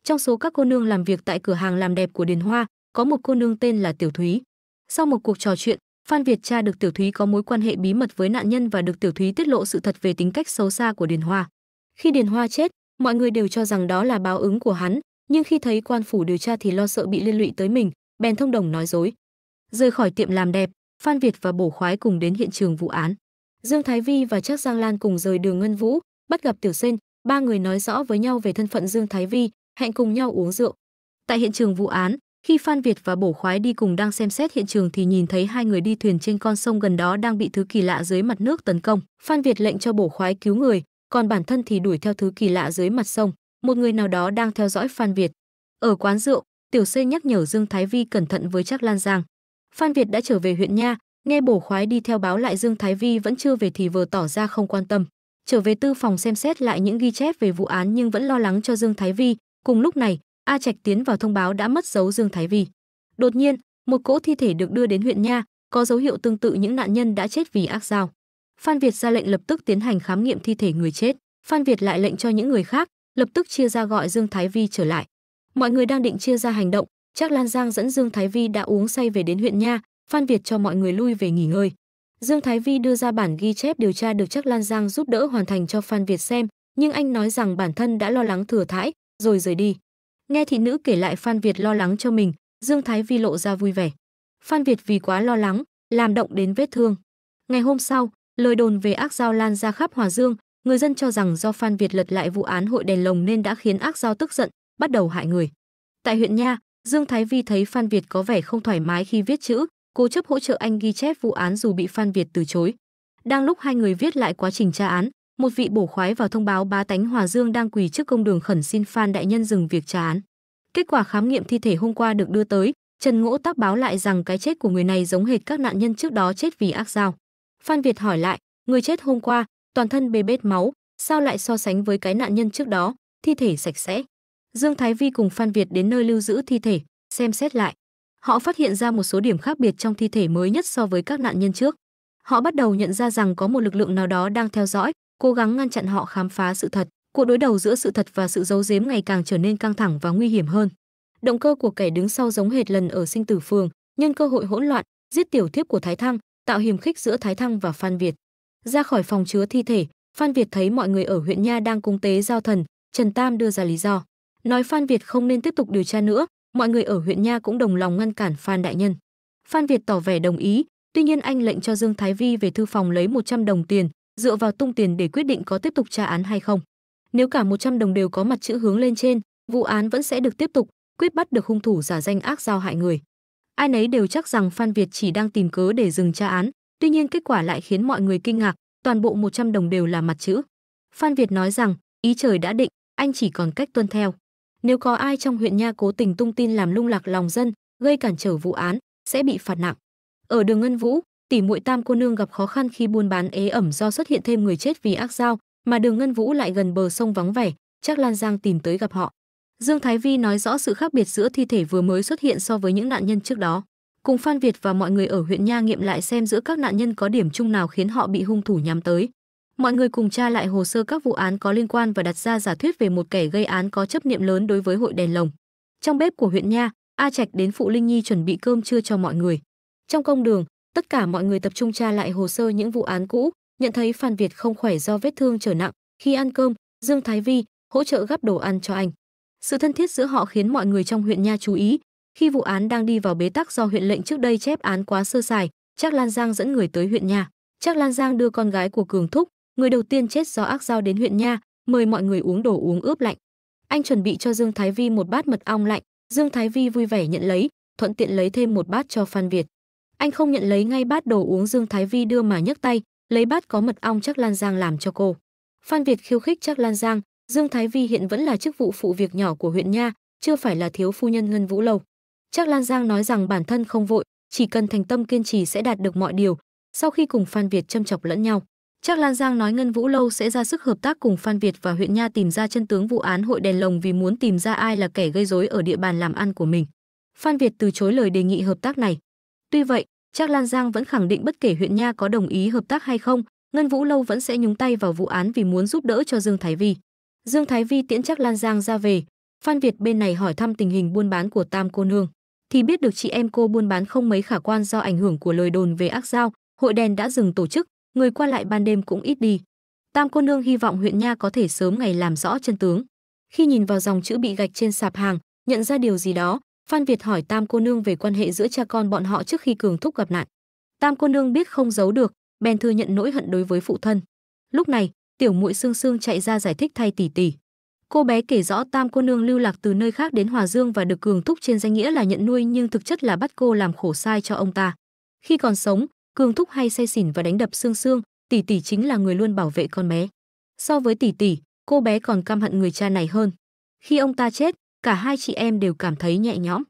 Trong số các cô nương làm việc tại cửa hàng làm đẹp của Điền Hoa, có một cô nương tên là Tiểu Thúy. Sau một cuộc trò chuyện, Phan Việt tra được Tiểu Thúy có mối quan hệ bí mật với nạn nhân và được Tiểu Thúy tiết lộ sự thật về tính cách xấu xa của Điền Hoa. Khi Điền Hoa chết, mọi người đều cho rằng đó là báo ứng của hắn, nhưng khi thấy quan phủ điều tra thì lo sợ bị liên lụy tới mình, bèn thông đồng nói dối. Rời khỏi tiệm làm đẹp, Phan Việt và Bổ Khoái cùng đến hiện trường vụ án. Dương Thái Vi và Trác Giang Lan cùng rời đường Ngân Vũ, bắt gặp Tiểu Sen, ba người nói rõ với nhau về thân phận Dương Thái Vi, hẹn cùng nhau uống rượu. Tại hiện trường vụ án, khi Phan Việt và Bổ Khoái đi cùng đang xem xét hiện trường thì nhìn thấy hai người đi thuyền trên con sông gần đó đang bị thứ kỳ lạ dưới mặt nước tấn công. Phan Việt lệnh cho Bổ Khoái cứu người, còn bản thân thì đuổi theo thứ kỳ lạ dưới mặt sông. Một người nào đó đang theo dõi Phan Việt. Ở quán rượu, Tiểu C nhắc nhở Dương Thái Vi cẩn thận với Trác Lan Giang. Phan Việt đã trở về huyện nha, nghe Bổ Khoái đi theo báo lại Dương Thái Vi vẫn chưa về thì vừa tỏ ra không quan tâm trở về tư phòng xem xét lại những ghi chép về vụ án nhưng vẫn lo lắng cho Dương Thái Vi. Cùng lúc này, A Trạch tiến vào thông báo đã mất dấu Dương Thái Vi. Đột nhiên, một cỗ thi thể được đưa đến huyện nha, có dấu hiệu tương tự những nạn nhân đã chết vì ác dao. Phan Việt ra lệnh lập tức tiến hành khám nghiệm thi thể người chết. Phan Việt lại lệnh cho những người khác lập tức chia ra gọi Dương Thái Vi trở lại. Mọi người đang định chia ra hành động, chắc Lan Giang dẫn Dương Thái Vi đã uống say về đến huyện nha, Phan Việt cho mọi người lui về nghỉ ngơi. Dương Thái Vi đưa ra bản ghi chép điều tra được chắc Lan Giang giúp đỡ hoàn thành cho Phan Việt xem, nhưng anh nói rằng bản thân đã lo lắng thừa thãi, rồi rời đi. Nghe thị nữ kể lại Phan Việt lo lắng cho mình, Dương Thái Vi lộ ra vui vẻ. Phan Việt vì quá lo lắng, làm động đến vết thương. Ngày hôm sau, lời đồn về ác giao lan ra khắp Hòa Dương, người dân cho rằng do Phan Việt lật lại vụ án hội đèn lồng nên đã khiến ác giao tức giận, bắt đầu hại người. Tại huyện Nha, Dương Thái Vi thấy Phan Việt có vẻ không thoải mái khi viết chữ, cô chấp hỗ trợ anh ghi chép vụ án dù bị Phan Việt từ chối. Đang lúc hai người viết lại quá trình tra án, một vị bổ khoái vào thông báo bá tánh Hòa Dương đang quỳ trước công đường khẩn xin Phan đại nhân dừng việc tra án. Kết quả khám nghiệm thi thể hôm qua được đưa tới, Trần Ngỗ tác báo lại rằng cái chết của người này giống hệt các nạn nhân trước đó chết vì ác dao. Phan Việt hỏi lại, người chết hôm qua, toàn thân bê bết máu, sao lại so sánh với cái nạn nhân trước đó, thi thể sạch sẽ. Dương Thái Vi cùng Phan Việt đến nơi lưu giữ thi thể, xem xét lại. Họ phát hiện ra một số điểm khác biệt trong thi thể mới nhất so với các nạn nhân trước. Họ bắt đầu nhận ra rằng có một lực lượng nào đó đang theo dõi, cố gắng ngăn chặn họ khám phá sự thật. Cuộc đối đầu giữa sự thật và sự giấu giếm ngày càng trở nên căng thẳng và nguy hiểm hơn. Động cơ của kẻ đứng sau giống hệt lần ở sinh tử phường, nhân cơ hội hỗn loạn, giết tiểu thiếp của Thái Thăng, tạo hiểm khích giữa Thái Thăng và Phan Việt. Ra khỏi phòng chứa thi thể, Phan Việt thấy mọi người ở huyện Nha đang cung tế giao thần, Trần Tam đưa ra lý do. Nói Phan Việt không nên tiếp tục điều tra nữa, Mọi người ở huyện Nha cũng đồng lòng ngăn cản Phan đại nhân. Phan Việt tỏ vẻ đồng ý, tuy nhiên anh lệnh cho Dương Thái Vi về thư phòng lấy 100 đồng tiền, dựa vào tung tiền để quyết định có tiếp tục tra án hay không. Nếu cả 100 đồng đều có mặt chữ hướng lên trên, vụ án vẫn sẽ được tiếp tục, quyết bắt được hung thủ giả danh ác giao hại người. Ai nấy đều chắc rằng Phan Việt chỉ đang tìm cớ để dừng tra án, tuy nhiên kết quả lại khiến mọi người kinh ngạc, toàn bộ 100 đồng đều là mặt chữ. Phan Việt nói rằng, ý trời đã định, anh chỉ còn cách tuân theo. Nếu có ai trong huyện Nha cố tình tung tin làm lung lạc lòng dân, gây cản trở vụ án, sẽ bị phạt nặng. Ở đường Ngân Vũ, tỷ muội Tam cô nương gặp khó khăn khi buôn bán ế ẩm do xuất hiện thêm người chết vì ác dao, mà đường Ngân Vũ lại gần bờ sông vắng vẻ, chắc Lan Giang tìm tới gặp họ. Dương Thái Vi nói rõ sự khác biệt giữa thi thể vừa mới xuất hiện so với những nạn nhân trước đó. Cùng Phan Việt và mọi người ở huyện Nha nghiệm lại xem giữa các nạn nhân có điểm chung nào khiến họ bị hung thủ nhắm tới mọi người cùng tra lại hồ sơ các vụ án có liên quan và đặt ra giả thuyết về một kẻ gây án có chấp niệm lớn đối với hội đèn lồng. Trong bếp của huyện Nha, A Trạch đến phụ Linh Nhi chuẩn bị cơm trưa cho mọi người. Trong công đường, tất cả mọi người tập trung tra lại hồ sơ những vụ án cũ, nhận thấy Phan Việt không khỏe do vết thương trở nặng, khi ăn cơm, Dương Thái Vi hỗ trợ gắp đồ ăn cho anh. Sự thân thiết giữa họ khiến mọi người trong huyện Nha chú ý, khi vụ án đang đi vào bế tắc do huyện lệnh trước đây chép án quá sơ sài, chắc Lan Giang dẫn người tới huyện Nha. chắc Lan Giang đưa con gái của Cường Thúc, người đầu tiên chết do ác giao đến huyện nha, mời mọi người uống đồ uống ướp lạnh. Anh chuẩn bị cho Dương Thái Vi một bát mật ong lạnh, Dương Thái Vi vui vẻ nhận lấy, thuận tiện lấy thêm một bát cho Phan Việt. Anh không nhận lấy ngay bát đồ uống Dương Thái Vi đưa mà nhấc tay, lấy bát có mật ong chắc Lan Giang làm cho cô. Phan Việt khiêu khích chắc Lan Giang, Dương Thái Vi hiện vẫn là chức vụ phụ việc nhỏ của huyện nha, chưa phải là thiếu phu nhân Ngân Vũ Lâu. Chắc Lan Giang nói rằng bản thân không vội, chỉ cần thành tâm kiên trì sẽ đạt được mọi điều, sau khi cùng Phan Việt châm chọc lẫn nhau. Chắc Lan Giang nói Ngân Vũ Lâu sẽ ra sức hợp tác cùng Phan Việt và huyện Nha tìm ra chân tướng vụ án hội đèn lồng vì muốn tìm ra ai là kẻ gây rối ở địa bàn làm ăn của mình. Phan Việt từ chối lời đề nghị hợp tác này. Tuy vậy, Chắc Lan Giang vẫn khẳng định bất kể huyện Nha có đồng ý hợp tác hay không, Ngân Vũ Lâu vẫn sẽ nhúng tay vào vụ án vì muốn giúp đỡ cho Dương Thái Vi. Dương Thái Vi tiễn Chắc Lan Giang ra về, Phan Việt bên này hỏi thăm tình hình buôn bán của Tam cô nương, thì biết được chị em cô buôn bán không mấy khả quan do ảnh hưởng của lời đồn về ác giao, hội đèn đã dừng tổ chức, người qua lại ban đêm cũng ít đi. Tam cô nương hy vọng huyện nha có thể sớm ngày làm rõ chân tướng. Khi nhìn vào dòng chữ bị gạch trên sạp hàng, nhận ra điều gì đó, Phan Việt hỏi Tam cô nương về quan hệ giữa cha con bọn họ trước khi Cường Thúc gặp nạn. Tam cô nương biết không giấu được, bèn thừa nhận nỗi hận đối với phụ thân. Lúc này, tiểu muội Sương Sương chạy ra giải thích thay tỷ tỷ. Cô bé kể rõ Tam cô nương lưu lạc từ nơi khác đến Hòa Dương và được Cường Thúc trên danh nghĩa là nhận nuôi nhưng thực chất là bắt cô làm khổ sai cho ông ta. Khi còn sống, Cường thúc hay say xỉn và đánh đập xương xương, tỷ tỷ chính là người luôn bảo vệ con bé. So với tỷ tỷ, cô bé còn căm hận người cha này hơn. Khi ông ta chết, cả hai chị em đều cảm thấy nhẹ nhõm.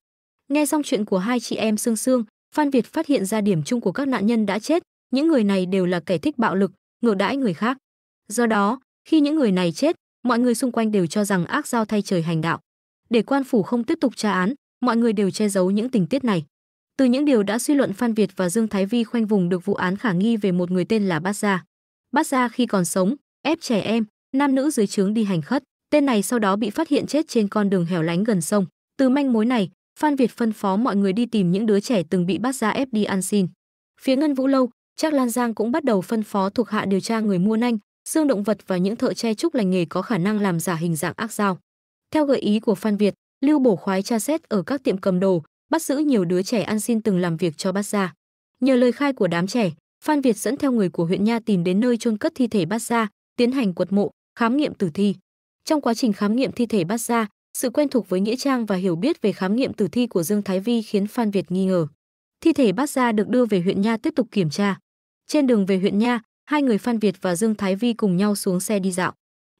Nghe xong chuyện của hai chị em xương xương, Phan Việt phát hiện ra điểm chung của các nạn nhân đã chết, những người này đều là kẻ thích bạo lực, ngược đãi người khác. Do đó, khi những người này chết, mọi người xung quanh đều cho rằng ác giao thay trời hành đạo. Để quan phủ không tiếp tục tra án, mọi người đều che giấu những tình tiết này. Từ những điều đã suy luận Phan Việt và Dương Thái Vi khoanh vùng được vụ án khả nghi về một người tên là Bát Gia. Bát Gia khi còn sống, ép trẻ em, nam nữ dưới trướng đi hành khất. Tên này sau đó bị phát hiện chết trên con đường hẻo lánh gần sông. Từ manh mối này, Phan Việt phân phó mọi người đi tìm những đứa trẻ từng bị Bát Gia ép đi ăn xin. Phía Ngân Vũ Lâu, Trác Lan Giang cũng bắt đầu phân phó thuộc hạ điều tra người mua nanh, xương động vật và những thợ che trúc lành nghề có khả năng làm giả hình dạng ác dao. Theo gợi ý của Phan Việt, Lưu Bổ Khoái tra xét ở các tiệm cầm đồ, bắt giữ nhiều đứa trẻ ăn xin từng làm việc cho bát gia. Nhờ lời khai của đám trẻ, Phan Việt dẫn theo người của huyện Nha tìm đến nơi chôn cất thi thể bát gia, tiến hành quật mộ, khám nghiệm tử thi. Trong quá trình khám nghiệm thi thể bát gia, sự quen thuộc với nghĩa trang và hiểu biết về khám nghiệm tử thi của Dương Thái Vi khiến Phan Việt nghi ngờ. Thi thể bát gia được đưa về huyện Nha tiếp tục kiểm tra. Trên đường về huyện Nha, hai người Phan Việt và Dương Thái Vi cùng nhau xuống xe đi dạo.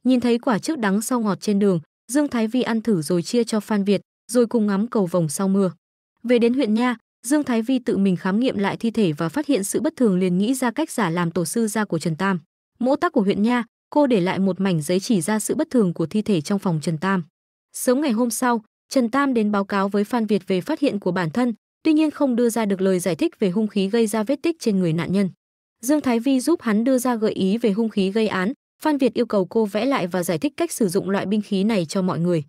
Nhìn thấy quả trước đắng sau ngọt trên đường, Dương Thái Vi ăn thử rồi chia cho Phan Việt, rồi cùng ngắm cầu vồng sau mưa. Về đến huyện nha, Dương Thái Vi tự mình khám nghiệm lại thi thể và phát hiện sự bất thường liền nghĩ ra cách giả làm tổ sư gia của Trần Tam. Mỗ tắc của huyện nha, cô để lại một mảnh giấy chỉ ra sự bất thường của thi thể trong phòng Trần Tam. Sớm ngày hôm sau, Trần Tam đến báo cáo với Phan Việt về phát hiện của bản thân, tuy nhiên không đưa ra được lời giải thích về hung khí gây ra vết tích trên người nạn nhân. Dương Thái Vi giúp hắn đưa ra gợi ý về hung khí gây án, Phan Việt yêu cầu cô vẽ lại và giải thích cách sử dụng loại binh khí này cho mọi người.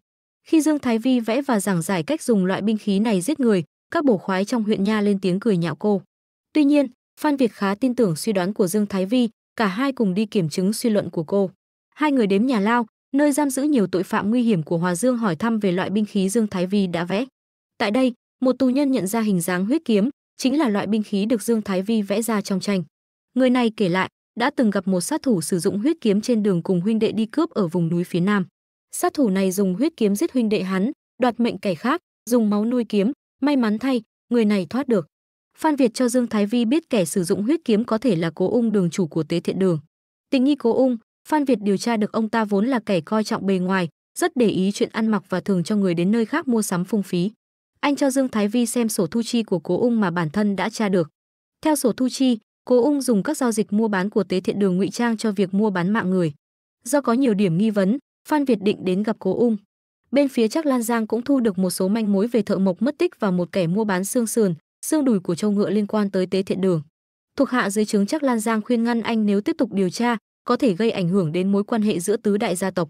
Khi Dương Thái Vi vẽ và giảng giải cách dùng loại binh khí này giết người, các bổ khoái trong huyện nha lên tiếng cười nhạo cô. Tuy nhiên, Phan Việt khá tin tưởng suy đoán của Dương Thái Vi, cả hai cùng đi kiểm chứng suy luận của cô. Hai người đến nhà lao, nơi giam giữ nhiều tội phạm nguy hiểm của Hòa Dương hỏi thăm về loại binh khí Dương Thái Vi đã vẽ. Tại đây, một tù nhân nhận ra hình dáng huyết kiếm chính là loại binh khí được Dương Thái Vi vẽ ra trong tranh. Người này kể lại, đã từng gặp một sát thủ sử dụng huyết kiếm trên đường cùng huynh đệ đi cướp ở vùng núi phía Nam. Sát thủ này dùng huyết kiếm giết huynh đệ hắn, đoạt mệnh kẻ khác, dùng máu nuôi kiếm, may mắn thay, người này thoát được. Phan Việt cho Dương Thái Vi biết kẻ sử dụng huyết kiếm có thể là Cố Ung đường chủ của Tế Thiện Đường. Tình nghi Cố Ung, Phan Việt điều tra được ông ta vốn là kẻ coi trọng bề ngoài, rất để ý chuyện ăn mặc và thường cho người đến nơi khác mua sắm phung phí. Anh cho Dương Thái Vi xem sổ thu chi của Cố Ung mà bản thân đã tra được. Theo sổ thu chi, Cố Ung dùng các giao dịch mua bán của Tế Thiện Đường ngụy trang cho việc mua bán mạng người. Do có nhiều điểm nghi vấn, Phan Việt Định đến gặp Cố Ung. Bên phía Trác Lan Giang cũng thu được một số manh mối về thợ mộc mất tích và một kẻ mua bán xương sườn, xương đùi của châu ngựa liên quan tới tế thiện đường. Thuộc hạ dưới trướng Trác Lan Giang khuyên ngăn anh nếu tiếp tục điều tra, có thể gây ảnh hưởng đến mối quan hệ giữa tứ đại gia tộc.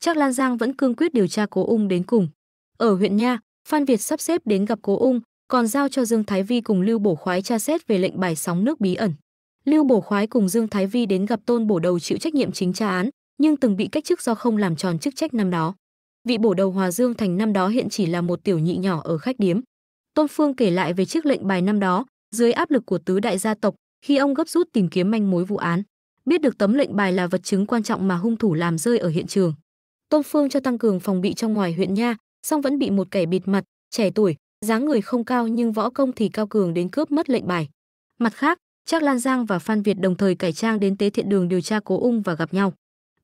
Trác Lan Giang vẫn cương quyết điều tra Cố Ung đến cùng. Ở huyện Nha, Phan Việt sắp xếp đến gặp Cố Ung, còn giao cho Dương Thái Vi cùng Lưu Bổ Khoái tra xét về lệnh bài sóng nước bí ẩn. Lưu Bổ Khoái cùng Dương Thái Vi đến gặp Tôn Bổ Đầu chịu trách nhiệm chính tra án, nhưng từng bị cách chức do không làm tròn chức trách năm đó. Vị bổ đầu Hòa Dương Thành năm đó hiện chỉ là một tiểu nhị nhỏ ở khách điếm. Tôn Phương kể lại về chiếc lệnh bài năm đó, dưới áp lực của tứ đại gia tộc, khi ông gấp rút tìm kiếm manh mối vụ án, biết được tấm lệnh bài là vật chứng quan trọng mà hung thủ làm rơi ở hiện trường. Tôn Phương cho tăng cường phòng bị trong ngoài huyện nha, song vẫn bị một kẻ bịt mặt, trẻ tuổi, dáng người không cao nhưng võ công thì cao cường đến cướp mất lệnh bài. Mặt khác, Trác Lan Giang và Phan Việt đồng thời cải trang đến tế thiện đường điều tra Cố Ung và gặp nhau.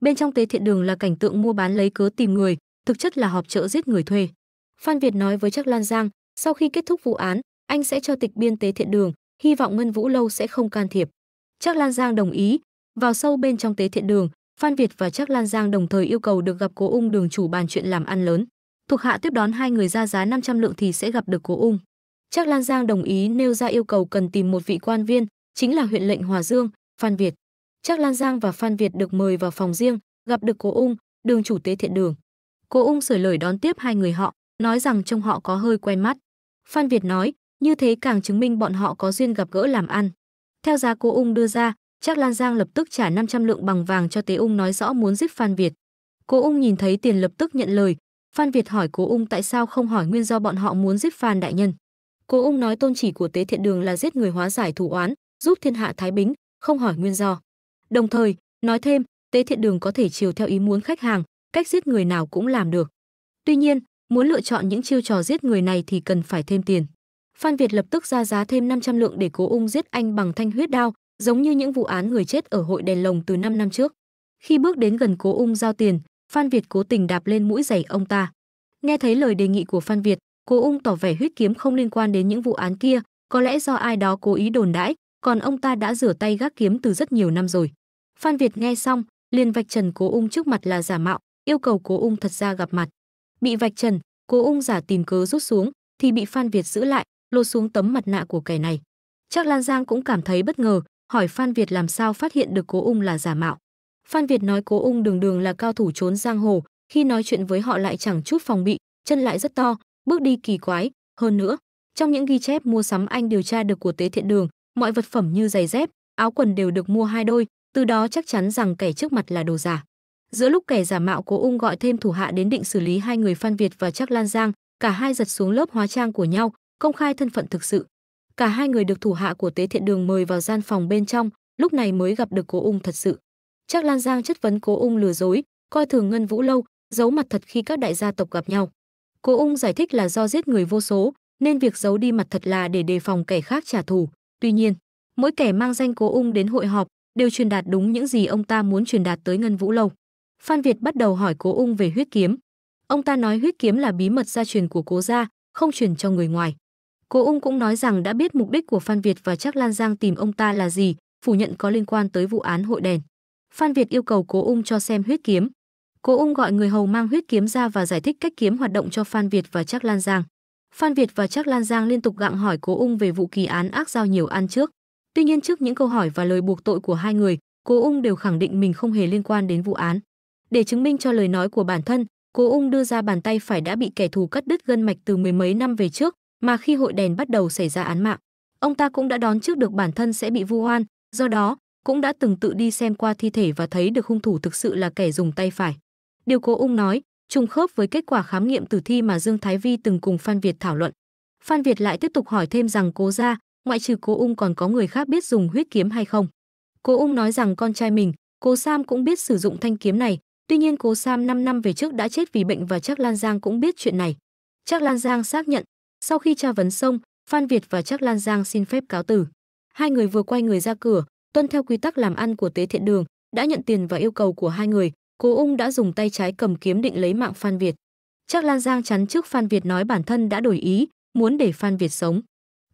Bên trong tế thiện đường là cảnh tượng mua bán lấy cớ tìm người, thực chất là họp chợ giết người thuê. Phan Việt nói với chắc Lan Giang, sau khi kết thúc vụ án, anh sẽ cho tịch biên tế thiện đường, hy vọng Ngân Vũ Lâu sẽ không can thiệp. chắc Lan Giang đồng ý. Vào sâu bên trong tế thiện đường, Phan Việt và chắc Lan Giang đồng thời yêu cầu được gặp Cố Ung đường chủ bàn chuyện làm ăn lớn. Thuộc hạ tiếp đón hai người ra giá 500 lượng thì sẽ gặp được Cố Ung. chắc Lan Giang đồng ý nêu ra yêu cầu cần tìm một vị quan viên, chính là huyện lệnh Hòa Dương, Phan Việt. Trác Lan Giang và Phan Việt được mời vào phòng riêng, gặp được Cố Ung, đường chủ tế thiện đường. Cố Ung sửa lời đón tiếp hai người họ, nói rằng trông họ có hơi quen mắt. Phan Việt nói, như thế càng chứng minh bọn họ có duyên gặp gỡ làm ăn. Theo giá Cố Ung đưa ra, Trác Lan Giang lập tức trả 500 lượng bằng vàng cho Tế Ung nói rõ muốn giết Phan Việt. Cố Ung nhìn thấy tiền lập tức nhận lời, Phan Việt hỏi Cố Ung tại sao không hỏi nguyên do bọn họ muốn giết Phan đại nhân. Cố Ung nói tôn chỉ của Tế Thiện Đường là giết người hóa giải thù oán, giúp thiên hạ thái bình, không hỏi nguyên do. Đồng thời, nói thêm, tế thiện đường có thể chiều theo ý muốn khách hàng, cách giết người nào cũng làm được. Tuy nhiên, muốn lựa chọn những chiêu trò giết người này thì cần phải thêm tiền. Phan Việt lập tức ra giá thêm 500 lượng để Cố Ung giết anh bằng thanh huyết đao, giống như những vụ án người chết ở hội đèn lồng từ 5 năm trước. Khi bước đến gần Cố Ung giao tiền, Phan Việt cố tình đạp lên mũi giày ông ta. Nghe thấy lời đề nghị của Phan Việt, Cố Ung tỏ vẻ huyết kiếm không liên quan đến những vụ án kia, có lẽ do ai đó cố ý đồn đãi, còn ông ta đã rửa tay gác kiếm từ rất nhiều năm rồi. Phan Việt nghe xong, liền vạch trần Cố Ung trước mặt là giả mạo, yêu cầu Cố Ung thật ra gặp mặt. Bị vạch trần, Cố Ung giả tìm cớ rút xuống, thì bị Phan Việt giữ lại, lột xuống tấm mặt nạ của kẻ này. Chắc Lan Giang cũng cảm thấy bất ngờ, hỏi Phan Việt làm sao phát hiện được Cố Ung là giả mạo. Phan Việt nói Cố Ung đường đường là cao thủ trốn giang hồ, khi nói chuyện với họ lại chẳng chút phòng bị, chân lại rất to, bước đi kỳ quái, hơn nữa, trong những ghi chép mua sắm anh điều tra được của Tế Thiện Đường, mọi vật phẩm như giày dép, áo quần đều được mua hai đôi, từ đó chắc chắn rằng kẻ trước mặt là đồ giả. Giữa lúc kẻ giả mạo Cố Ung gọi thêm thủ hạ đến định xử lý hai người Phan Việt và Trác Lan Giang, cả hai giật xuống lớp hóa trang của nhau, công khai thân phận thực sự. Cả hai người được thủ hạ của Tế Thiện Đường mời vào gian phòng bên trong, lúc này mới gặp được Cố Ung thật sự. Trác Lan Giang chất vấn Cố Ung lừa dối, coi thường Ngân Vũ lâu, giấu mặt thật khi các đại gia tộc gặp nhau. Cố Ung giải thích là do giết người vô số, nên việc giấu đi mặt thật là để đề phòng kẻ khác trả thù. Tuy nhiên, mỗi kẻ mang danh Cố Ung đến hội họp đều truyền đạt đúng những gì ông ta muốn truyền đạt tới Ngân Vũ Lâu. Phan Việt bắt đầu hỏi Cố Ung về huyết kiếm. Ông ta nói huyết kiếm là bí mật gia truyền của Cố gia, không truyền cho người ngoài. Cố Ung cũng nói rằng đã biết mục đích của Phan Việt và chắc Lan Giang tìm ông ta là gì, phủ nhận có liên quan tới vụ án hội đèn. Phan Việt yêu cầu Cố Ung cho xem huyết kiếm. Cố Ung gọi người hầu mang huyết kiếm ra và giải thích cách kiếm hoạt động cho Phan Việt và chắc Lan Giang. Phan Việt và Trác Lan Giang liên tục gặng hỏi Cố Ung về vụ kỳ án ác giao nhiều ăn trước. Tuy nhiên trước những câu hỏi và lời buộc tội của hai người, Cố Ung đều khẳng định mình không hề liên quan đến vụ án. Để chứng minh cho lời nói của bản thân, Cố Ung đưa ra bàn tay phải đã bị kẻ thù cắt đứt gân mạch từ mười mấy năm về trước, mà khi hội đèn bắt đầu xảy ra án mạng, ông ta cũng đã đón trước được bản thân sẽ bị vu oan, do đó cũng đã từng tự đi xem qua thi thể và thấy được hung thủ thực sự là kẻ dùng tay phải. Điều Cố Ung nói trùng khớp với kết quả khám nghiệm tử thi mà Dương Thái Vi từng cùng Phan Việt thảo luận. Phan Việt lại tiếp tục hỏi thêm rằng cố gia, ngoại trừ cố ung còn có người khác biết dùng huyết kiếm hay không. Cố ung nói rằng con trai mình, cố Sam cũng biết sử dụng thanh kiếm này, tuy nhiên cố Sam 5 năm về trước đã chết vì bệnh và chắc Lan Giang cũng biết chuyện này. Chắc Lan Giang xác nhận, sau khi tra vấn xong, Phan Việt và chắc Lan Giang xin phép cáo từ. Hai người vừa quay người ra cửa, tuân theo quy tắc làm ăn của tế thiện đường, đã nhận tiền và yêu cầu của hai người, Cố Ung đã dùng tay trái cầm kiếm định lấy mạng Phan Việt. Chắc Lan Giang chắn trước Phan Việt nói bản thân đã đổi ý, muốn để Phan Việt sống.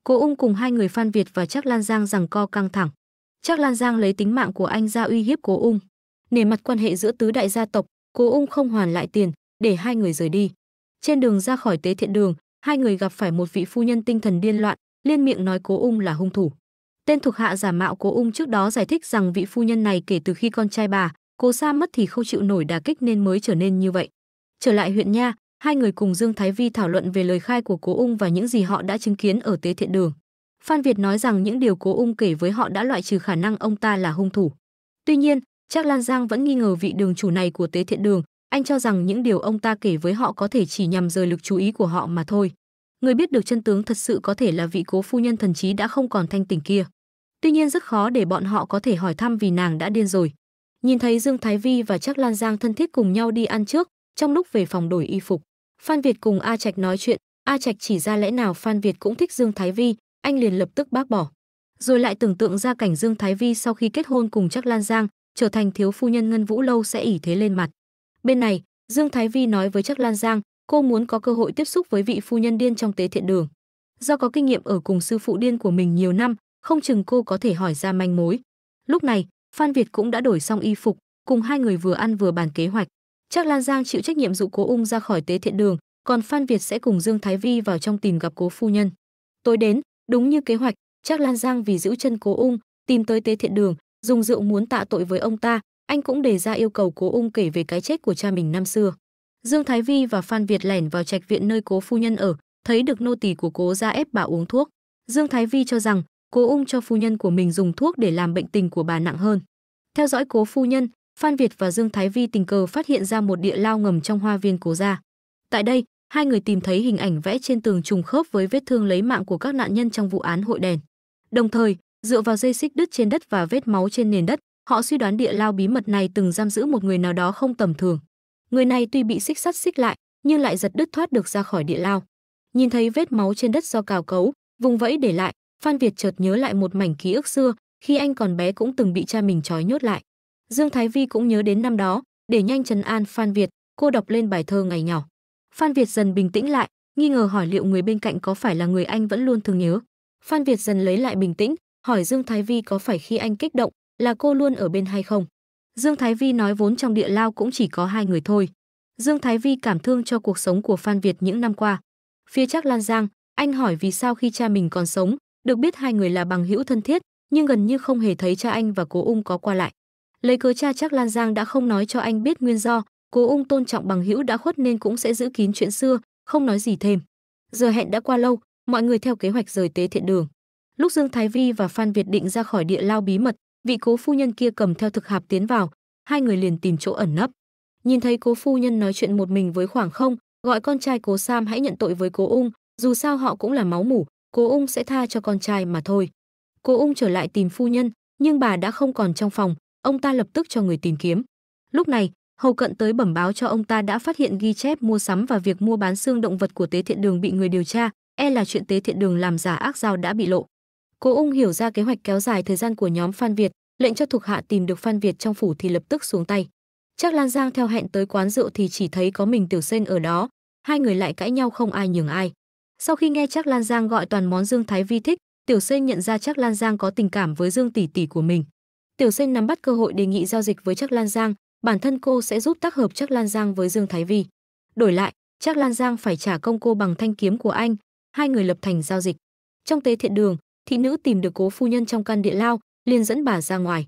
Cố Ung cùng hai người Phan Việt và Chắc Lan Giang rằng co căng thẳng. Chắc Lan Giang lấy tính mạng của anh ra uy hiếp Cố Ung. Nề mặt quan hệ giữa tứ đại gia tộc, Cố Ung không hoàn lại tiền, để hai người rời đi. Trên đường ra khỏi tế thiện đường, hai người gặp phải một vị phu nhân tinh thần điên loạn, liên miệng nói Cố Ung là hung thủ. Tên thuộc hạ giả mạo Cố Ung trước đó giải thích rằng vị phu nhân này kể từ khi con trai bà, Cố Sa mất thì không chịu nổi đà kích nên mới trở nên như vậy. Trở lại huyện nha, hai người cùng Dương Thái Vi thảo luận về lời khai của Cố Ung và những gì họ đã chứng kiến ở tế thiện đường. Phan Việt nói rằng những điều Cố Ung kể với họ đã loại trừ khả năng ông ta là hung thủ. Tuy nhiên, Trác Lan Giang vẫn nghi ngờ vị đường chủ này của tế thiện đường, anh cho rằng những điều ông ta kể với họ có thể chỉ nhằm rời lực chú ý của họ mà thôi. Người biết được chân tướng thật sự có thể là vị cố phu nhân thần trí đã không còn thanh tỉnh kia. Tuy nhiên rất khó để bọn họ có thể hỏi thăm vì nàng đã điên rồi. Nhìn thấy Dương Thái Vi và Trác Lan Giang thân thiết cùng nhau đi ăn trước, trong lúc về phòng đổi y phục, Phan Việt cùng A Trạch nói chuyện, A Trạch chỉ ra lẽ nào Phan Việt cũng thích Dương Thái Vi, anh liền lập tức bác bỏ. Rồi lại tưởng tượng ra cảnh Dương Thái Vi sau khi kết hôn cùng Trác Lan Giang, trở thành thiếu phu nhân Ngân Vũ lâu sẽ ỉ thế lên mặt. Bên này, Dương Thái Vi nói với Trác Lan Giang, cô muốn có cơ hội tiếp xúc với vị phu nhân điên trong tế thiện đường. Do có kinh nghiệm ở cùng sư phụ điên của mình nhiều năm, không chừng cô có thể hỏi ra manh mối. Lúc này, Phan Việt cũng đã đổi xong y phục, cùng hai người vừa ăn vừa bàn kế hoạch. Chắc Lan Giang chịu trách nhiệm dụ Cố Ung ra khỏi tế thiện đường, còn Phan Việt sẽ cùng Dương Thái Vi vào trong tìm gặp Cố phu nhân. Tối đến, đúng như kế hoạch, Chắc Lan Giang vì giữ chân Cố Ung, tìm tới tế thiện đường, dùng rượu muốn tạ tội với ông ta, anh cũng đề ra yêu cầu Cố Ung kể về cái chết của cha mình năm xưa. Dương Thái Vi và Phan Việt lẻn vào trạch viện nơi Cố phu nhân ở, thấy được nô tỳ của Cố ra ép bà uống thuốc. Dương Thái Vi cho rằng cố ung cho phu nhân của mình dùng thuốc để làm bệnh tình của bà nặng hơn. Theo dõi cố phu nhân, Phan Việt và Dương Thái Vi tình cờ phát hiện ra một địa lao ngầm trong hoa viên cố gia. Tại đây, hai người tìm thấy hình ảnh vẽ trên tường trùng khớp với vết thương lấy mạng của các nạn nhân trong vụ án hội đèn. Đồng thời, dựa vào dây xích đứt trên đất và vết máu trên nền đất, họ suy đoán địa lao bí mật này từng giam giữ một người nào đó không tầm thường. Người này tuy bị xích sắt xích lại, nhưng lại giật đứt thoát được ra khỏi địa lao. Nhìn thấy vết máu trên đất do cào cấu, vùng vẫy để lại, Phan Việt chợt nhớ lại một mảnh ký ức xưa, khi anh còn bé cũng từng bị cha mình trói nhốt lại. Dương Thái Vi cũng nhớ đến năm đó, để nhanh trấn an Phan Việt, cô đọc lên bài thơ ngày nhỏ. Phan Việt dần bình tĩnh lại, nghi ngờ hỏi liệu người bên cạnh có phải là người anh vẫn luôn thường nhớ. Phan Việt dần lấy lại bình tĩnh, hỏi Dương Thái Vi có phải khi anh kích động là cô luôn ở bên hay không. Dương Thái Vi nói vốn trong địa lao cũng chỉ có hai người thôi. Dương Thái Vi cảm thương cho cuộc sống của Phan Việt những năm qua. Phía chắc Lan Giang, anh hỏi vì sao khi cha mình còn sống, được biết hai người là bằng hữu thân thiết, nhưng gần như không hề thấy cha anh và Cố Ung có qua lại. Lấy cớ cha chắc Lan Giang đã không nói cho anh biết nguyên do, Cố Ung tôn trọng bằng hữu đã khuất nên cũng sẽ giữ kín chuyện xưa, không nói gì thêm. Giờ hẹn đã qua lâu, mọi người theo kế hoạch rời tế thiện đường. Lúc Dương Thái Vi và Phan Việt định ra khỏi địa lao bí mật, vị cố phu nhân kia cầm theo thực hạp tiến vào, hai người liền tìm chỗ ẩn nấp. Nhìn thấy cố phu nhân nói chuyện một mình với khoảng không, gọi con trai cố Sam hãy nhận tội với cố ung, dù sao họ cũng là máu mủ, Cô ung sẽ tha cho con trai mà thôi. Cô ung trở lại tìm phu nhân, nhưng bà đã không còn trong phòng, ông ta lập tức cho người tìm kiếm. Lúc này, Hầu Cận tới bẩm báo cho ông ta đã phát hiện ghi chép mua sắm và việc mua bán xương động vật của Tế Thiện Đường bị người điều tra, e là chuyện Tế Thiện Đường làm giả ác giao đã bị lộ. Cô Ung hiểu ra kế hoạch kéo dài thời gian của nhóm Phan Việt, lệnh cho thuộc hạ tìm được Phan Việt trong phủ thì lập tức xuống tay. Chắc Lan Giang theo hẹn tới quán rượu thì chỉ thấy có mình Tiểu Sen ở đó, hai người lại cãi nhau không ai nhường ai. Sau khi nghe Trác Lan Giang gọi toàn món Dương Thái Vi thích, Tiểu Sen nhận ra Trác Lan Giang có tình cảm với Dương tỷ tỷ của mình. Tiểu Sen nắm bắt cơ hội đề nghị giao dịch với Trác Lan Giang, bản thân cô sẽ giúp tác hợp Trác Lan Giang với Dương Thái Vi. Đổi lại, Trác Lan Giang phải trả công cô bằng thanh kiếm của anh, hai người lập thành giao dịch. Trong tế thiện đường, thị nữ tìm được cố phu nhân trong căn địa lao, liền dẫn bà ra ngoài.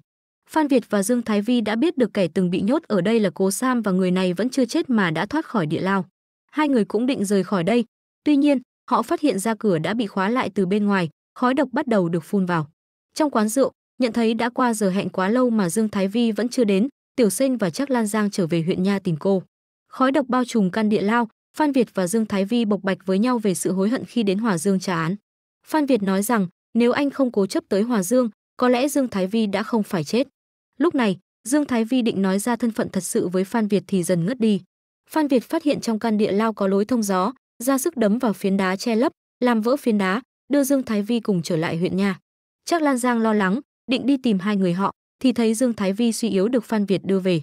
Phan Việt và Dương Thái Vi đã biết được kẻ từng bị nhốt ở đây là Cố Sam và người này vẫn chưa chết mà đã thoát khỏi địa lao. Hai người cũng định rời khỏi đây. Tuy nhiên, họ phát hiện ra cửa đã bị khóa lại từ bên ngoài, khói độc bắt đầu được phun vào. Trong quán rượu, nhận thấy đã qua giờ hẹn quá lâu mà Dương Thái Vi vẫn chưa đến, Tiểu Sinh và Trác Lan Giang trở về huyện nha tìm cô. Khói độc bao trùm căn địa lao, Phan Việt và Dương Thái Vi bộc bạch với nhau về sự hối hận khi đến Hòa Dương trả án. Phan Việt nói rằng, nếu anh không cố chấp tới Hòa Dương, có lẽ Dương Thái Vi đã không phải chết. Lúc này, Dương Thái Vi định nói ra thân phận thật sự với Phan Việt thì dần ngất đi. Phan Việt phát hiện trong căn địa lao có lối thông gió, ra sức đấm vào phiến đá che lấp, làm vỡ phiến đá, đưa Dương Thái Vi cùng trở lại huyện nhà. Chắc Lan Giang lo lắng, định đi tìm hai người họ, thì thấy Dương Thái Vi suy yếu được Phan Việt đưa về.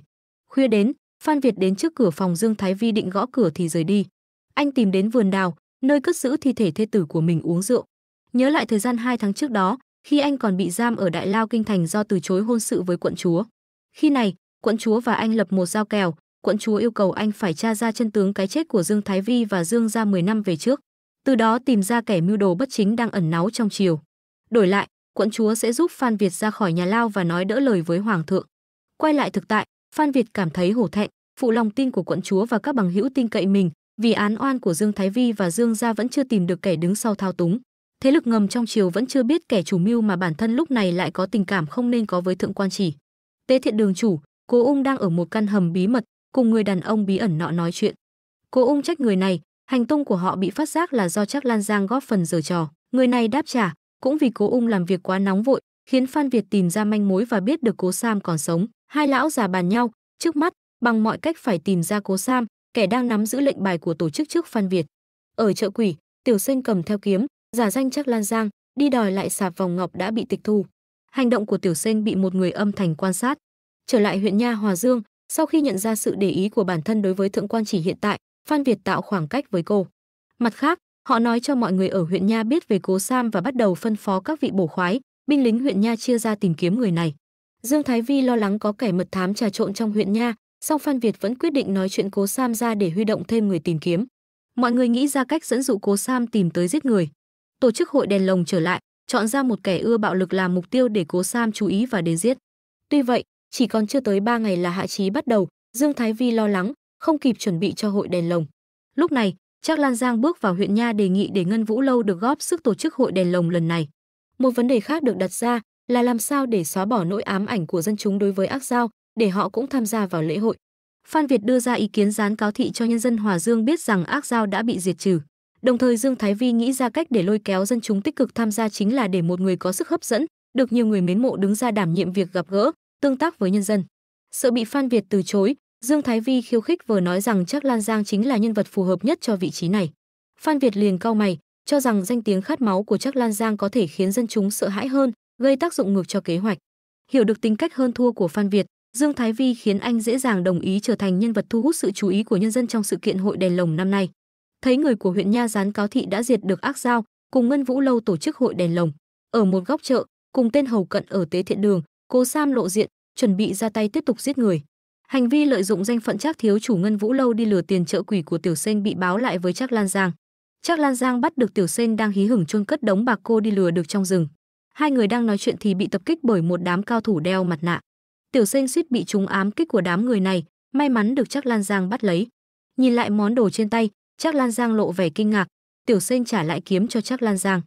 Khuya đến, Phan Việt đến trước cửa phòng Dương Thái Vi định gõ cửa thì rời đi. Anh tìm đến vườn đào, nơi cất giữ thi thể thê tử của mình uống rượu. Nhớ lại thời gian hai tháng trước đó, khi anh còn bị giam ở Đại Lao Kinh Thành do từ chối hôn sự với quận chúa. Khi này, quận chúa và anh lập một giao kèo, quận chúa yêu cầu anh phải tra ra chân tướng cái chết của Dương Thái Vi và Dương gia 10 năm về trước, từ đó tìm ra kẻ mưu đồ bất chính đang ẩn náu trong triều. Đổi lại, quận chúa sẽ giúp Phan Việt ra khỏi nhà lao và nói đỡ lời với hoàng thượng. Quay lại thực tại, Phan Việt cảm thấy hổ thẹn, phụ lòng tin của quận chúa và các bằng hữu tin cậy mình, vì án oan của Dương Thái Vi và Dương gia vẫn chưa tìm được kẻ đứng sau thao túng. Thế lực ngầm trong triều vẫn chưa biết kẻ chủ mưu mà bản thân lúc này lại có tình cảm không nên có với thượng quan chỉ. Tế thiện đường chủ, Cố Ung đang ở một căn hầm bí mật, cùng người đàn ông bí ẩn nọ nói chuyện. Cô ung trách người này, hành tung của họ bị phát giác là do chắc Lan Giang góp phần giở trò. Người này đáp trả, cũng vì cố ung làm việc quá nóng vội, khiến Phan Việt tìm ra manh mối và biết được cố Sam còn sống. Hai lão già bàn nhau, trước mắt, bằng mọi cách phải tìm ra cố Sam, kẻ đang nắm giữ lệnh bài của tổ chức trước Phan Việt. Ở chợ quỷ, Tiểu Sinh cầm theo kiếm, giả danh chắc Lan Giang, đi đòi lại sạp vòng ngọc đã bị tịch thu. Hành động của Tiểu Sinh bị một người âm thành quan sát. Trở lại huyện nha Hòa Dương, sau khi nhận ra sự để ý của bản thân đối với thượng quan chỉ hiện tại, Phan Việt tạo khoảng cách với cô. Mặt khác, họ nói cho mọi người ở huyện Nha biết về Cố Sam và bắt đầu phân phó các vị bổ khoái, binh lính huyện Nha chia ra tìm kiếm người này. Dương Thái Vi lo lắng có kẻ mật thám trà trộn trong huyện Nha, song Phan Việt vẫn quyết định nói chuyện Cố Sam ra để huy động thêm người tìm kiếm. Mọi người nghĩ ra cách dẫn dụ Cố Sam tìm tới giết người. Tổ chức hội đèn lồng trở lại, chọn ra một kẻ ưa bạo lực làm mục tiêu để Cố Sam chú ý và đến giết. Tuy vậy, chỉ còn chưa tới 3 ngày là hạ trí bắt đầu, Dương Thái Vi lo lắng, không kịp chuẩn bị cho hội đèn lồng. Lúc này, Trác Lan Giang bước vào huyện nha đề nghị để Ngân Vũ lâu được góp sức tổ chức hội đèn lồng lần này. Một vấn đề khác được đặt ra là làm sao để xóa bỏ nỗi ám ảnh của dân chúng đối với ác giao, để họ cũng tham gia vào lễ hội. Phan Việt đưa ra ý kiến gián cáo thị cho nhân dân Hòa Dương biết rằng ác giao đã bị diệt trừ. Đồng thời Dương Thái Vi nghĩ ra cách để lôi kéo dân chúng tích cực tham gia chính là để một người có sức hấp dẫn, được nhiều người mến mộ đứng ra đảm nhiệm việc gặp gỡ, tương tác với nhân dân. Sợ bị Phan Việt từ chối, Dương Thái Vi khiêu khích vừa nói rằng chắc Lan Giang chính là nhân vật phù hợp nhất cho vị trí này. Phan Việt liền cau mày, cho rằng danh tiếng khát máu của chắc Lan Giang có thể khiến dân chúng sợ hãi hơn, gây tác dụng ngược cho kế hoạch. Hiểu được tính cách hơn thua của Phan Việt, Dương Thái Vi khiến anh dễ dàng đồng ý trở thành nhân vật thu hút sự chú ý của nhân dân trong sự kiện hội đèn lồng năm nay. Thấy người của huyện Nha Gián cáo thị đã diệt được ác giao, cùng Ngân Vũ lâu tổ chức hội đèn lồng. Ở một góc chợ, cùng tên hầu cận ở tế thiện đường, Cố Sam lộ diện, chuẩn bị ra tay tiếp tục giết người. Hành vi lợi dụng danh phận chắc thiếu chủ Ngân Vũ lâu đi lừa tiền trợ quỷ của Tiểu Sen bị báo lại với chắc Lan Giang. Chắc Lan Giang bắt được Tiểu Sen đang hí hửng chôn cất đống bạc cô đi lừa được trong rừng. Hai người đang nói chuyện thì bị tập kích bởi một đám cao thủ đeo mặt nạ. Tiểu Sen suýt bị trúng ám kích của đám người này, may mắn được chắc Lan Giang bắt lấy. Nhìn lại món đồ trên tay, chắc Lan Giang lộ vẻ kinh ngạc, Tiểu Sen trả lại kiếm cho chắc Lan Giang.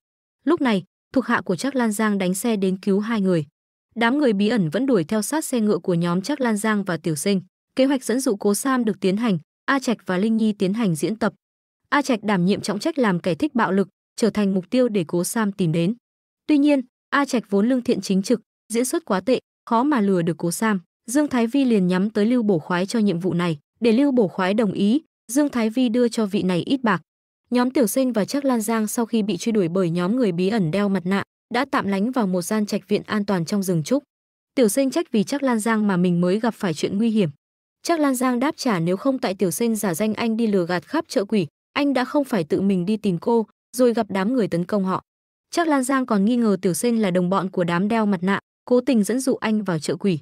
Lúc này, thuộc hạ của chắc Lan Giang đánh xe đến cứu hai người. Đám người bí ẩn vẫn đuổi theo sát xe ngựa của nhóm chắc Lan Giang và Tiểu Sinh. Kế hoạch dẫn dụ Cố Sam được tiến hành, A Trạch và Linh Nhi tiến hành diễn tập. A Trạch đảm nhiệm trọng trách làm kẻ thích bạo lực, trở thành mục tiêu để Cố Sam tìm đến. Tuy nhiên, A Trạch vốn lương thiện chính trực, diễn xuất quá tệ, khó mà lừa được Cố Sam. Dương Thái Vi liền nhắm tới Lưu Bổ Khoái cho nhiệm vụ này, để Lưu Bổ Khoái đồng ý, Dương Thái Vi đưa cho vị này ít bạc. Nhóm Tiểu Sinh và chắc Lan Giang sau khi bị truy đuổi bởi nhóm người bí ẩn đeo mặt nạ, đã tạm lánh vào một gian trạch viện an toàn trong rừng trúc. Tiểu Sinh trách vì chắc Lan Giang mà mình mới gặp phải chuyện nguy hiểm. Chắc Lan Giang đáp trả nếu không tại Tiểu Sinh giả danh anh đi lừa gạt khắp chợ quỷ, anh đã không phải tự mình đi tìm cô, rồi gặp đám người tấn công họ. Chắc Lan Giang còn nghi ngờ Tiểu Sinh là đồng bọn của đám đeo mặt nạ, cố tình dẫn dụ anh vào chợ quỷ.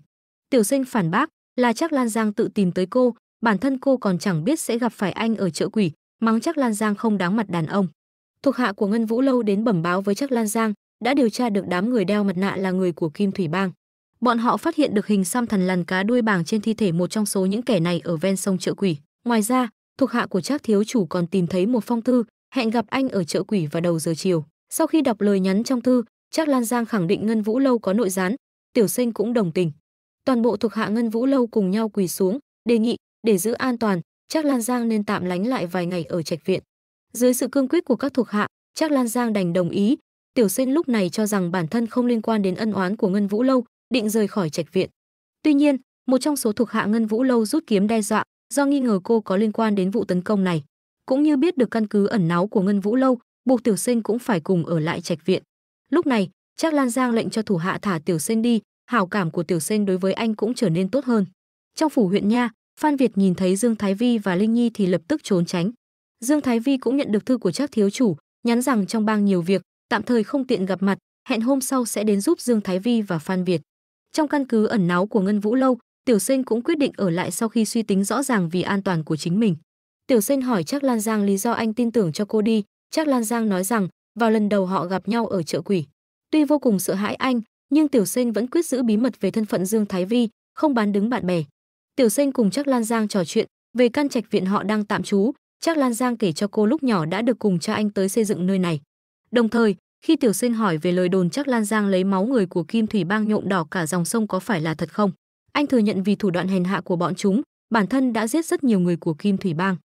Tiểu Sinh phản bác, là chắc Lan Giang tự tìm tới cô, bản thân cô còn chẳng biết sẽ gặp phải anh ở chợ quỷ, mắng chắc Lan Giang không đáng mặt đàn ông. Thuộc hạ của Ngân Vũ lâu đến bẩm báo với chắc Lan Giang, đã điều tra được đám người đeo mặt nạ là người của Kim Thủy Bang. Bọn họ phát hiện được hình xăm thần lằn cá đuôi bảng trên thi thể một trong số những kẻ này ở ven sông chợ quỷ. Ngoài ra, thuộc hạ của Trác thiếu chủ còn tìm thấy một phong thư hẹn gặp anh ở chợ quỷ vào đầu giờ chiều. Sau khi đọc lời nhắn trong thư, Trác Lan Giang khẳng định Ngân Vũ lâu có nội gián, Tiểu Sinh cũng đồng tình. Toàn bộ thuộc hạ Ngân Vũ lâu cùng nhau quỳ xuống, đề nghị để giữ an toàn, Trác Lan Giang nên tạm lánh lại vài ngày ở trạch viện. Dưới sự cương quyết của các thuộc hạ, Trác Lan Giang đành đồng ý, Tiểu Sinh lúc này cho rằng bản thân không liên quan đến ân oán của Ngân Vũ lâu, định rời khỏi trạch viện. Tuy nhiên, một trong số thuộc hạ Ngân Vũ lâu rút kiếm đe dọa, do nghi ngờ cô có liên quan đến vụ tấn công này, cũng như biết được căn cứ ẩn náu của Ngân Vũ lâu, buộc Tiểu Sinh cũng phải cùng ở lại trạch viện. Lúc này, Trác Lan Giang lệnh cho thủ hạ thả Tiểu Sinh đi, hảo cảm của Tiểu Sinh đối với anh cũng trở nên tốt hơn. Trong phủ huyện nha, Phan Việt nhìn thấy Dương Thái Vi và Linh Nhi thì lập tức trốn tránh. Dương Thái Vi cũng nhận được thư của Trác thiếu chủ, nhắn rằng trong bang nhiều việc, tạm thời không tiện gặp mặt, hẹn hôm sau sẽ đến giúp Dương Thái Vi và Phan Việt. Trong căn cứ ẩn náu của Ngân Vũ Lâu, Tiểu Sinh cũng quyết định ở lại sau khi suy tính rõ ràng vì an toàn của chính mình. Tiểu Sinh hỏi Trác Lan Giang lý do anh tin tưởng cho cô đi, Trác Lan Giang nói rằng vào lần đầu họ gặp nhau ở chợ quỷ. Tuy vô cùng sợ hãi anh, nhưng Tiểu Sinh vẫn quyết giữ bí mật về thân phận Dương Thái Vi, không bán đứng bạn bè. Tiểu Sinh cùng Trác Lan Giang trò chuyện về căn trạch viện họ đang tạm trú, Trác Lan Giang kể cho cô lúc nhỏ đã được cùng cha anh tới xây dựng nơi này. Đồng thời, khi Tiểu Sinh hỏi về lời đồn chắc Lan Giang lấy máu người của Kim Thủy Bang nhuộm đỏ cả dòng sông có phải là thật không? Anh thừa nhận vì thủ đoạn hèn hạ của bọn chúng, bản thân đã giết rất nhiều người của Kim Thủy Bang.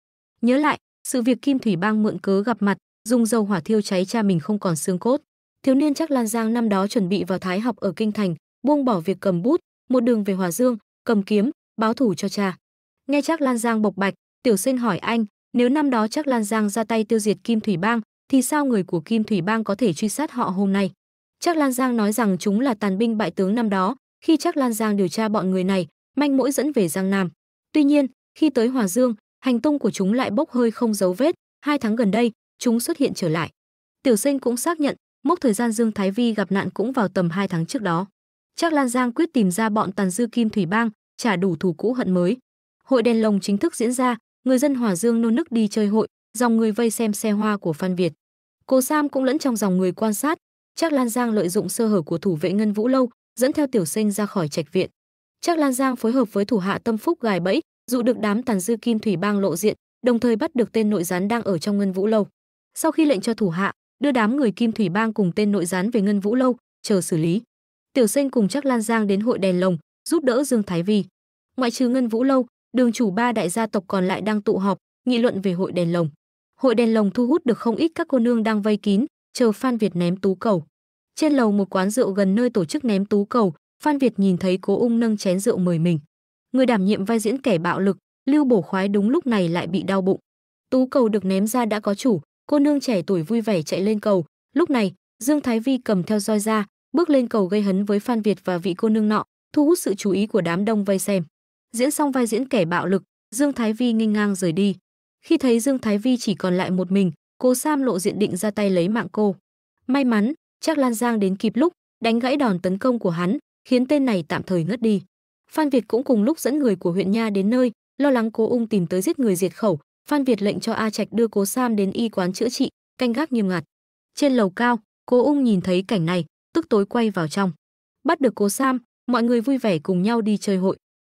Nhớ lại, sự việc Kim Thủy Bang mượn cớ gặp mặt, dùng dầu hỏa thiêu cháy cha mình không còn xương cốt. Thiếu niên chắc Lan Giang năm đó chuẩn bị vào thái học ở kinh thành, buông bỏ việc cầm bút, một đường về Hòa Dương, cầm kiếm, báo thủ cho cha. Nghe chắc Lan Giang bộc bạch, Tiểu Sinh hỏi anh, nếu năm đó chắc Lan Giang ra tay tiêu diệt Kim Thủy Bang, thì sao người của Kim Thủy Bang có thể truy sát họ hôm nay? Trác Lan Giang nói rằng chúng là tàn binh bại tướng năm đó, khi Trác Lan Giang điều tra bọn người này, manh mối dẫn về Giang Nam. Tuy nhiên, khi tới Hòa Dương, hành tung của chúng lại bốc hơi không dấu vết, hai tháng gần đây, chúng xuất hiện trở lại. Tiểu Sinh cũng xác nhận, mốc thời gian Dương Thái Vi gặp nạn cũng vào tầm hai tháng trước đó. Trác Lan Giang quyết tìm ra bọn tàn dư Kim Thủy Bang, trả đủ thù cũ hận mới. Hội đèn lồng chính thức diễn ra, người dân Hòa Dương nô nức đi chơi hội, dòng người vây xem xe hoa của Phan Việt. Cô Sam cũng lẫn trong dòng người quan sát, chắc Lan Giang lợi dụng sơ hở của thủ vệ Ngân Vũ Lâu, dẫn theo tiểu sinh ra khỏi trạch viện. Chắc Lan Giang phối hợp với thủ hạ Tâm Phúc gài bẫy, dụ được đám tàn dư kim thủy bang lộ diện, đồng thời bắt được tên nội gián đang ở trong Ngân Vũ Lâu. Sau khi lệnh cho thủ hạ, đưa đám người kim thủy bang cùng tên nội gián về Ngân Vũ Lâu, chờ xử lý. Tiểu sinh cùng chắc Lan Giang đến hội đèn lồng, giúp đỡ Dương Thái Vi. Ngoại trừ Ngân Vũ Lâu, đường chủ ba đại gia tộc còn lại đang tụ họp, nghị luận về hội đèn lồng hội đèn lồng thu hút được không ít các cô nương đang vây kín, chờ Phan Việt ném tú cầu. Trên lầu một quán rượu gần nơi tổ chức ném tú cầu, Phan Việt nhìn thấy Cố Ung nâng chén rượu mời mình. Người đảm nhiệm vai diễn kẻ bạo lực, Lưu Bổ Khoái đúng lúc này lại bị đau bụng. Tú cầu được ném ra đã có chủ, cô nương trẻ tuổi vui vẻ chạy lên cầu. Lúc này, Dương Thái Vi cầm theo roi ra, bước lên cầu gây hấn với Phan Việt và vị cô nương nọ, thu hút sự chú ý của đám đông vây xem. Diễn xong vai diễn kẻ bạo lực, Dương Thái Vi nghênh ngang rời đi. Khi thấy Dương Thái Vi chỉ còn lại một mình, Cố Sam lộ diện định ra tay lấy mạng cô. May mắn, chắc Lan Giang đến kịp lúc, đánh gãy đòn tấn công của hắn, khiến tên này tạm thời ngất đi. Phan Việt cũng cùng lúc dẫn người của huyện nha đến nơi, lo lắng Cố Ung tìm tới giết người diệt khẩu, Phan Việt lệnh cho A Trạch đưa Cố Sam đến y quán chữa trị, canh gác nghiêm ngặt. Trên lầu cao, Cố Ung nhìn thấy cảnh này, tức tối quay vào trong. Bắt được Cố Sam, mọi người vui vẻ cùng nhau đi chơi hội.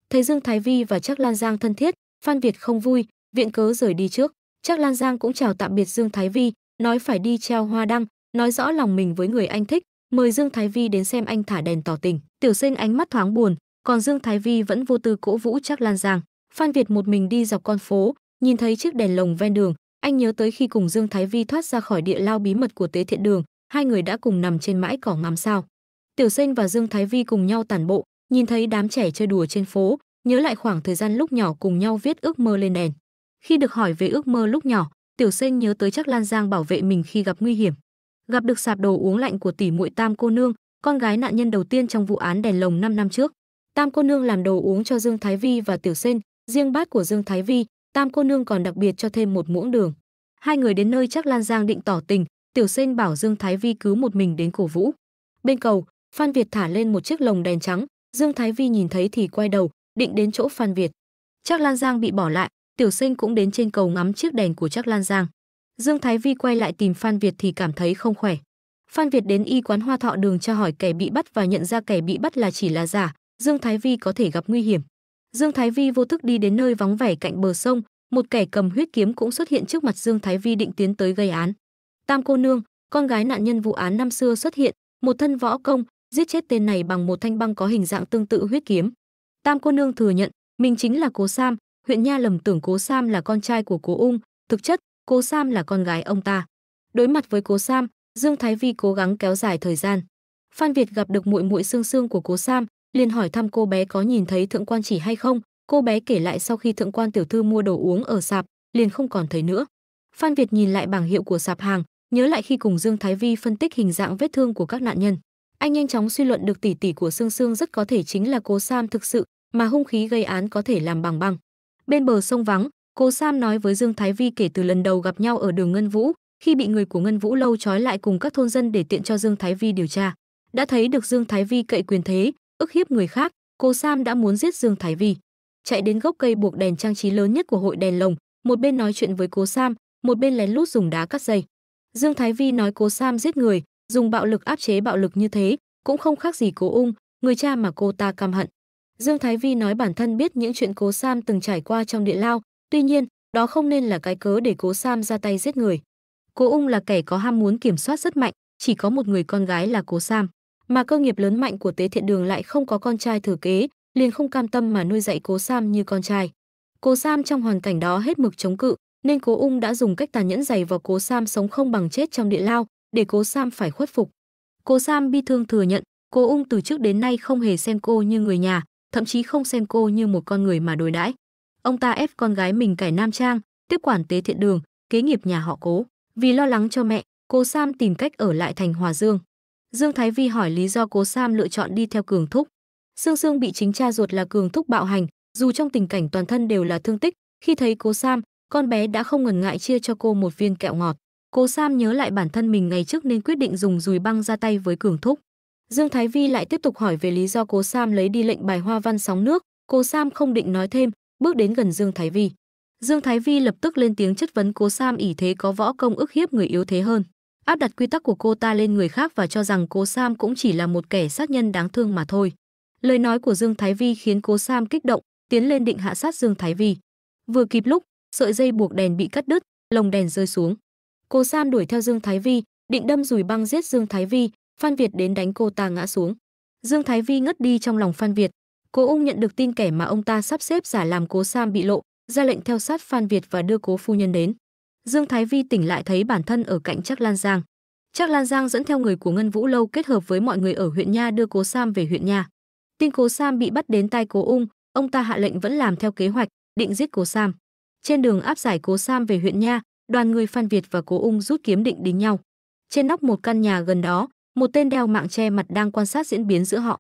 Thấy Dương Thái Vi và Trác Lan Giang thân thiết, Phan Việt không vui, viện cớ rời đi trước chắc lan giang cũng chào tạm biệt dương thái vi nói phải đi treo hoa đăng nói rõ lòng mình với người anh thích mời dương thái vi đến xem anh thả đèn tỏ tình tiểu sinh ánh mắt thoáng buồn còn dương thái vi vẫn vô tư cỗ vũ chắc lan giang phan việt một mình đi dọc con phố nhìn thấy chiếc đèn lồng ven đường anh nhớ tới khi cùng dương thái vi thoát ra khỏi địa lao bí mật của tế thiện đường hai người đã cùng nằm trên mãi cỏ ngắm sao tiểu sinh và dương thái vi cùng nhau tản bộ nhìn thấy đám trẻ chơi đùa trên phố nhớ lại khoảng thời gian lúc nhỏ cùng nhau viết ước mơ lên đèn khi được hỏi về ước mơ lúc nhỏ, Tiểu Sen nhớ tới chắc Lan Giang bảo vệ mình khi gặp nguy hiểm. Gặp được sạp đồ uống lạnh của tỷ muội Tam cô nương, con gái nạn nhân đầu tiên trong vụ án đèn lồng 5 năm trước. Tam cô nương làm đồ uống cho Dương Thái Vi và Tiểu Sen, riêng bát của Dương Thái Vi, Tam cô nương còn đặc biệt cho thêm một muỗng đường. Hai người đến nơi chắc Lan Giang định tỏ tình, Tiểu Sen bảo Dương Thái Vi cứ một mình đến cổ vũ. Bên cầu, Phan Việt thả lên một chiếc lồng đèn trắng, Dương Thái Vi nhìn thấy thì quay đầu, định đến chỗ Phan Việt. Chắc Lan Giang bị bỏ lại, Tiểu Sinh cũng đến trên cầu ngắm chiếc đèn của Trác Lan Giang. Dương Thái Vi quay lại tìm Phan Việt thì cảm thấy không khỏe. Phan Việt đến y quán Hoa Thọ Đường tra hỏi kẻ bị bắt và nhận ra kẻ bị bắt là chỉ là giả, Dương Thái Vi có thể gặp nguy hiểm. Dương Thái Vi vô thức đi đến nơi vắng vẻ cạnh bờ sông, một kẻ cầm huyết kiếm cũng xuất hiện trước mặt Dương Thái Vi định tiến tới gây án. Tam cô nương, con gái nạn nhân vụ án năm xưa xuất hiện, một thân võ công, giết chết tên này bằng một thanh băng có hình dạng tương tự huyết kiếm. Tam cô nương thừa nhận, mình chính là Cố Sam, huyện nha lầm tưởng cố sam là con trai của cố ung thực chất cố sam là con gái ông ta đối mặt với cố sam dương thái vi cố gắng kéo dài thời gian phan việt gặp được muội muội xương xương của cố sam liền hỏi thăm cô bé có nhìn thấy thượng quan chỉ hay không cô bé kể lại sau khi thượng quan tiểu thư mua đồ uống ở sạp liền không còn thấy nữa phan việt nhìn lại bảng hiệu của sạp hàng nhớ lại khi cùng dương thái vi phân tích hình dạng vết thương của các nạn nhân anh nhanh chóng suy luận được tỷ tỷ của xương xương rất có thể chính là cố sam thực sự mà hung khí gây án có thể làm bằng băng Bên bờ sông vắng, cô Sam nói với Dương Thái Vi kể từ lần đầu gặp nhau ở đường Ngân Vũ, khi bị người của Ngân Vũ lâu trói lại cùng các thôn dân để tiện cho Dương Thái Vi điều tra. Đã thấy được Dương Thái Vi cậy quyền thế, ức hiếp người khác, cô Sam đã muốn giết Dương Thái Vi. Chạy đến gốc cây buộc đèn trang trí lớn nhất của hội đèn lồng, một bên nói chuyện với cô Sam, một bên lén lút dùng đá cắt dây. Dương Thái Vi nói cô Sam giết người, dùng bạo lực áp chế bạo lực như thế, cũng không khác gì Cố Ung, người cha mà cô ta căm hận. Dương Thái Vi nói bản thân biết những chuyện Cố Sam từng trải qua trong địa lao, tuy nhiên, đó không nên là cái cớ để Cố Sam ra tay giết người. Cố Ung là kẻ có ham muốn kiểm soát rất mạnh, chỉ có một người con gái là Cố Sam, mà cơ nghiệp lớn mạnh của Tế Thiện Đường lại không có con trai thừa kế, liền không cam tâm mà nuôi dạy Cố Sam như con trai. Cố Sam trong hoàn cảnh đó hết mực chống cự, nên Cố Ung đã dùng cách tàn nhẫn giày vào Cố Sam sống không bằng chết trong địa lao, để Cố Sam phải khuất phục. Cố Sam bi thương thừa nhận, Cố Ung từ trước đến nay không hề xem cô như người nhà, thậm chí không xem cô như một con người mà đối đãi. Ông ta ép con gái mình cải nam trang, tiếp quản tế thiện đường, kế nghiệp nhà họ Cố. Vì lo lắng cho mẹ, Cố Sam tìm cách ở lại thành Hòa Dương. Dương Thái Vi hỏi lý do Cố Sam lựa chọn đi theo Cường Thúc. Sương Sương bị chính cha ruột là Cường Thúc bạo hành, dù trong tình cảnh toàn thân đều là thương tích, khi thấy Cố Sam, con bé đã không ngần ngại chia cho cô một viên kẹo ngọt. Cố Sam nhớ lại bản thân mình ngày trước nên quyết định dùng dùi băng ra tay với Cường Thúc. Dương Thái Vi lại tiếp tục hỏi về lý do Cố Sam lấy đi lệnh bài hoa văn sóng nước, Cố Sam không định nói thêm, bước đến gần Dương Thái Vi. Dương Thái Vi lập tức lên tiếng chất vấn Cố Sam ỷ thế có võ công ức hiếp người yếu thế hơn, áp đặt quy tắc của cô ta lên người khác và cho rằng Cố Sam cũng chỉ là một kẻ sát nhân đáng thương mà thôi. Lời nói của Dương Thái Vi khiến Cố Sam kích động, tiến lên định hạ sát Dương Thái Vi. Vừa kịp lúc, sợi dây buộc đèn bị cắt đứt, lồng đèn rơi xuống. Cố Sam đuổi theo Dương Thái Vi, định đâm rùi băng giết Dương Thái Vi, Phan Việt đến đánh cô ta ngã xuống. Dương Thái Vi ngất đi trong lòng Phan Việt. Cố Ung nhận được tin kẻ mà ông ta sắp xếp giả làm Cố Sam bị lộ, ra lệnh theo sát Phan Việt và đưa Cố phu nhân đến. Dương Thái Vi tỉnh lại thấy bản thân ở cạnh Trác Lan Giang. Trác Lan Giang dẫn theo người của Ngân Vũ lâu kết hợp với mọi người ở huyện nha đưa Cố Sam về huyện nha. Tin Cố Sam bị bắt đến tay Cố Ung, ông ta hạ lệnh vẫn làm theo kế hoạch, định giết Cố Sam. Trên đường áp giải Cố Sam về huyện nha, đoàn người Phan Việt và Cố Ung rút kiếm định đính nhau. Trên nóc một căn nhà gần đó, một tên đeo mạng che mặt đang quan sát diễn biến giữa họ.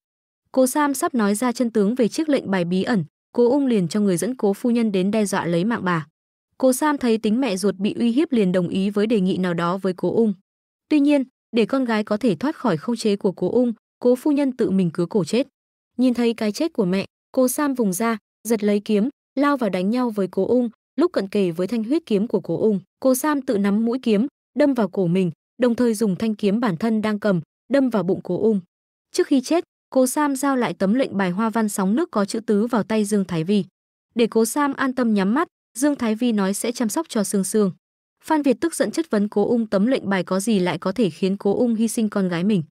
Cố Sam sắp nói ra chân tướng về chiếc lệnh bài bí ẩn, Cố Ung liền cho người dẫn Cố phu nhân đến đe dọa lấy mạng bà. Cố Sam thấy tính mẹ ruột bị uy hiếp liền đồng ý với đề nghị nào đó với Cố Ung. Tuy nhiên, để con gái có thể thoát khỏi khống chế của Cố Ung, Cố phu nhân tự mình cứa cổ chết. Nhìn thấy cái chết của mẹ, Cố Sam vùng ra, giật lấy kiếm, lao vào đánh nhau với Cố Ung, lúc cận kề với thanh huyết kiếm của Cố Ung, Cố Sam tự nắm mũi kiếm, đâm vào cổ mình, đồng thời dùng thanh kiếm bản thân đang cầm, đâm vào bụng Cố Ung. Trước khi chết, Cố Sam giao lại tấm lệnh bài hoa văn sóng nước có chữ tứ vào tay Dương Thái Vi. Để Cố Sam an tâm nhắm mắt, Dương Thái Vi nói sẽ chăm sóc cho Sương Sương. Phan Việt tức giận chất vấn Cố Ung tấm lệnh bài có gì lại có thể khiến Cố Ung hy sinh con gái mình.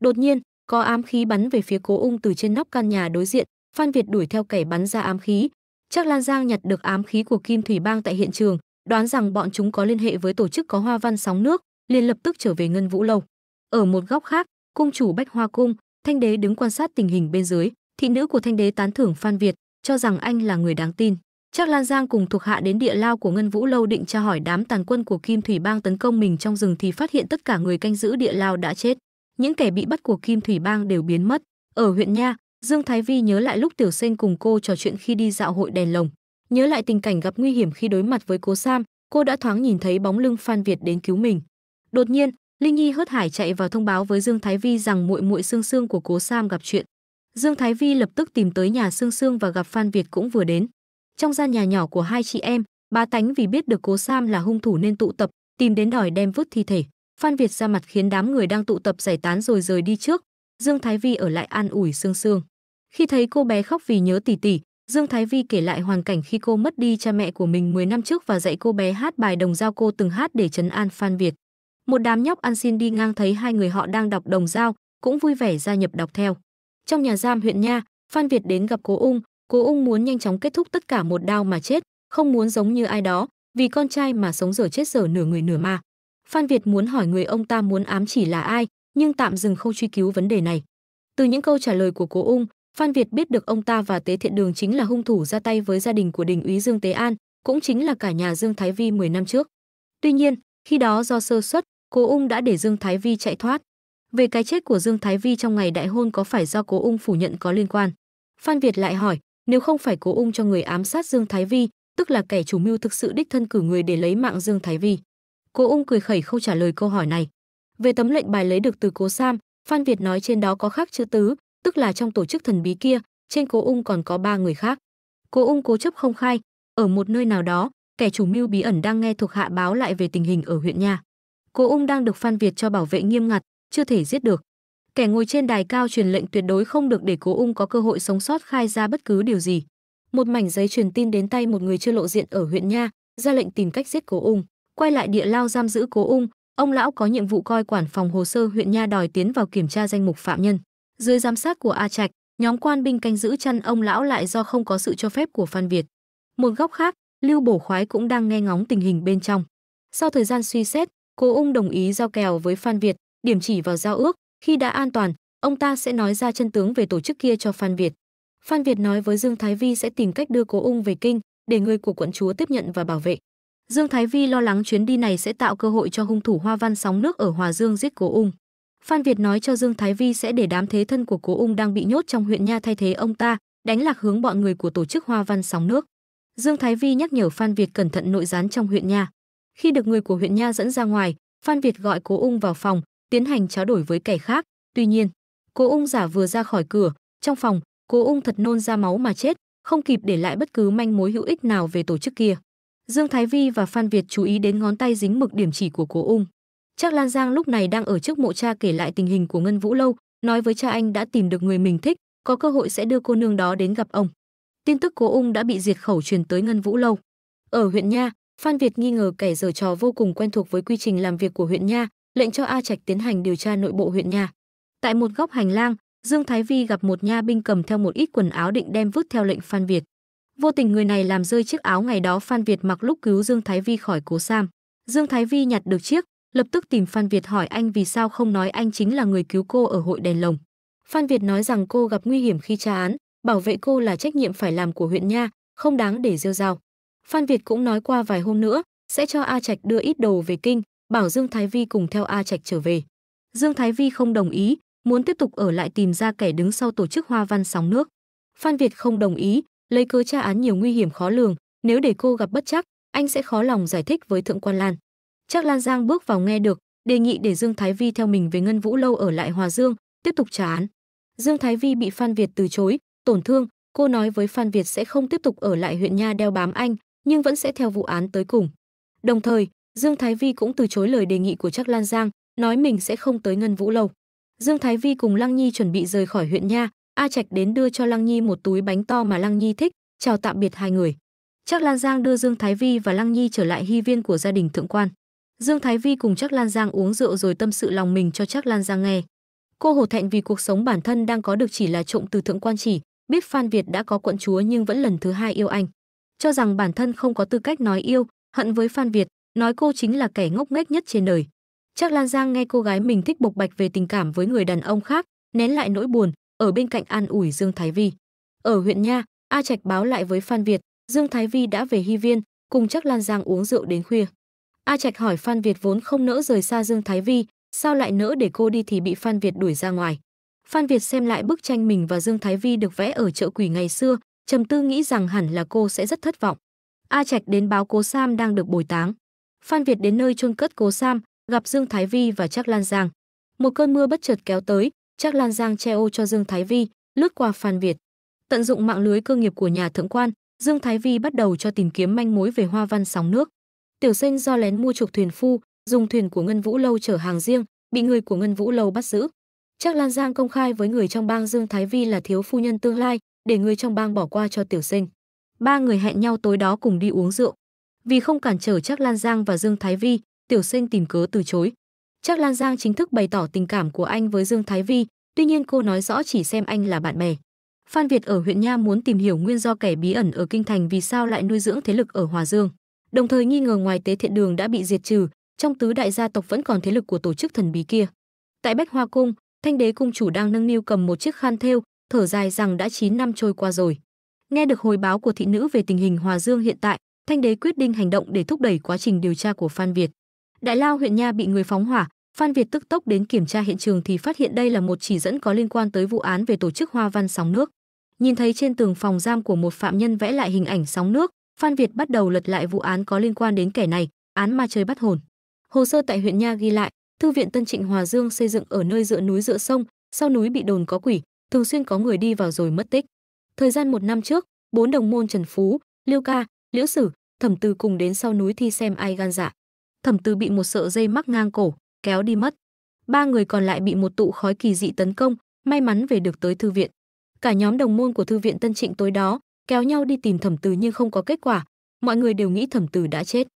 Đột nhiên, có ám khí bắn về phía Cố Ung từ trên nóc căn nhà đối diện, Phan Việt đuổi theo kẻ bắn ra ám khí. Chắc Lan Giang nhặt được ám khí của Kim Thủy Bang tại hiện trường, đoán rằng bọn chúng có liên hệ với tổ chức có hoa văn sóng nước, liền lập tức trở về ngân vũ lâu ở một góc khác cung chủ bách hoa cung thanh đế đứng quan sát tình hình bên dưới thị nữ của thanh đế tán thưởng phan việt cho rằng anh là người đáng tin chắc lan giang cùng thuộc hạ đến địa lao của ngân vũ lâu định tra hỏi đám tàn quân của kim thủy bang tấn công mình trong rừng thì phát hiện tất cả người canh giữ địa lao đã chết những kẻ bị bắt của kim thủy bang đều biến mất ở huyện nha dương thái vi nhớ lại lúc tiểu sinh cùng cô trò chuyện khi đi dạo hội đèn lồng nhớ lại tình cảnh gặp nguy hiểm khi đối mặt với cố sam cô đã thoáng nhìn thấy bóng lưng phan việt đến cứu mình Đột nhiên, Linh Nhi hớt hải chạy vào thông báo với Dương Thái Vi rằng muội muội Sương Sương của Cố Sam gặp chuyện. Dương Thái Vi lập tức tìm tới nhà Sương Sương và gặp Phan Việt cũng vừa đến. Trong gian nhà nhỏ của hai chị em, Bá Tánh vì biết được Cố Sam là hung thủ nên tụ tập, tìm đến đòi đem vứt thi thể. Phan Việt ra mặt khiến đám người đang tụ tập giải tán rồi rời đi trước. Dương Thái Vi ở lại an ủi Sương Sương. Khi thấy cô bé khóc vì nhớ tỷ tỷ, Dương Thái Vi kể lại hoàn cảnh khi cô mất đi cha mẹ của mình 10 năm trước và dạy cô bé hát bài đồng dao cô từng hát để trấn an Phan Việt một đám nhóc ăn xin đi ngang thấy hai người họ đang đọc đồng dao, cũng vui vẻ gia nhập đọc theo. Trong nhà giam huyện Nha, Phan Việt đến gặp Cố Ung, Cố Ung muốn nhanh chóng kết thúc tất cả một đau mà chết, không muốn giống như ai đó, vì con trai mà sống dở chết dở nửa người nửa ma. Phan Việt muốn hỏi người ông ta muốn ám chỉ là ai, nhưng tạm dừng không truy cứu vấn đề này. Từ những câu trả lời của Cố Ung, Phan Việt biết được ông ta và Tế Thiện Đường chính là hung thủ ra tay với gia đình của đình úy Dương Tế An, cũng chính là cả nhà Dương Thái Vi 10 năm trước. Tuy nhiên, khi đó do sơ suất, Cố Ung đã để Dương Thái Vi chạy thoát. Về cái chết của Dương Thái Vi trong ngày đại hôn có phải do Cố Ung phủ nhận có liên quan? Phan Việt lại hỏi, nếu không phải Cố Ung cho người ám sát Dương Thái Vi, tức là kẻ chủ mưu thực sự đích thân cử người để lấy mạng Dương Thái Vi. Cố Ung cười khẩy không trả lời câu hỏi này. Về tấm lệnh bài lấy được từ Cố Sam, Phan Việt nói trên đó có khác chữ tứ, tức là trong tổ chức thần bí kia, trên Cố Ung còn có ba người khác. Cố Ung cố chấp không khai, ở một nơi nào đó, kẻ chủ mưu bí ẩn đang nghe thuộc hạ báo lại về tình hình ở huyện nhà. Cố Ung đang được Phan Việt cho bảo vệ nghiêm ngặt, chưa thể giết được. Kẻ ngồi trên đài cao truyền lệnh tuyệt đối không được để Cố Ung có cơ hội sống sót khai ra bất cứ điều gì. Một mảnh giấy truyền tin đến tay một người chưa lộ diện ở huyện nha, ra lệnh tìm cách giết Cố Ung, quay lại địa lao giam giữ Cố Ung, ông lão có nhiệm vụ coi quản phòng hồ sơ huyện nha đòi tiến vào kiểm tra danh mục phạm nhân. Dưới giám sát của A Trạch, nhóm quan binh canh giữ chăn ông lão lại do không có sự cho phép của Phan Việt. Một góc khác, Lưu Bổ Khoái cũng đang nghe ngóng tình hình bên trong. Sau thời gian suy xét, Cố Ung đồng ý giao kèo với Phan Việt, điểm chỉ vào giao ước, khi đã an toàn, ông ta sẽ nói ra chân tướng về tổ chức kia cho Phan Việt. Phan Việt nói với Dương Thái Vi sẽ tìm cách đưa Cố Ung về kinh, để người của quận chúa tiếp nhận và bảo vệ. Dương Thái Vi lo lắng chuyến đi này sẽ tạo cơ hội cho hung thủ Hoa Văn sóng nước ở Hòa Dương giết Cố Ung. Phan Việt nói cho Dương Thái Vi sẽ để đám thế thân của Cố Ung đang bị nhốt trong huyện nha thay thế ông ta, đánh lạc hướng bọn người của tổ chức Hoa Văn sóng nước. Dương Thái Vi nhắc nhở Phan Việt cẩn thận nội gián trong huyện nha. Khi được người của huyện nha dẫn ra ngoài, Phan Việt gọi Cố Ung vào phòng, tiến hành trao đổi với kẻ khác. Tuy nhiên, Cố Ung giả vừa ra khỏi cửa, trong phòng, Cố Ung thật nôn ra máu mà chết, không kịp để lại bất cứ manh mối hữu ích nào về tổ chức kia. Dương Thái Vi và Phan Việt chú ý đến ngón tay dính mực điểm chỉ của Cố Ung. Chắc Lan Giang lúc này đang ở trước mộ cha kể lại tình hình của Ngân Vũ Lâu, nói với cha anh đã tìm được người mình thích, có cơ hội sẽ đưa cô nương đó đến gặp ông. Tin tức Cố Ung đã bị diệt khẩu truyền tới Ngân Vũ Lâu. Ở huyện Nha, Phan Việt nghi ngờ kẻ giở trò vô cùng quen thuộc với quy trình làm việc của huyện nha, lệnh cho A Trạch tiến hành điều tra nội bộ huyện nha. Tại một góc hành lang, Dương Thái Vi gặp một nha binh cầm theo một ít quần áo định đem vứt theo lệnh Phan Việt. Vô tình người này làm rơi chiếc áo ngày đó Phan Việt mặc lúc cứu Dương Thái Vi khỏi cố Sam. Dương Thái Vi nhặt được chiếc, lập tức tìm Phan Việt hỏi anh vì sao không nói anh chính là người cứu cô ở hội đèn lồng. Phan Việt nói rằng cô gặp nguy hiểm khi tra án, bảo vệ cô là trách nhiệm phải làm của huyện nha, không đáng để rêu rao. Phan Việt cũng nói qua vài hôm nữa sẽ cho A Trạch đưa ít đồ về kinh, bảo Dương Thái Vi cùng theo A Trạch trở về. Dương Thái Vi không đồng ý, muốn tiếp tục ở lại tìm ra kẻ đứng sau tổ chức Hoa Văn sóng nước. Phan Việt không đồng ý, lấy cớ tra án nhiều nguy hiểm khó lường, nếu để cô gặp bất chắc, anh sẽ khó lòng giải thích với Thượng quan Lan. Chắc Lan Giang bước vào nghe được, đề nghị để Dương Thái Vi theo mình về Ngân Vũ lâu ở lại Hòa Dương, tiếp tục tra án. Dương Thái Vi bị Phan Việt từ chối, tổn thương, cô nói với Phan Việt sẽ không tiếp tục ở lại huyện nha đeo bám anh, nhưng vẫn sẽ theo vụ án tới cùng. Đồng thời, Dương Thái Vi cũng từ chối lời đề nghị của Trác Lan Giang, nói mình sẽ không tới Ngân Vũ Lâu. Dương Thái Vi cùng Lăng Nhi chuẩn bị rời khỏi huyện nha, A Trạch đến đưa cho Lăng Nhi một túi bánh to mà Lăng Nhi thích, chào tạm biệt hai người. Trác Lan Giang đưa Dương Thái Vi và Lăng Nhi trở lại hy viên của gia đình thượng quan. Dương Thái Vi cùng Trác Lan Giang uống rượu rồi tâm sự lòng mình cho Trác Lan Giang nghe. Cô hổ thẹn vì cuộc sống bản thân đang có được chỉ là trộm từ thượng quan chỉ, biết Phan Việt đã có quận chúa nhưng vẫn lần thứ hai yêu anh cho rằng bản thân không có tư cách nói yêu, hận với Phan Việt, nói cô chính là kẻ ngốc nghếch nhất trên đời. Chắc Lan Giang nghe cô gái mình thích bộc bạch về tình cảm với người đàn ông khác, nén lại nỗi buồn, ở bên cạnh an ủi Dương Thái Vi. Ở huyện Nha, A Trạch báo lại với Phan Việt, Dương Thái Vi đã về Hy Viên, cùng Chắc Lan Giang uống rượu đến khuya. A Trạch hỏi Phan Việt vốn không nỡ rời xa Dương Thái Vi, sao lại nỡ để cô đi thì bị Phan Việt đuổi ra ngoài. Phan Việt xem lại bức tranh mình và Dương Thái Vi được vẽ ở chợ quỷ ngày xưa, Trầm Tư nghĩ rằng hẳn là cô sẽ rất thất vọng. A Trạch đến báo Cố Sam đang được bồi táng. Phan Việt đến nơi chôn cất Cố Sam, gặp Dương Thái Vi và Trác Lan Giang. Một cơn mưa bất chợt kéo tới, Trác Lan Giang che ô cho Dương Thái Vi, lướt qua Phan Việt. Tận dụng mạng lưới cơ nghiệp của nhà thượng quan, Dương Thái Vi bắt đầu cho tìm kiếm manh mối về hoa văn sóng nước. Tiểu Sinh do lén mua chuộc thuyền phu, dùng thuyền của Ngân Vũ lâu chở hàng riêng, bị người của Ngân Vũ lâu bắt giữ. Trác Lan Giang công khai với người trong bang Dương Thái Vi là thiếu phu nhân tương lai, để người trong bang bỏ qua cho tiểu sinh. Ba người hẹn nhau tối đó cùng đi uống rượu. Vì không cản trở chắc Lan Giang và Dương Thái Vi, tiểu sinh tìm cớ từ chối. chắc Lan Giang chính thức bày tỏ tình cảm của anh với Dương Thái Vi, tuy nhiên cô nói rõ chỉ xem anh là bạn bè. Phan Việt ở huyện Nha muốn tìm hiểu nguyên do kẻ bí ẩn ở kinh thành vì sao lại nuôi dưỡng thế lực ở Hòa Dương, đồng thời nghi ngờ ngoài tế thiện đường đã bị diệt trừ, trong tứ đại gia tộc vẫn còn thế lực của tổ chức thần bí kia. Tại Bách Hoa cung, Thanh đế cung chủ đang nâng niu cầm một chiếc khăn theo thở dài rằng đã 9 năm trôi qua rồi. Nghe được hồi báo của thị nữ về tình hình Hòa Dương hiện tại, Thanh đế quyết định hành động để thúc đẩy quá trình điều tra của Phan Việt. Đại lao huyện nha bị người phóng hỏa, Phan Việt tức tốc đến kiểm tra hiện trường thì phát hiện đây là một chỉ dẫn có liên quan tới vụ án về tổ chức Hoa Văn sóng nước. Nhìn thấy trên tường phòng giam của một phạm nhân vẽ lại hình ảnh sóng nước, Phan Việt bắt đầu lật lại vụ án có liên quan đến kẻ này, án ma chơi bắt hồn. Hồ sơ tại huyện nha ghi lại, thư viện Tân Trịnh Hòa Dương xây dựng ở nơi dựa núi dựa sông, sau núi bị đồn có quỷ, thường xuyên có người đi vào rồi mất tích. Thời gian một năm trước, bốn đồng môn Trần Phú, Liêu Ca, Liễu Sử, Thẩm Từ cùng đến sau núi thi xem ai gan dạ. Thẩm Từ bị một sợi dây mắc ngang cổ, kéo đi mất. Ba người còn lại bị một tụ khói kỳ dị tấn công, may mắn về được tới thư viện. Cả nhóm đồng môn của thư viện Tân Trịnh tối đó kéo nhau đi tìm Thẩm Từ nhưng không có kết quả, mọi người đều nghĩ Thẩm Từ đã chết.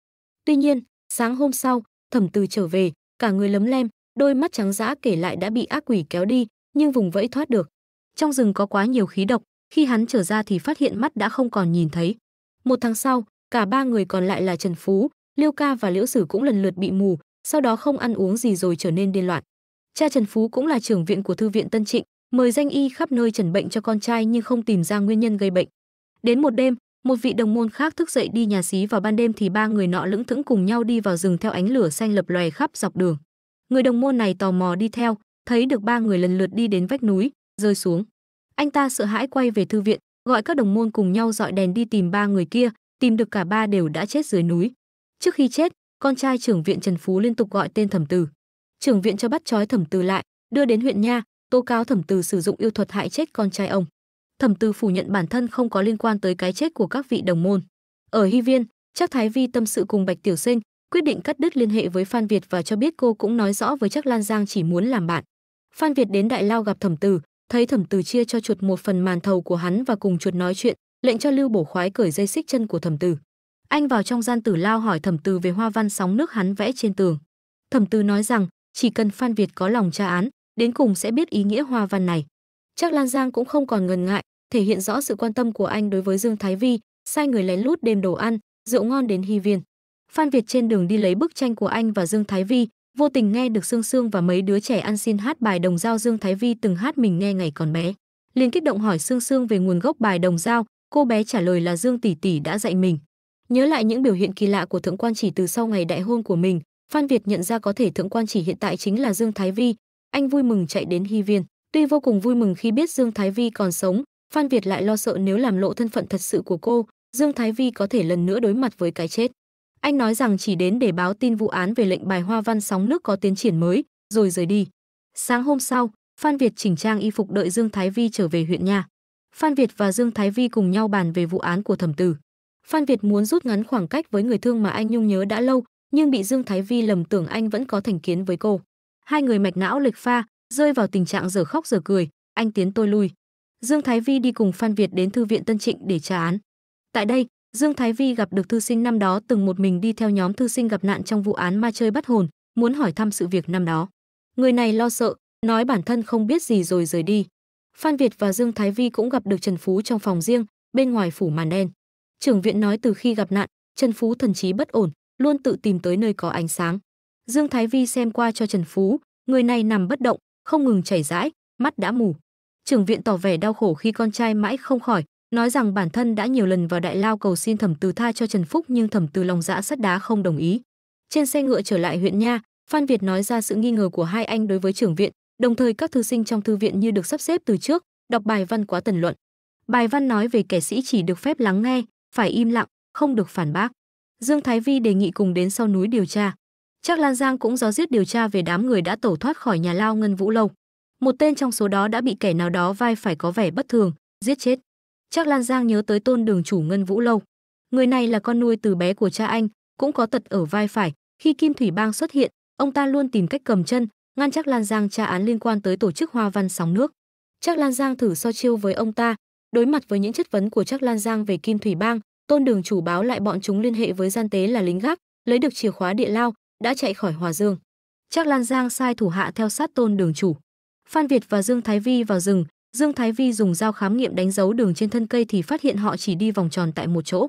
Tuy nhiên, sáng hôm sau, Thẩm Từ trở về, cả người lấm lem, đôi mắt trắng dã kể lại đã bị ác quỷ kéo đi, nhưng vùng vẫy thoát được trong rừng có quá nhiều khí độc, khi hắn trở ra thì phát hiện mắt đã không còn nhìn thấy. Một tháng sau, cả ba người còn lại là Trần Phú, Liêu Ca và Liễu Sử cũng lần lượt bị mù, sau đó không ăn uống gì rồi trở nên điên loạn. Cha Trần Phú cũng là trưởng viện của thư viện Tân Trịnh, mời danh y khắp nơi trần bệnh cho con trai nhưng không tìm ra nguyên nhân gây bệnh. Đến một đêm, một vị đồng môn khác thức dậy đi nhà xí vào ban đêm thì ba người nọ lững thững cùng nhau đi vào rừng theo ánh lửa xanh lập lòe khắp dọc đường. Người đồng môn này tò mò đi theo, thấy được ba người lần lượt đi đến vách núi, rơi xuống. Anh ta sợ hãi quay về thư viện, gọi các đồng môn cùng nhau dọi đèn đi tìm ba người kia, tìm được cả ba đều đã chết dưới núi. Trước khi chết, con trai trưởng viện Trần Phú liên tục gọi tên Thẩm Từ. Trưởng viện cho bắt trói Thẩm Từ lại, đưa đến huyện nha, tố cáo Thẩm Từ sử dụng yêu thuật hại chết con trai ông. Thẩm Từ phủ nhận bản thân không có liên quan tới cái chết của các vị đồng môn. Ở Hy Viên, chắc Thái Vi tâm sự cùng Bạch Tiểu Sinh, quyết định cắt đứt liên hệ với Phan Việt và cho biết cô cũng nói rõ với chắc Lan Giang chỉ muốn làm bạn. Phan Việt đến Đại Lao gặp Thẩm Từ, thấy thẩm tử chia cho chuột một phần màn thầu của hắn và cùng chuột nói chuyện lệnh cho lưu bổ khoái cởi dây xích chân của thẩm tử anh vào trong gian tử lao hỏi thẩm tử về hoa văn sóng nước hắn vẽ trên tường thẩm tử nói rằng chỉ cần phan việt có lòng tra án đến cùng sẽ biết ý nghĩa hoa văn này chắc lan giang cũng không còn ngần ngại thể hiện rõ sự quan tâm của anh đối với dương thái vi sai người lén lút đêm đồ ăn rượu ngon đến hy viên phan việt trên đường đi lấy bức tranh của anh và dương thái vi vô tình nghe được Sương Sương và mấy đứa trẻ ăn xin hát bài đồng dao Dương Thái Vi từng hát mình nghe ngày còn bé. Liền kích động hỏi Sương Sương về nguồn gốc bài đồng dao, cô bé trả lời là Dương tỷ tỷ đã dạy mình. Nhớ lại những biểu hiện kỳ lạ của Thượng quan Chỉ từ sau ngày đại hôn của mình, Phan Việt nhận ra có thể Thượng quan Chỉ hiện tại chính là Dương Thái Vi, anh vui mừng chạy đến Hy Viên. Tuy vô cùng vui mừng khi biết Dương Thái Vi còn sống, Phan Việt lại lo sợ nếu làm lộ thân phận thật sự của cô, Dương Thái Vi có thể lần nữa đối mặt với cái chết. Anh nói rằng chỉ đến để báo tin vụ án về lệnh bài hoa văn sóng nước có tiến triển mới, rồi rời đi. Sáng hôm sau, Phan Việt chỉnh trang y phục đợi Dương Thái Vi trở về huyện nhà. Phan Việt và Dương Thái Vi cùng nhau bàn về vụ án của thẩm tử. Phan Việt muốn rút ngắn khoảng cách với người thương mà anh nhung nhớ đã lâu, nhưng bị Dương Thái Vi lầm tưởng anh vẫn có thành kiến với cô. Hai người mạch não lệch pha, rơi vào tình trạng giờ khóc giờ cười, anh tiến tôi lui. Dương Thái Vi đi cùng Phan Việt đến thư viện Tân Trịnh để trả án. Tại đây, Dương Thái Vi gặp được thư sinh năm đó từng một mình đi theo nhóm thư sinh gặp nạn trong vụ án ma chơi bắt hồn, muốn hỏi thăm sự việc năm đó. Người này lo sợ, nói bản thân không biết gì rồi rời đi. Phan Việt và Dương Thái Vi cũng gặp được Trần Phú trong phòng riêng, bên ngoài phủ màn đen. Trưởng viện nói từ khi gặp nạn, Trần Phú thần trí bất ổn, luôn tự tìm tới nơi có ánh sáng. Dương Thái Vi xem qua cho Trần Phú, người này nằm bất động, không ngừng chảy rãi, mắt đã mù. Trưởng viện tỏ vẻ đau khổ khi con trai mãi không khỏi, nói rằng bản thân đã nhiều lần vào đại lao cầu xin thẩm từ tha cho Trần Phúc nhưng thẩm từ lòng dạ sắt đá không đồng ý. Trên xe ngựa trở lại huyện nha, Phan Việt nói ra sự nghi ngờ của hai anh đối với trưởng viện, đồng thời các thư sinh trong thư viện như được sắp xếp từ trước, đọc bài văn quá tần luận. Bài văn nói về kẻ sĩ chỉ được phép lắng nghe, phải im lặng, không được phản bác. Dương Thái Vi đề nghị cùng đến sau núi điều tra. Chắc Lan Giang cũng gió giết điều tra về đám người đã tẩu thoát khỏi nhà lao Ngân Vũ Lâu. Một tên trong số đó đã bị kẻ nào đó vai phải có vẻ bất thường, giết chết. Chắc Lan Giang nhớ tới tôn đường chủ Ngân Vũ Lâu. Người này là con nuôi từ bé của cha anh, cũng có tật ở vai phải. Khi Kim Thủy Bang xuất hiện, ông ta luôn tìm cách cầm chân, ngăn chắc Lan Giang tra án liên quan tới tổ chức Hoa Văn Sóng Nước. Chắc Lan Giang thử so chiêu với ông ta, đối mặt với những chất vấn của Chắc Lan Giang về Kim Thủy Bang, Tôn Đường chủ báo lại bọn chúng liên hệ với gian tế là lính gác, lấy được chìa khóa địa lao, đã chạy khỏi Hòa Dương. Chắc Lan Giang sai thủ hạ theo sát Tôn Đường chủ. Phan Việt và Dương Thái Vi vào rừng, Dương Thái Vi dùng dao khám nghiệm đánh dấu đường trên thân cây thì phát hiện họ chỉ đi vòng tròn tại một chỗ.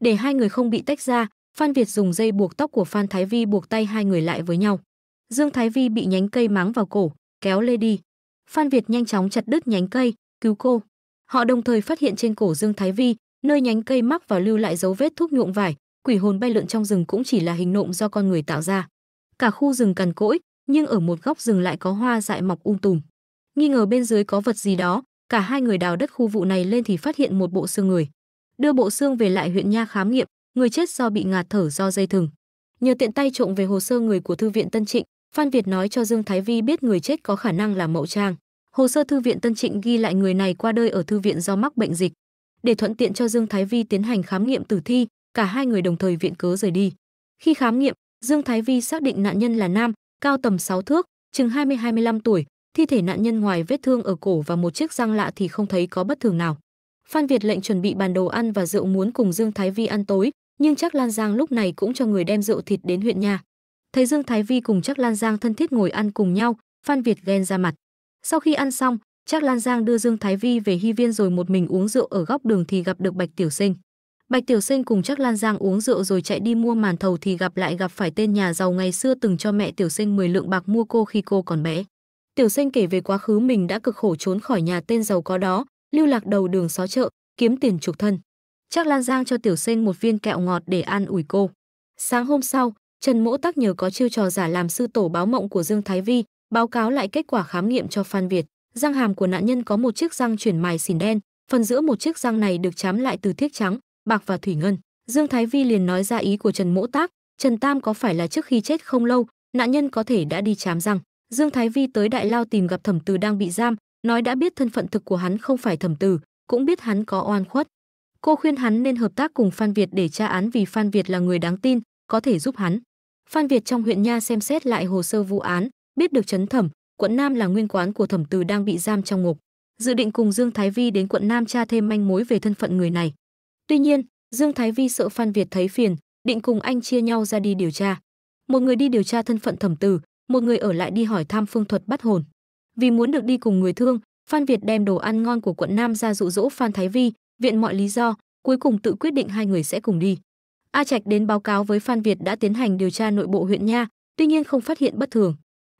Để hai người không bị tách ra, Phan Việt dùng dây buộc tóc của Phan Thái Vi buộc tay hai người lại với nhau. Dương Thái Vi bị nhánh cây máng vào cổ, kéo lê đi. Phan Việt nhanh chóng chặt đứt nhánh cây, cứu cô. Họ đồng thời phát hiện trên cổ Dương Thái Vi, nơi nhánh cây mắc vào lưu lại dấu vết thuốc nhuộm vải, quỷ hồn bay lượn trong rừng cũng chỉ là hình nộm do con người tạo ra. Cả khu rừng cằn cỗi, nhưng ở một góc rừng lại có hoa dại mọc um tùm nghi ngờ bên dưới có vật gì đó, cả hai người đào đất khu vụ này lên thì phát hiện một bộ xương người. Đưa bộ xương về lại huyện nha khám nghiệm, người chết do bị ngạt thở do dây thừng. Nhờ tiện tay trộm về hồ sơ người của thư viện Tân Trịnh, Phan Việt nói cho Dương Thái Vi biết người chết có khả năng là Mậu Trang. Hồ sơ thư viện Tân Trịnh ghi lại người này qua đời ở thư viện do mắc bệnh dịch. Để thuận tiện cho Dương Thái Vi tiến hành khám nghiệm tử thi, cả hai người đồng thời viện cớ rời đi. Khi khám nghiệm, Dương Thái Vi xác định nạn nhân là nam, cao tầm 6 thước, chừng 20-25 tuổi, thi thể nạn nhân ngoài vết thương ở cổ và một chiếc răng lạ thì không thấy có bất thường nào. Phan Việt lệnh chuẩn bị bàn đồ ăn và rượu muốn cùng Dương Thái Vi ăn tối, nhưng chắc Lan Giang lúc này cũng cho người đem rượu thịt đến huyện nhà. Thấy Dương Thái Vi cùng chắc Lan Giang thân thiết ngồi ăn cùng nhau, Phan Việt ghen ra mặt. Sau khi ăn xong, chắc Lan Giang đưa Dương Thái Vi về Hy Viên rồi một mình uống rượu ở góc đường thì gặp được Bạch Tiểu Sinh. Bạch Tiểu Sinh cùng chắc Lan Giang uống rượu rồi chạy đi mua màn thầu thì gặp lại gặp phải tên nhà giàu ngày xưa từng cho mẹ Tiểu Sinh 10 lượng bạc mua cô khi cô còn bé. Tiểu Xanh kể về quá khứ mình đã cực khổ trốn khỏi nhà tên giàu có đó, lưu lạc đầu đường xó chợ, kiếm tiền trục thân. Trác Lan Giang cho Tiểu Xanh một viên kẹo ngọt để an ủi cô. Sáng hôm sau, Trần Mỗ Tắc nhờ có chiêu trò giả làm sư tổ báo mộng của Dương Thái Vi, báo cáo lại kết quả khám nghiệm cho Phan Việt. Răng hàm của nạn nhân có một chiếc răng chuyển mài xỉn đen, phần giữa một chiếc răng này được chám lại từ thiết trắng, bạc và thủy ngân. Dương Thái Vi liền nói ra ý của Trần Mỗ Tác, Trần Tam có phải là trước khi chết không lâu, nạn nhân có thể đã đi chám răng. Dương Thái Vi tới Đại Lao tìm gặp Thẩm Từ đang bị giam, nói đã biết thân phận thực của hắn không phải Thẩm Từ, cũng biết hắn có oan khuất. Cô khuyên hắn nên hợp tác cùng Phan Việt để tra án vì Phan Việt là người đáng tin, có thể giúp hắn. Phan Việt trong huyện nha xem xét lại hồ sơ vụ án, biết được chấn thẩm, quận Nam là nguyên quán của Thẩm Từ đang bị giam trong ngục, dự định cùng Dương Thái Vi đến quận Nam tra thêm manh mối về thân phận người này. Tuy nhiên, Dương Thái Vi sợ Phan Việt thấy phiền, định cùng anh chia nhau ra đi điều tra. Một người đi điều tra thân phận Thẩm Từ, một người ở lại đi hỏi thăm phương thuật bắt hồn. Vì muốn được đi cùng người thương, Phan Việt đem đồ ăn ngon của quận Nam ra dụ dỗ Phan Thái Vi, viện mọi lý do, cuối cùng tự quyết định hai người sẽ cùng đi. A Trạch đến báo cáo với Phan Việt đã tiến hành điều tra nội bộ huyện nha, tuy nhiên không phát hiện bất thường.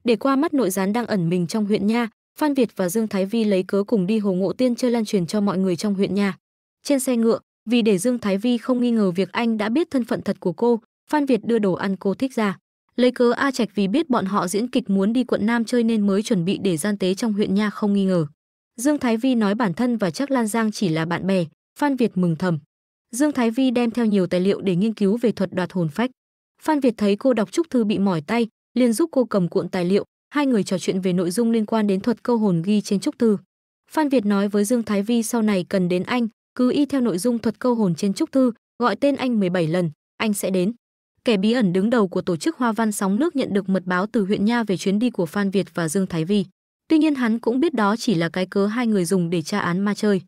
Để qua mắt nội gián đang ẩn mình trong huyện nha, Phan Việt và Dương Thái Vi lấy cớ cùng đi Hồ Ngộ Tiên chơi lan truyền cho mọi người trong huyện nha. Trên xe ngựa, vì để Dương Thái Vi không nghi ngờ việc anh đã biết thân phận thật của cô, Phan Việt đưa đồ ăn cô thích ra. Lấy cớ A Trạch vì biết bọn họ diễn kịch muốn đi quận Nam chơi nên mới chuẩn bị để gian tế trong huyện nha không nghi ngờ. Dương Thái Vi nói bản thân và chắc Lan Giang chỉ là bạn bè, Phan Việt mừng thầm. Dương Thái Vi đem theo nhiều tài liệu để nghiên cứu về thuật đoạt hồn phách. Phan Việt thấy cô đọc trúc thư bị mỏi tay, liền giúp cô cầm cuộn tài liệu, hai người trò chuyện về nội dung liên quan đến thuật câu hồn ghi trên trúc thư. Phan Việt nói với Dương Thái Vi sau này cần đến anh, cứ y theo nội dung thuật câu hồn trên trúc thư, gọi tên anh 17 lần, anh sẽ đến kẻ bí ẩn đứng đầu của tổ chức Hoa Văn Sóng Nước nhận được mật báo từ huyện Nha về chuyến đi của Phan Việt và Dương Thái Vi. Tuy nhiên hắn cũng biết đó chỉ là cái cớ hai người dùng để tra án ma chơi.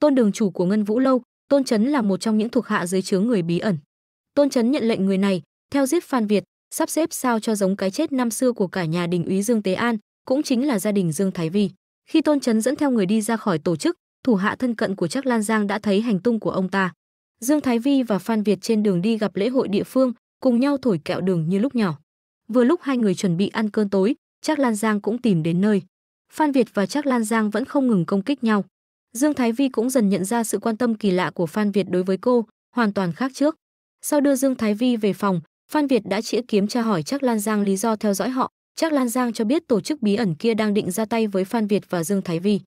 Tôn đường chủ của Ngân Vũ Lâu, Tôn Trấn là một trong những thuộc hạ dưới chướng người bí ẩn. Tôn Trấn nhận lệnh người này, theo giết Phan Việt, sắp xếp sao cho giống cái chết năm xưa của cả nhà đình úy Dương Tế An, cũng chính là gia đình Dương Thái Vi. Khi Tôn Trấn dẫn theo người đi ra khỏi tổ chức, thủ hạ thân cận của Trác Lan Giang đã thấy hành tung của ông ta. Dương Thái Vi và Phan Việt trên đường đi gặp lễ hội địa phương, cùng nhau thổi kẹo đường như lúc nhỏ. Vừa lúc hai người chuẩn bị ăn cơm tối, Trác Lan Giang cũng tìm đến nơi. Phan Việt và Trác Lan Giang vẫn không ngừng công kích nhau. Dương Thái Vi cũng dần nhận ra sự quan tâm kỳ lạ của Phan Việt đối với cô, hoàn toàn khác trước. Sau đưa Dương Thái Vi về phòng, Phan Việt đã chĩa kiếm tra hỏi Trác Lan Giang lý do theo dõi họ. Trác Lan Giang cho biết tổ chức bí ẩn kia đang định ra tay với Phan Việt và Dương Thái Vi.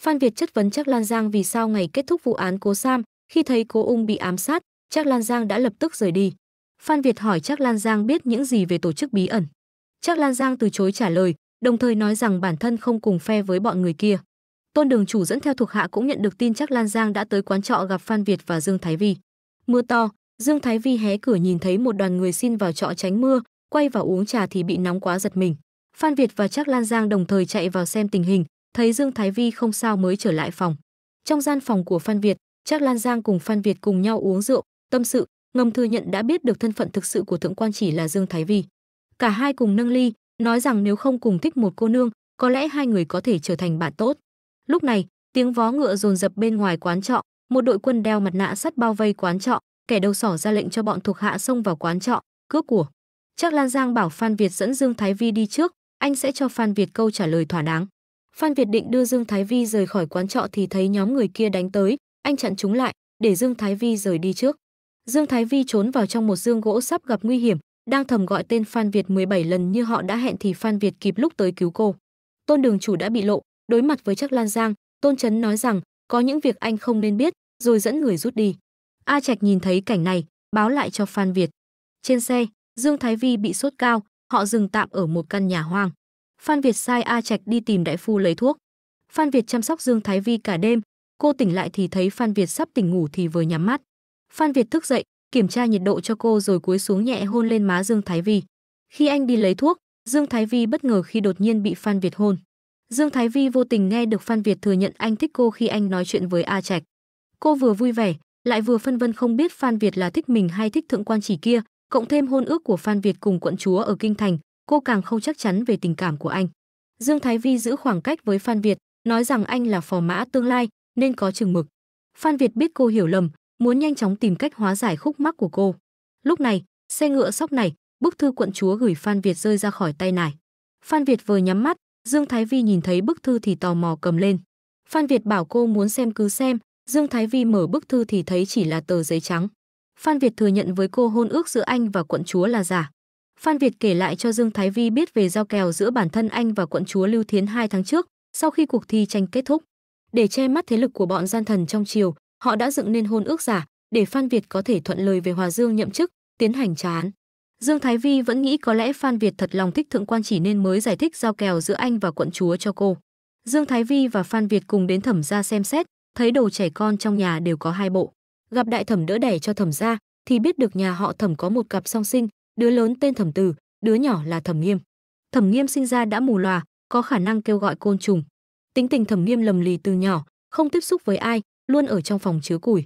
Phan Việt chất vấn Trác Lan Giang vì sao ngày kết thúc vụ án Cố Sam, khi thấy Cố Ung bị ám sát, Trác Lan Giang đã lập tức rời đi. Phan Việt hỏi chắc Lan Giang biết những gì về tổ chức bí ẩn. Chắc Lan Giang từ chối trả lời, đồng thời nói rằng bản thân không cùng phe với bọn người kia. Tôn Đường chủ dẫn theo thuộc hạ cũng nhận được tin chắc Lan Giang đã tới quán trọ gặp Phan Việt và Dương Thái Vi. Mưa to, Dương Thái Vi hé cửa nhìn thấy một đoàn người xin vào trọ tránh mưa, quay vào uống trà thì bị nóng quá giật mình. Phan Việt và chắc Lan Giang đồng thời chạy vào xem tình hình, thấy Dương Thái Vi không sao mới trở lại phòng. Trong gian phòng của Phan Việt, chắc Lan Giang cùng Phan Việt cùng nhau uống rượu, tâm sự, Ngâm thừa Nhận đã biết được thân phận thực sự của thượng quan chỉ là Dương Thái Vi. Cả hai cùng nâng ly, nói rằng nếu không cùng thích một cô nương, có lẽ hai người có thể trở thành bạn tốt. Lúc này, tiếng vó ngựa dồn dập bên ngoài quán trọ, một đội quân đeo mặt nạ sắt bao vây quán trọ, kẻ đầu sỏ ra lệnh cho bọn thuộc hạ xông vào quán trọ, cướp của. Chắc Lan Giang bảo Phan Việt dẫn Dương Thái Vi đi trước, anh sẽ cho Phan Việt câu trả lời thỏa đáng. Phan Việt định đưa Dương Thái Vi rời khỏi quán trọ thì thấy nhóm người kia đánh tới, anh chặn chúng lại, để Dương Thái Vi rời đi trước. Dương Thái Vi trốn vào trong một dương gỗ sắp gặp nguy hiểm, đang thầm gọi tên Phan Việt 17 lần như họ đã hẹn thì Phan Việt kịp lúc tới cứu cô. Tôn Đường chủ đã bị lộ, đối mặt với Trác Lan Giang, Tôn Trấn nói rằng có những việc anh không nên biết, rồi dẫn người rút đi. A Trạch nhìn thấy cảnh này, báo lại cho Phan Việt. Trên xe, Dương Thái Vi bị sốt cao, họ dừng tạm ở một căn nhà hoang. Phan Việt sai A Trạch đi tìm đại phu lấy thuốc. Phan Việt chăm sóc Dương Thái Vi cả đêm, cô tỉnh lại thì thấy Phan Việt sắp tỉnh ngủ thì vừa nhắm mắt. Phan Việt thức dậy, kiểm tra nhiệt độ cho cô rồi cúi xuống nhẹ hôn lên má Dương Thái Vi. Khi anh đi lấy thuốc, Dương Thái Vi bất ngờ khi đột nhiên bị Phan Việt hôn. Dương Thái Vi vô tình nghe được Phan Việt thừa nhận anh thích cô khi anh nói chuyện với A Trạch. Cô vừa vui vẻ, lại vừa phân vân không biết Phan Việt là thích mình hay thích thượng quan chỉ kia, cộng thêm hôn ước của Phan Việt cùng quận chúa ở kinh thành, cô càng không chắc chắn về tình cảm của anh. Dương Thái Vi giữ khoảng cách với Phan Việt, nói rằng anh là phò mã tương lai nên có chừng mực. Phan Việt biết cô hiểu lầm, muốn nhanh chóng tìm cách hóa giải khúc mắc của cô. Lúc này, xe ngựa sóc này, bức thư quận chúa gửi Phan Việt rơi ra khỏi tay nải. Phan Việt vừa nhắm mắt, Dương Thái Vi nhìn thấy bức thư thì tò mò cầm lên. Phan Việt bảo cô muốn xem cứ xem, Dương Thái Vi mở bức thư thì thấy chỉ là tờ giấy trắng. Phan Việt thừa nhận với cô hôn ước giữa anh và quận chúa là giả. Phan Việt kể lại cho Dương Thái Vi biết về giao kèo giữa bản thân anh và quận chúa Lưu Thiến hai tháng trước, sau khi cuộc thi tranh kết thúc. Để che mắt thế lực của bọn gian thần trong triều, họ đã dựng nên hôn ước giả để Phan Việt có thể thuận lời về Hòa Dương nhậm chức, tiến hành trà án. Dương Thái Vi vẫn nghĩ có lẽ Phan Việt thật lòng thích thượng quan chỉ nên mới giải thích giao kèo giữa anh và quận chúa cho cô. Dương Thái Vi và Phan Việt cùng đến thẩm gia xem xét, thấy đồ trẻ con trong nhà đều có hai bộ. Gặp đại thẩm đỡ đẻ cho thẩm gia, thì biết được nhà họ thẩm có một cặp song sinh, đứa lớn tên thẩm tử, đứa nhỏ là thẩm nghiêm. Thẩm nghiêm sinh ra đã mù lòa, có khả năng kêu gọi côn trùng. Tính tình thẩm nghiêm lầm lì từ nhỏ, không tiếp xúc với ai, luôn ở trong phòng chứa củi.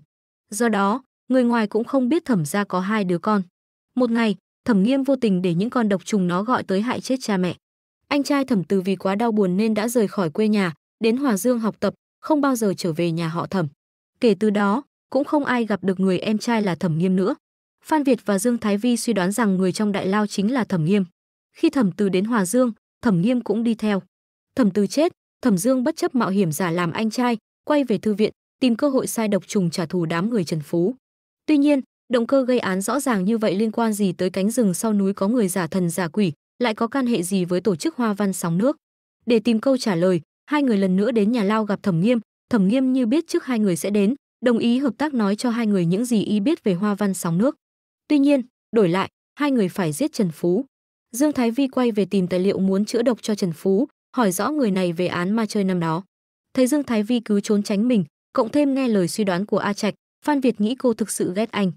Do đó, người ngoài cũng không biết thẩm gia có hai đứa con. Một ngày, thẩm nghiêm vô tình để những con độc trùng nó gọi tới hại chết cha mẹ. Anh trai thẩm từ vì quá đau buồn nên đã rời khỏi quê nhà, đến Hòa Dương học tập, không bao giờ trở về nhà họ thẩm. Kể từ đó, cũng không ai gặp được người em trai là thẩm nghiêm nữa. Phan Việt và Dương Thái Vi suy đoán rằng người trong đại lao chính là thẩm nghiêm. Khi thẩm từ đến Hòa Dương, thẩm nghiêm cũng đi theo. Thẩm từ chết, thẩm dương bất chấp mạo hiểm giả làm anh trai, quay về thư viện, tìm cơ hội sai độc trùng trả thù đám người Trần Phú. Tuy nhiên, động cơ gây án rõ ràng như vậy liên quan gì tới cánh rừng sau núi có người giả thần giả quỷ, lại có can hệ gì với tổ chức Hoa Văn Sóng Nước? Để tìm câu trả lời, hai người lần nữa đến nhà lao gặp Thẩm Nghiêm, Thẩm Nghiêm như biết trước hai người sẽ đến, đồng ý hợp tác nói cho hai người những gì y biết về Hoa Văn Sóng Nước. Tuy nhiên, đổi lại, hai người phải giết Trần Phú. Dương Thái Vi quay về tìm tài liệu muốn chữa độc cho Trần Phú, hỏi rõ người này về án ma chơi năm đó. Thấy Dương Thái Vi cứ trốn tránh mình, cộng thêm nghe lời suy đoán của A Trạch, Phan Việt nghĩ cô thực sự ghét anh.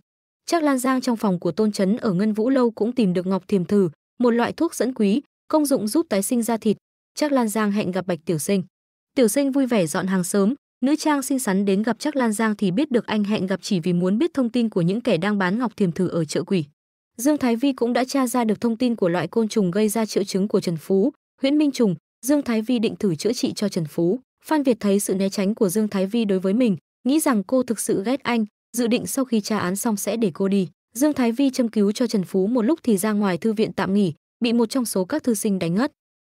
Chắc Lan Giang trong phòng của Tôn Trấn ở Ngân Vũ lâu cũng tìm được ngọc thiềm thử, một loại thuốc dẫn quý, công dụng giúp tái sinh da thịt. Chắc Lan Giang hẹn gặp Bạch Tiểu Sinh. Tiểu Sinh vui vẻ dọn hàng sớm, nữ trang xinh xắn đến gặp Chắc Lan Giang thì biết được anh hẹn gặp chỉ vì muốn biết thông tin của những kẻ đang bán ngọc thiềm thử ở chợ quỷ. Dương Thái Vi cũng đã tra ra được thông tin của loại côn trùng gây ra triệu chứng của Trần Phú, Huyễn Minh trùng, Dương Thái Vi định thử chữa trị cho Trần Phú. Phan Việt thấy sự né tránh của Dương Thái Vi đối với mình, nghĩ rằng cô thực sự ghét anh, dự định sau khi tra án xong sẽ để cô đi. Dương Thái Vi châm cứu cho Trần Phú một lúc thì ra ngoài thư viện tạm nghỉ, bị một trong số các thư sinh đánh ngất.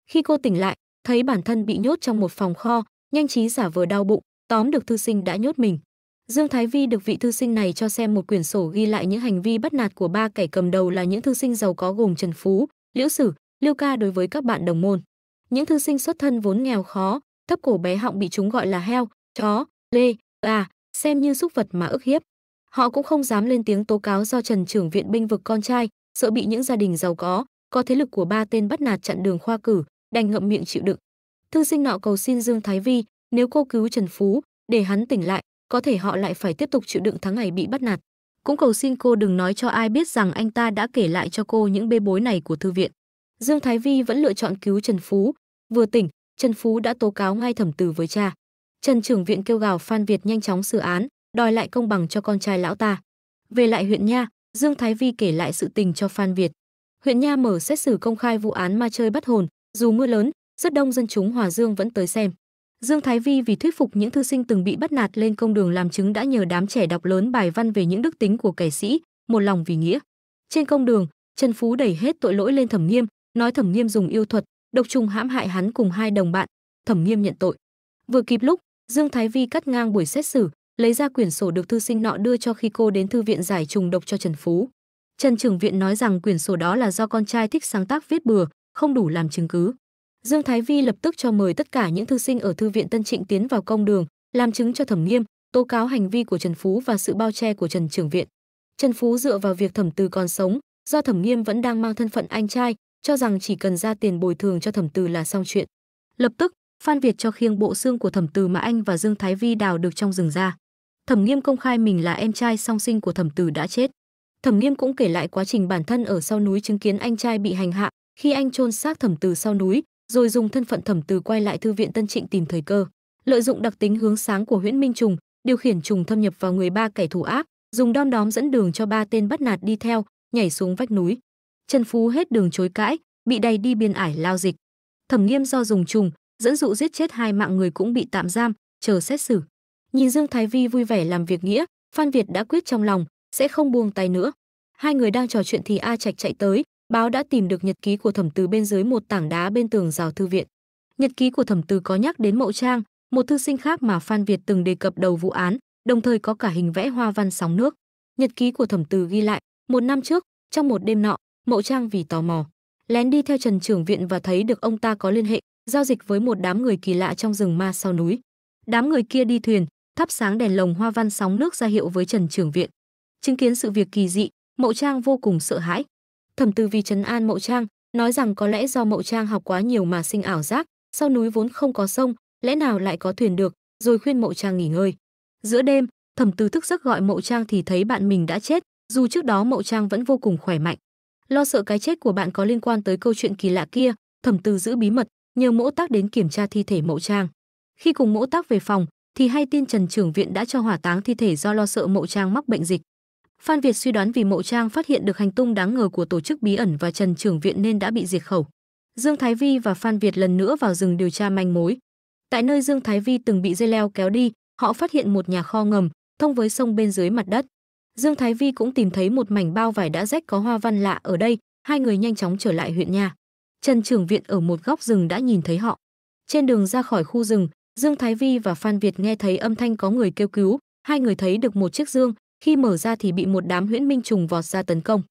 Khi cô tỉnh lại, thấy bản thân bị nhốt trong một phòng kho, nhanh trí giả vờ đau bụng, tóm được thư sinh đã nhốt mình. Dương Thái Vi được vị thư sinh này cho xem một quyển sổ ghi lại những hành vi bắt nạt của ba kẻ cầm đầu là những thư sinh giàu có gồm Trần Phú, Liễu Sử, Lưu Ca đối với các bạn đồng môn. Những thư sinh xuất thân vốn nghèo khó, thấp cổ bé họng bị chúng gọi là heo, chó, lê, gà, xem như súc vật mà ức hiếp. Họ cũng không dám lên tiếng tố cáo do Trần trưởng viện binh vực con trai, sợ bị những gia đình giàu có, có thế lực của ba tên bắt nạt chặn đường khoa cử, đành ngậm miệng chịu đựng. Thư sinh nọ cầu xin Dương Thái Vi, nếu cô cứu Trần Phú, để hắn tỉnh lại, có thể họ lại phải tiếp tục chịu đựng tháng ngày bị bắt nạt. Cũng cầu xin cô đừng nói cho ai biết rằng anh ta đã kể lại cho cô những bê bối này của thư viện. Dương Thái Vi vẫn lựa chọn cứu Trần Phú, vừa tỉnh, Trần Phú đã tố cáo ngay thẩm tử với cha. Trần trưởng viện kêu gào Phan Việt nhanh chóng xử án, đòi lại công bằng cho con trai lão ta. Về lại huyện Nha, Dương Thái Vi kể lại sự tình cho Phan Việt. Huyện Nha mở xét xử công khai vụ án ma chơi bắt hồn, dù mưa lớn, rất đông dân chúng Hòa Dương vẫn tới xem. Dương Thái Vi vì thuyết phục những thư sinh từng bị bắt nạt lên công đường làm chứng đã nhờ đám trẻ đọc lớn bài văn về những đức tính của kẻ sĩ, một lòng vì nghĩa. Trên công đường, Trần Phú đẩy hết tội lỗi lên Thẩm Nghiêm, nói Thẩm Nghiêm dùng yêu thuật độc trùng hãm hại hắn cùng hai đồng bạn, thẩm nghiêm nhận tội. Vừa kịp lúc, Dương Thái Vi cắt ngang buổi xét xử, lấy ra quyển sổ được thư sinh nọ đưa cho khi cô đến thư viện giải trùng độc cho Trần Phú. Trần trưởng viện nói rằng quyển sổ đó là do con trai thích sáng tác viết bừa, không đủ làm chứng cứ. Dương Thái Vi lập tức cho mời tất cả những thư sinh ở thư viện Tân Trịnh tiến vào công đường, làm chứng cho thẩm nghiêm, tố cáo hành vi của Trần Phú và sự bao che của Trần trưởng viện. Trần Phú dựa vào việc thẩm từ còn sống, do thẩm nghiêm vẫn đang mang thân phận anh trai, cho rằng chỉ cần ra tiền bồi thường cho thẩm từ là xong chuyện. Lập tức, Phan Việt cho khiêng bộ xương của thẩm từ mà anh và Dương Thái Vi đào được trong rừng ra. Thẩm Nghiêm công khai mình là em trai song sinh của thẩm từ đã chết. Thẩm Nghiêm cũng kể lại quá trình bản thân ở sau núi chứng kiến anh trai bị hành hạ, khi anh chôn xác thẩm từ sau núi, rồi dùng thân phận thẩm từ quay lại thư viện Tân Trịnh tìm thời cơ, lợi dụng đặc tính hướng sáng của Huyễn Minh Trùng, điều khiển trùng thâm nhập vào người ba kẻ thù ác, dùng đom đóm dẫn đường cho ba tên bắt nạt đi theo, nhảy xuống vách núi. Trần Phú hết đường chối cãi, bị đầy đi biên ải lao dịch. Thẩm Nghiêm do dùng trùng, dẫn dụ giết chết hai mạng người cũng bị tạm giam, chờ xét xử. Nhìn Dương Thái Vi vui vẻ làm việc nghĩa, Phan Việt đã quyết trong lòng, sẽ không buông tay nữa. Hai người đang trò chuyện thì A Trạch chạy tới, báo đã tìm được nhật ký của Thẩm Từ bên dưới một tảng đá bên tường rào thư viện. Nhật ký của Thẩm Từ có nhắc đến Mậu Trang, một thư sinh khác mà Phan Việt từng đề cập đầu vụ án, đồng thời có cả hình vẽ hoa văn sóng nước. Nhật ký của Thẩm Từ ghi lại, một năm trước, trong một đêm nọ, Mậu Trang vì tò mò, lén đi theo Trần trưởng viện và thấy được ông ta có liên hệ, giao dịch với một đám người kỳ lạ trong rừng ma sau núi. Đám người kia đi thuyền, thắp sáng đèn lồng hoa văn sóng nước ra hiệu với Trần trưởng viện. Chứng kiến sự việc kỳ dị, Mậu Trang vô cùng sợ hãi. Thẩm Tư vì trấn an Mậu Trang, nói rằng có lẽ do Mậu Trang học quá nhiều mà sinh ảo giác, sau núi vốn không có sông, lẽ nào lại có thuyền được, rồi khuyên Mậu Trang nghỉ ngơi. Giữa đêm, Thẩm Tư thức giấc gọi Mậu Trang thì thấy bạn mình đã chết, dù trước đó Mậu Trang vẫn vô cùng khỏe mạnh lo sợ cái chết của bạn có liên quan tới câu chuyện kỳ lạ kia thẩm tư giữ bí mật nhờ mỗ tác đến kiểm tra thi thể Mậu trang khi cùng mỗ tác về phòng thì hay tin trần trưởng viện đã cho hỏa táng thi thể do lo sợ mậu trang mắc bệnh dịch phan việt suy đoán vì mậu trang phát hiện được hành tung đáng ngờ của tổ chức bí ẩn và trần trưởng viện nên đã bị diệt khẩu dương thái vi và phan việt lần nữa vào rừng điều tra manh mối tại nơi dương thái vi từng bị dây leo kéo đi họ phát hiện một nhà kho ngầm thông với sông bên dưới mặt đất Dương Thái Vi cũng tìm thấy một mảnh bao vải đã rách có hoa văn lạ ở đây, hai người nhanh chóng trở lại huyện nhà. Trần Trưởng Viện ở một góc rừng đã nhìn thấy họ. Trên đường ra khỏi khu rừng, Dương Thái Vi và Phan Việt nghe thấy âm thanh có người kêu cứu, hai người thấy được một chiếc dương, khi mở ra thì bị một đám huyễn minh trùng vọt ra tấn công.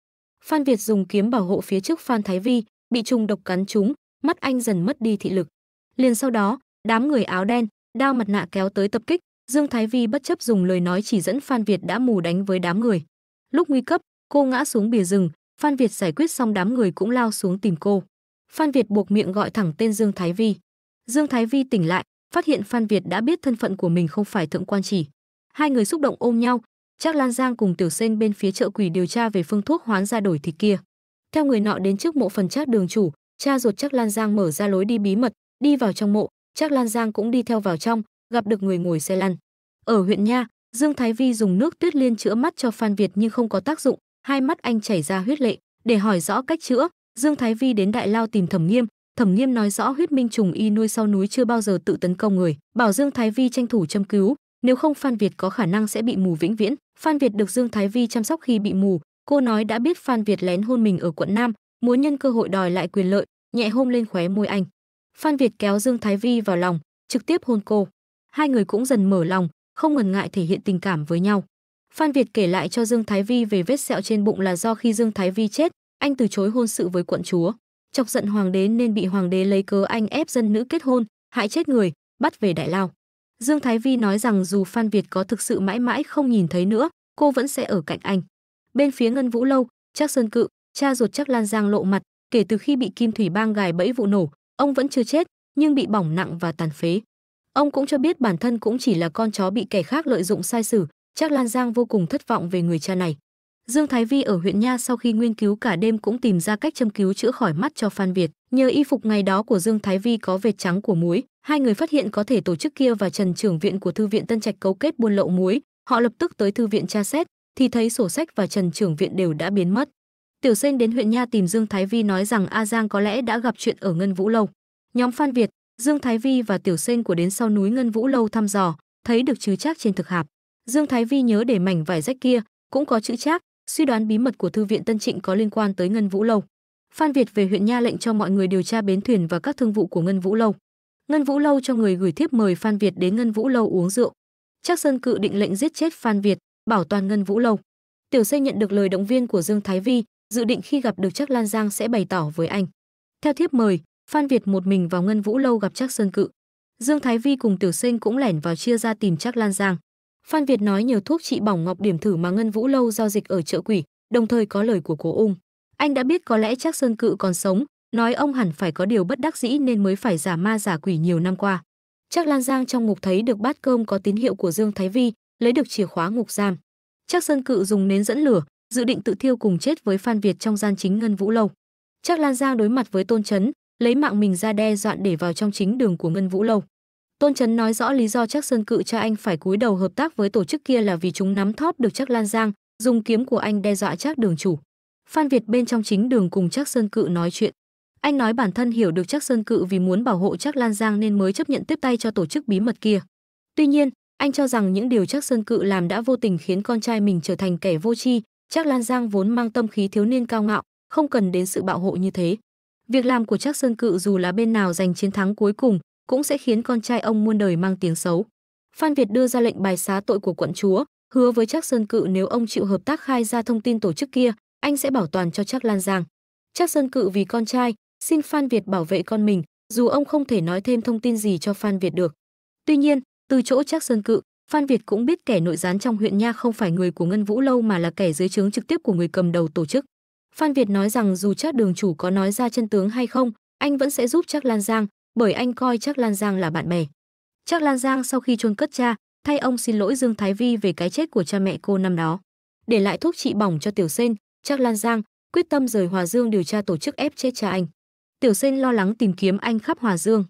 Phan Việt dùng kiếm bảo hộ phía trước Phan Thái Vi, bị trùng độc cắn trúng, mắt anh dần mất đi thị lực. Liền sau đó, đám người áo đen, đao mặt nạ kéo tới tập kích, Dương Thái Vi bất chấp dùng lời nói chỉ dẫn Phan Việt đã mù đánh với đám người. Lúc nguy cấp, cô ngã xuống bìa rừng, Phan Việt giải quyết xong đám người cũng lao xuống tìm cô. Phan Việt buộc miệng gọi thẳng tên Dương Thái Vi. Dương Thái Vi tỉnh lại, phát hiện Phan Việt đã biết thân phận của mình không phải thượng quan chỉ. Hai người xúc động ôm nhau, Trác Lan Giang cùng Tiểu Sen bên phía chợ quỷ điều tra về phương thuốc hoán ra đổi thịt kia. Theo người nọ đến trước mộ phần Trác Đường chủ, cha ruột Trác Lan Giang mở ra lối đi bí mật, đi vào trong mộ, Trác Lan Giang cũng đi theo vào trong, gặp được người ngồi xe lăn. Ở huyện Nha, Dương Thái Vi dùng nước tuyết liên chữa mắt cho Phan Việt nhưng không có tác dụng, hai mắt anh chảy ra huyết lệ, để hỏi rõ cách chữa, Dương Thái Vi đến Đại Lao tìm Thẩm Nghiêm, Thẩm Nghiêm nói rõ huyết minh trùng y nuôi sau núi chưa bao giờ tự tấn công người, bảo Dương Thái Vi tranh thủ châm cứu, nếu không Phan Việt có khả năng sẽ bị mù vĩnh viễn. Phan Việt được Dương Thái Vi chăm sóc khi bị mù, cô nói đã biết Phan Việt lén hôn mình ở quận Nam, muốn nhân cơ hội đòi lại quyền lợi, nhẹ hôn lên khóe môi anh. Phan Việt kéo Dương Thái Vi vào lòng, trực tiếp hôn cô hai người cũng dần mở lòng, không ngần ngại thể hiện tình cảm với nhau. Phan Việt kể lại cho Dương Thái Vi về vết sẹo trên bụng là do khi Dương Thái Vi chết, anh từ chối hôn sự với quận chúa, chọc giận hoàng đế nên bị hoàng đế lấy cớ anh ép dân nữ kết hôn, hại chết người, bắt về đại lao. Dương Thái Vi nói rằng dù Phan Việt có thực sự mãi mãi không nhìn thấy nữa, cô vẫn sẽ ở cạnh anh. Bên phía Ngân Vũ lâu, Trác Sơn Cự, cha ruột Trác Lan Giang lộ mặt, kể từ khi bị Kim Thủy Bang gài bẫy vụ nổ, ông vẫn chưa chết, nhưng bị bỏng nặng và tàn phế. Ông cũng cho biết bản thân cũng chỉ là con chó bị kẻ khác lợi dụng sai sử, chắc Lan Giang vô cùng thất vọng về người cha này. Dương Thái Vi ở huyện Nha sau khi nghiên cứu cả đêm cũng tìm ra cách châm cứu chữa khỏi mắt cho Phan Việt. Nhờ y phục ngày đó của Dương Thái Vi có vệt trắng của muối, hai người phát hiện có thể tổ chức kia và Trần trưởng viện của thư viện Tân Trạch cấu kết buôn lậu muối. Họ lập tức tới thư viện tra xét, thì thấy sổ sách và Trần trưởng viện đều đã biến mất. Tiểu Sen đến huyện Nha tìm Dương Thái Vi nói rằng A Giang có lẽ đã gặp chuyện ở Ngân Vũ Lâu. Nhóm Phan Việt, Dương Thái Vi và Tiểu Sinh của đến sau núi Ngân Vũ lâu thăm dò, thấy được chữ trác trên thực hạp. Dương Thái Vi nhớ để mảnh vải rách kia cũng có chữ trác, suy đoán bí mật của thư viện Tân Trịnh có liên quan tới Ngân Vũ lâu. Phan Việt về huyện nha lệnh cho mọi người điều tra bến thuyền và các thương vụ của Ngân Vũ lâu. Ngân Vũ lâu cho người gửi thiếp mời Phan Việt đến Ngân Vũ lâu uống rượu. Trác Sơn cự định lệnh giết chết Phan Việt, bảo toàn Ngân Vũ lâu. Tiểu Xây nhận được lời động viên của Dương Thái Vi, dự định khi gặp được Trác Lan Giang sẽ bày tỏ với anh. Theo thiếp mời, Phan Việt một mình vào Ngân Vũ lâu gặp Trác Sơn Cự. Dương Thái Vi cùng Tiểu Sinh cũng lẻn vào chia ra tìm Trác Lan Giang. Phan Việt nói nhiều thuốc trị bỏng ngọc điểm thử mà Ngân Vũ lâu giao dịch ở chợ quỷ, đồng thời có lời của Cố Ung. Anh đã biết có lẽ Trác Sơn Cự còn sống, nói ông hẳn phải có điều bất đắc dĩ nên mới phải giả ma giả quỷ nhiều năm qua. Trác Lan Giang trong ngục thấy được bát cơm có tín hiệu của Dương Thái Vi, lấy được chìa khóa ngục giam. Trác Sơn Cự dùng nến dẫn lửa, dự định tự thiêu cùng chết với Phan Việt trong gian chính Ngân Vũ lâu. Trác Lan Giang đối mặt với Tôn Chấn, lấy mạng mình ra đe dọa để vào trong chính đường của Ngân Vũ Lâu. Tôn Trấn nói rõ lý do chắc Sơn Cự cho anh phải cúi đầu hợp tác với tổ chức kia là vì chúng nắm thóp được chắc Lan Giang, dùng kiếm của anh đe dọa chắc đường chủ. Phan Việt bên trong chính đường cùng chắc Sơn Cự nói chuyện. Anh nói bản thân hiểu được chắc Sơn Cự vì muốn bảo hộ chắc Lan Giang nên mới chấp nhận tiếp tay cho tổ chức bí mật kia. Tuy nhiên, anh cho rằng những điều chắc Sơn Cự làm đã vô tình khiến con trai mình trở thành kẻ vô tri, chắc Lan Giang vốn mang tâm khí thiếu niên cao ngạo, không cần đến sự bảo hộ như thế. Việc làm của Trác Sơn Cự dù là bên nào giành chiến thắng cuối cùng, cũng sẽ khiến con trai ông muôn đời mang tiếng xấu. Phan Việt đưa ra lệnh bài xá tội của quận chúa, hứa với Trác Sơn Cự nếu ông chịu hợp tác khai ra thông tin tổ chức kia, anh sẽ bảo toàn cho Trác Lan Giang. Trác Sơn Cự vì con trai, xin Phan Việt bảo vệ con mình, dù ông không thể nói thêm thông tin gì cho Phan Việt được. Tuy nhiên, từ chỗ Trác Sơn Cự, Phan Việt cũng biết kẻ nội gián trong huyện Nha không phải người của Ngân Vũ lâu mà là kẻ dưới trướng trực tiếp của người cầm đầu tổ chức. Phan Việt nói rằng dù chắc đường chủ có nói ra chân tướng hay không, anh vẫn sẽ giúp chắc Lan Giang, bởi anh coi chắc Lan Giang là bạn bè. Chắc Lan Giang sau khi chôn cất cha, thay ông xin lỗi Dương Thái Vi về cái chết của cha mẹ cô năm đó. Để lại thuốc trị bỏng cho Tiểu Sen, chắc Lan Giang quyết tâm rời Hòa Dương điều tra tổ chức ép chết cha anh. Tiểu Sen lo lắng tìm kiếm anh khắp Hòa Dương.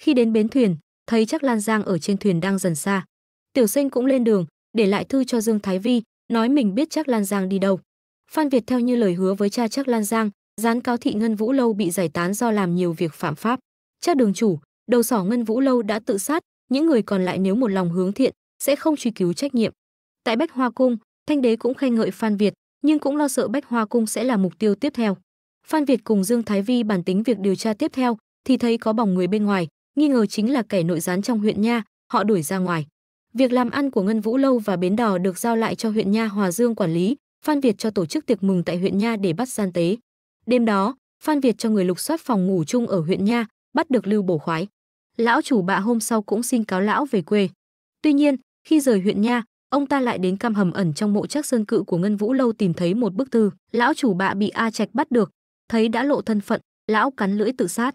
Khi đến bến thuyền, thấy chắc Lan Giang ở trên thuyền đang dần xa. Tiểu Sen cũng lên đường, để lại thư cho Dương Thái Vi, nói mình biết chắc Lan Giang đi đâu. Phan Việt theo như lời hứa với cha chắc Lan Giang, gián cáo thị Ngân Vũ Lâu bị giải tán do làm nhiều việc phạm pháp. Chắc đường chủ, đầu sỏ Ngân Vũ Lâu đã tự sát, những người còn lại nếu một lòng hướng thiện, sẽ không truy cứu trách nhiệm. Tại Bách Hoa Cung, Thanh Đế cũng khen ngợi Phan Việt, nhưng cũng lo sợ Bách Hoa Cung sẽ là mục tiêu tiếp theo. Phan Việt cùng Dương Thái Vi bản tính việc điều tra tiếp theo, thì thấy có bỏng người bên ngoài, nghi ngờ chính là kẻ nội gián trong huyện nha, họ đuổi ra ngoài. Việc làm ăn của Ngân Vũ Lâu và Bến Đò được giao lại cho huyện nha Hòa Dương quản lý, Phan Việt cho tổ chức tiệc mừng tại huyện Nha để bắt gian tế. Đêm đó, Phan Việt cho người lục soát phòng ngủ chung ở huyện Nha, bắt được Lưu Bổ Khoái. Lão chủ bạ hôm sau cũng xin cáo lão về quê. Tuy nhiên, khi rời huyện Nha, ông ta lại đến cam hầm ẩn trong mộ chắc sơn cự của Ngân Vũ lâu tìm thấy một bức thư. Lão chủ bạ bị A Trạch bắt được, thấy đã lộ thân phận, lão cắn lưỡi tự sát.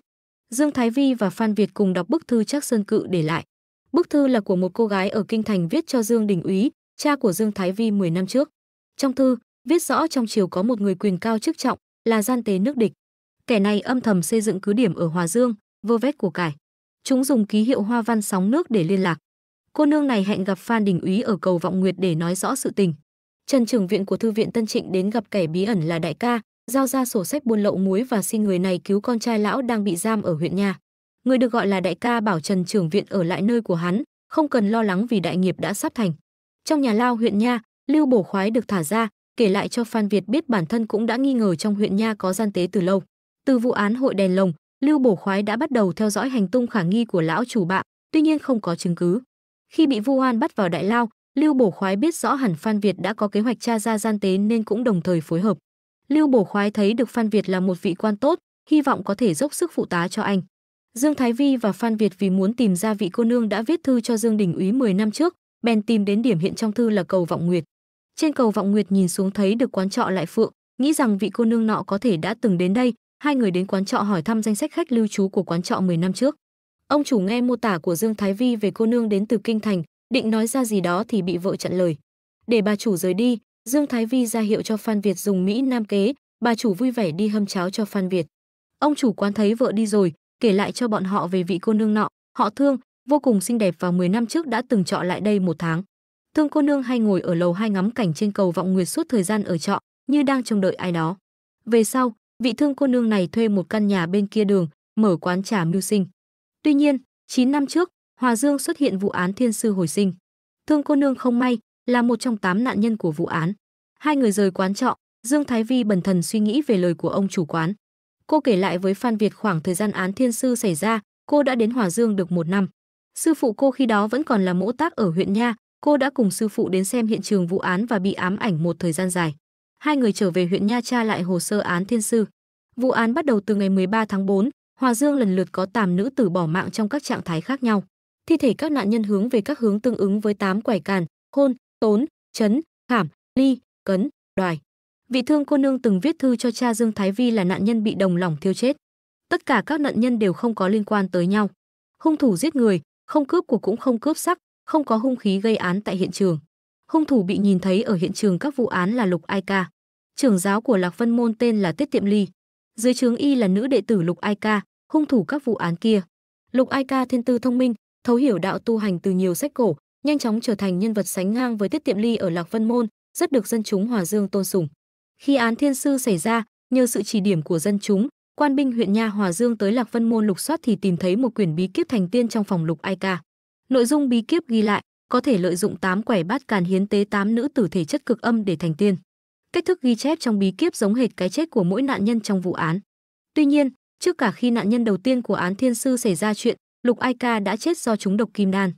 Dương Thái Vi và Phan Việt cùng đọc bức thư chắc sơn cự để lại. Bức thư là của một cô gái ở kinh thành viết cho Dương Đình Úy, cha của Dương Thái Vi 10 năm trước. Trong thư, viết rõ trong triều có một người quyền cao chức trọng là gian tế nước địch. Kẻ này âm thầm xây dựng cứ điểm ở Hòa Dương, vơ vét của cải. Chúng dùng ký hiệu hoa văn sóng nước để liên lạc. Cô nương này hẹn gặp Phan Đình Úy ở cầu Vọng Nguyệt để nói rõ sự tình. Trần trưởng viện của thư viện Tân Trịnh đến gặp kẻ bí ẩn là đại ca, giao ra sổ sách buôn lậu muối và xin người này cứu con trai lão đang bị giam ở huyện nhà. Người được gọi là đại ca bảo Trần trưởng viện ở lại nơi của hắn, không cần lo lắng vì đại nghiệp đã sắp thành. Trong nhà lao huyện nha, Lưu Bổ Khoái được thả ra, kể lại cho Phan Việt biết bản thân cũng đã nghi ngờ trong huyện nha có gian tế từ lâu. Từ vụ án hội đèn lồng, Lưu Bổ Khoái đã bắt đầu theo dõi hành tung khả nghi của lão chủ bạ, tuy nhiên không có chứng cứ. Khi bị Vu Hoan bắt vào đại lao, Lưu Bổ Khoái biết rõ hẳn Phan Việt đã có kế hoạch tra ra gian tế nên cũng đồng thời phối hợp. Lưu Bổ Khoái thấy được Phan Việt là một vị quan tốt, hy vọng có thể dốc sức phụ tá cho anh. Dương Thái Vi và Phan Việt vì muốn tìm ra vị cô nương đã viết thư cho Dương Đình Úy 10 năm trước, bèn tìm đến điểm hiện trong thư là cầu Vọng Nguyệt. Trên cầu Vọng Nguyệt nhìn xuống thấy được quán trọ lại phượng, nghĩ rằng vị cô nương nọ có thể đã từng đến đây, hai người đến quán trọ hỏi thăm danh sách khách lưu trú của quán trọ 10 năm trước. Ông chủ nghe mô tả của Dương Thái Vi về cô nương đến từ kinh thành, định nói ra gì đó thì bị vợ chặn lời. Để bà chủ rời đi, Dương Thái Vi ra hiệu cho Phan Việt dùng Mỹ Nam kế, bà chủ vui vẻ đi hâm cháo cho Phan Việt. Ông chủ quán thấy vợ đi rồi, kể lại cho bọn họ về vị cô nương nọ, họ thương, vô cùng xinh đẹp và 10 năm trước đã từng trọ lại đây một tháng. Thương cô nương hay ngồi ở lầu hai ngắm cảnh trên cầu vọng nguyệt suốt thời gian ở trọ, như đang trông đợi ai đó. Về sau, vị thương cô nương này thuê một căn nhà bên kia đường, mở quán trà mưu sinh. Tuy nhiên, 9 năm trước, Hòa Dương xuất hiện vụ án thiên sư hồi sinh. Thương cô nương không may, là một trong 8 nạn nhân của vụ án. Hai người rời quán trọ, Dương Thái Vi bần thần suy nghĩ về lời của ông chủ quán. Cô kể lại với Phan Việt khoảng thời gian án thiên sư xảy ra, cô đã đến Hòa Dương được một năm. Sư phụ cô khi đó vẫn còn là mỗ tác ở huyện Nha, Cô đã cùng sư phụ đến xem hiện trường vụ án và bị ám ảnh một thời gian dài. Hai người trở về huyện Nha tra lại hồ sơ án thiên sư. Vụ án bắt đầu từ ngày 13 tháng 4, Hòa Dương lần lượt có 8 nữ tử bỏ mạng trong các trạng thái khác nhau. Thi thể các nạn nhân hướng về các hướng tương ứng với 8 quẻ càn, hôn, tốn, chấn, khảm, ly, cấn, đoài. Vị thương cô nương từng viết thư cho cha Dương Thái Vi là nạn nhân bị đồng lòng thiêu chết. Tất cả các nạn nhân đều không có liên quan tới nhau. Hung thủ giết người, không cướp của cũng không cướp sắc, không có hung khí gây án tại hiện trường. Hung thủ bị nhìn thấy ở hiện trường các vụ án là Lục Ai Ca, trưởng giáo của Lạc Vân môn tên là Tiết Tiệm Ly, dưới trướng y là nữ đệ tử Lục Ai Ca, hung thủ các vụ án kia. Lục Ai Ca thiên tư thông minh, thấu hiểu đạo tu hành từ nhiều sách cổ, nhanh chóng trở thành nhân vật sánh ngang với Tiết Tiệm Ly ở Lạc Vân môn, rất được dân chúng Hòa Dương tôn sùng. Khi án thiên sư xảy ra, nhờ sự chỉ điểm của dân chúng, quan binh huyện nha Hòa Dương tới Lạc Vân môn lục soát thì tìm thấy một quyển bí kíp thành tiên trong phòng Lục Ai Ca. Nội dung bí kiếp ghi lại, có thể lợi dụng tám quẻ bát càn hiến tế tám nữ tử thể chất cực âm để thành tiên. Cách thức ghi chép trong bí kiếp giống hệt cái chết của mỗi nạn nhân trong vụ án. Tuy nhiên, trước cả khi nạn nhân đầu tiên của án thiên sư xảy ra chuyện, Lục Ai Ca đã chết do trúng độc kim đan.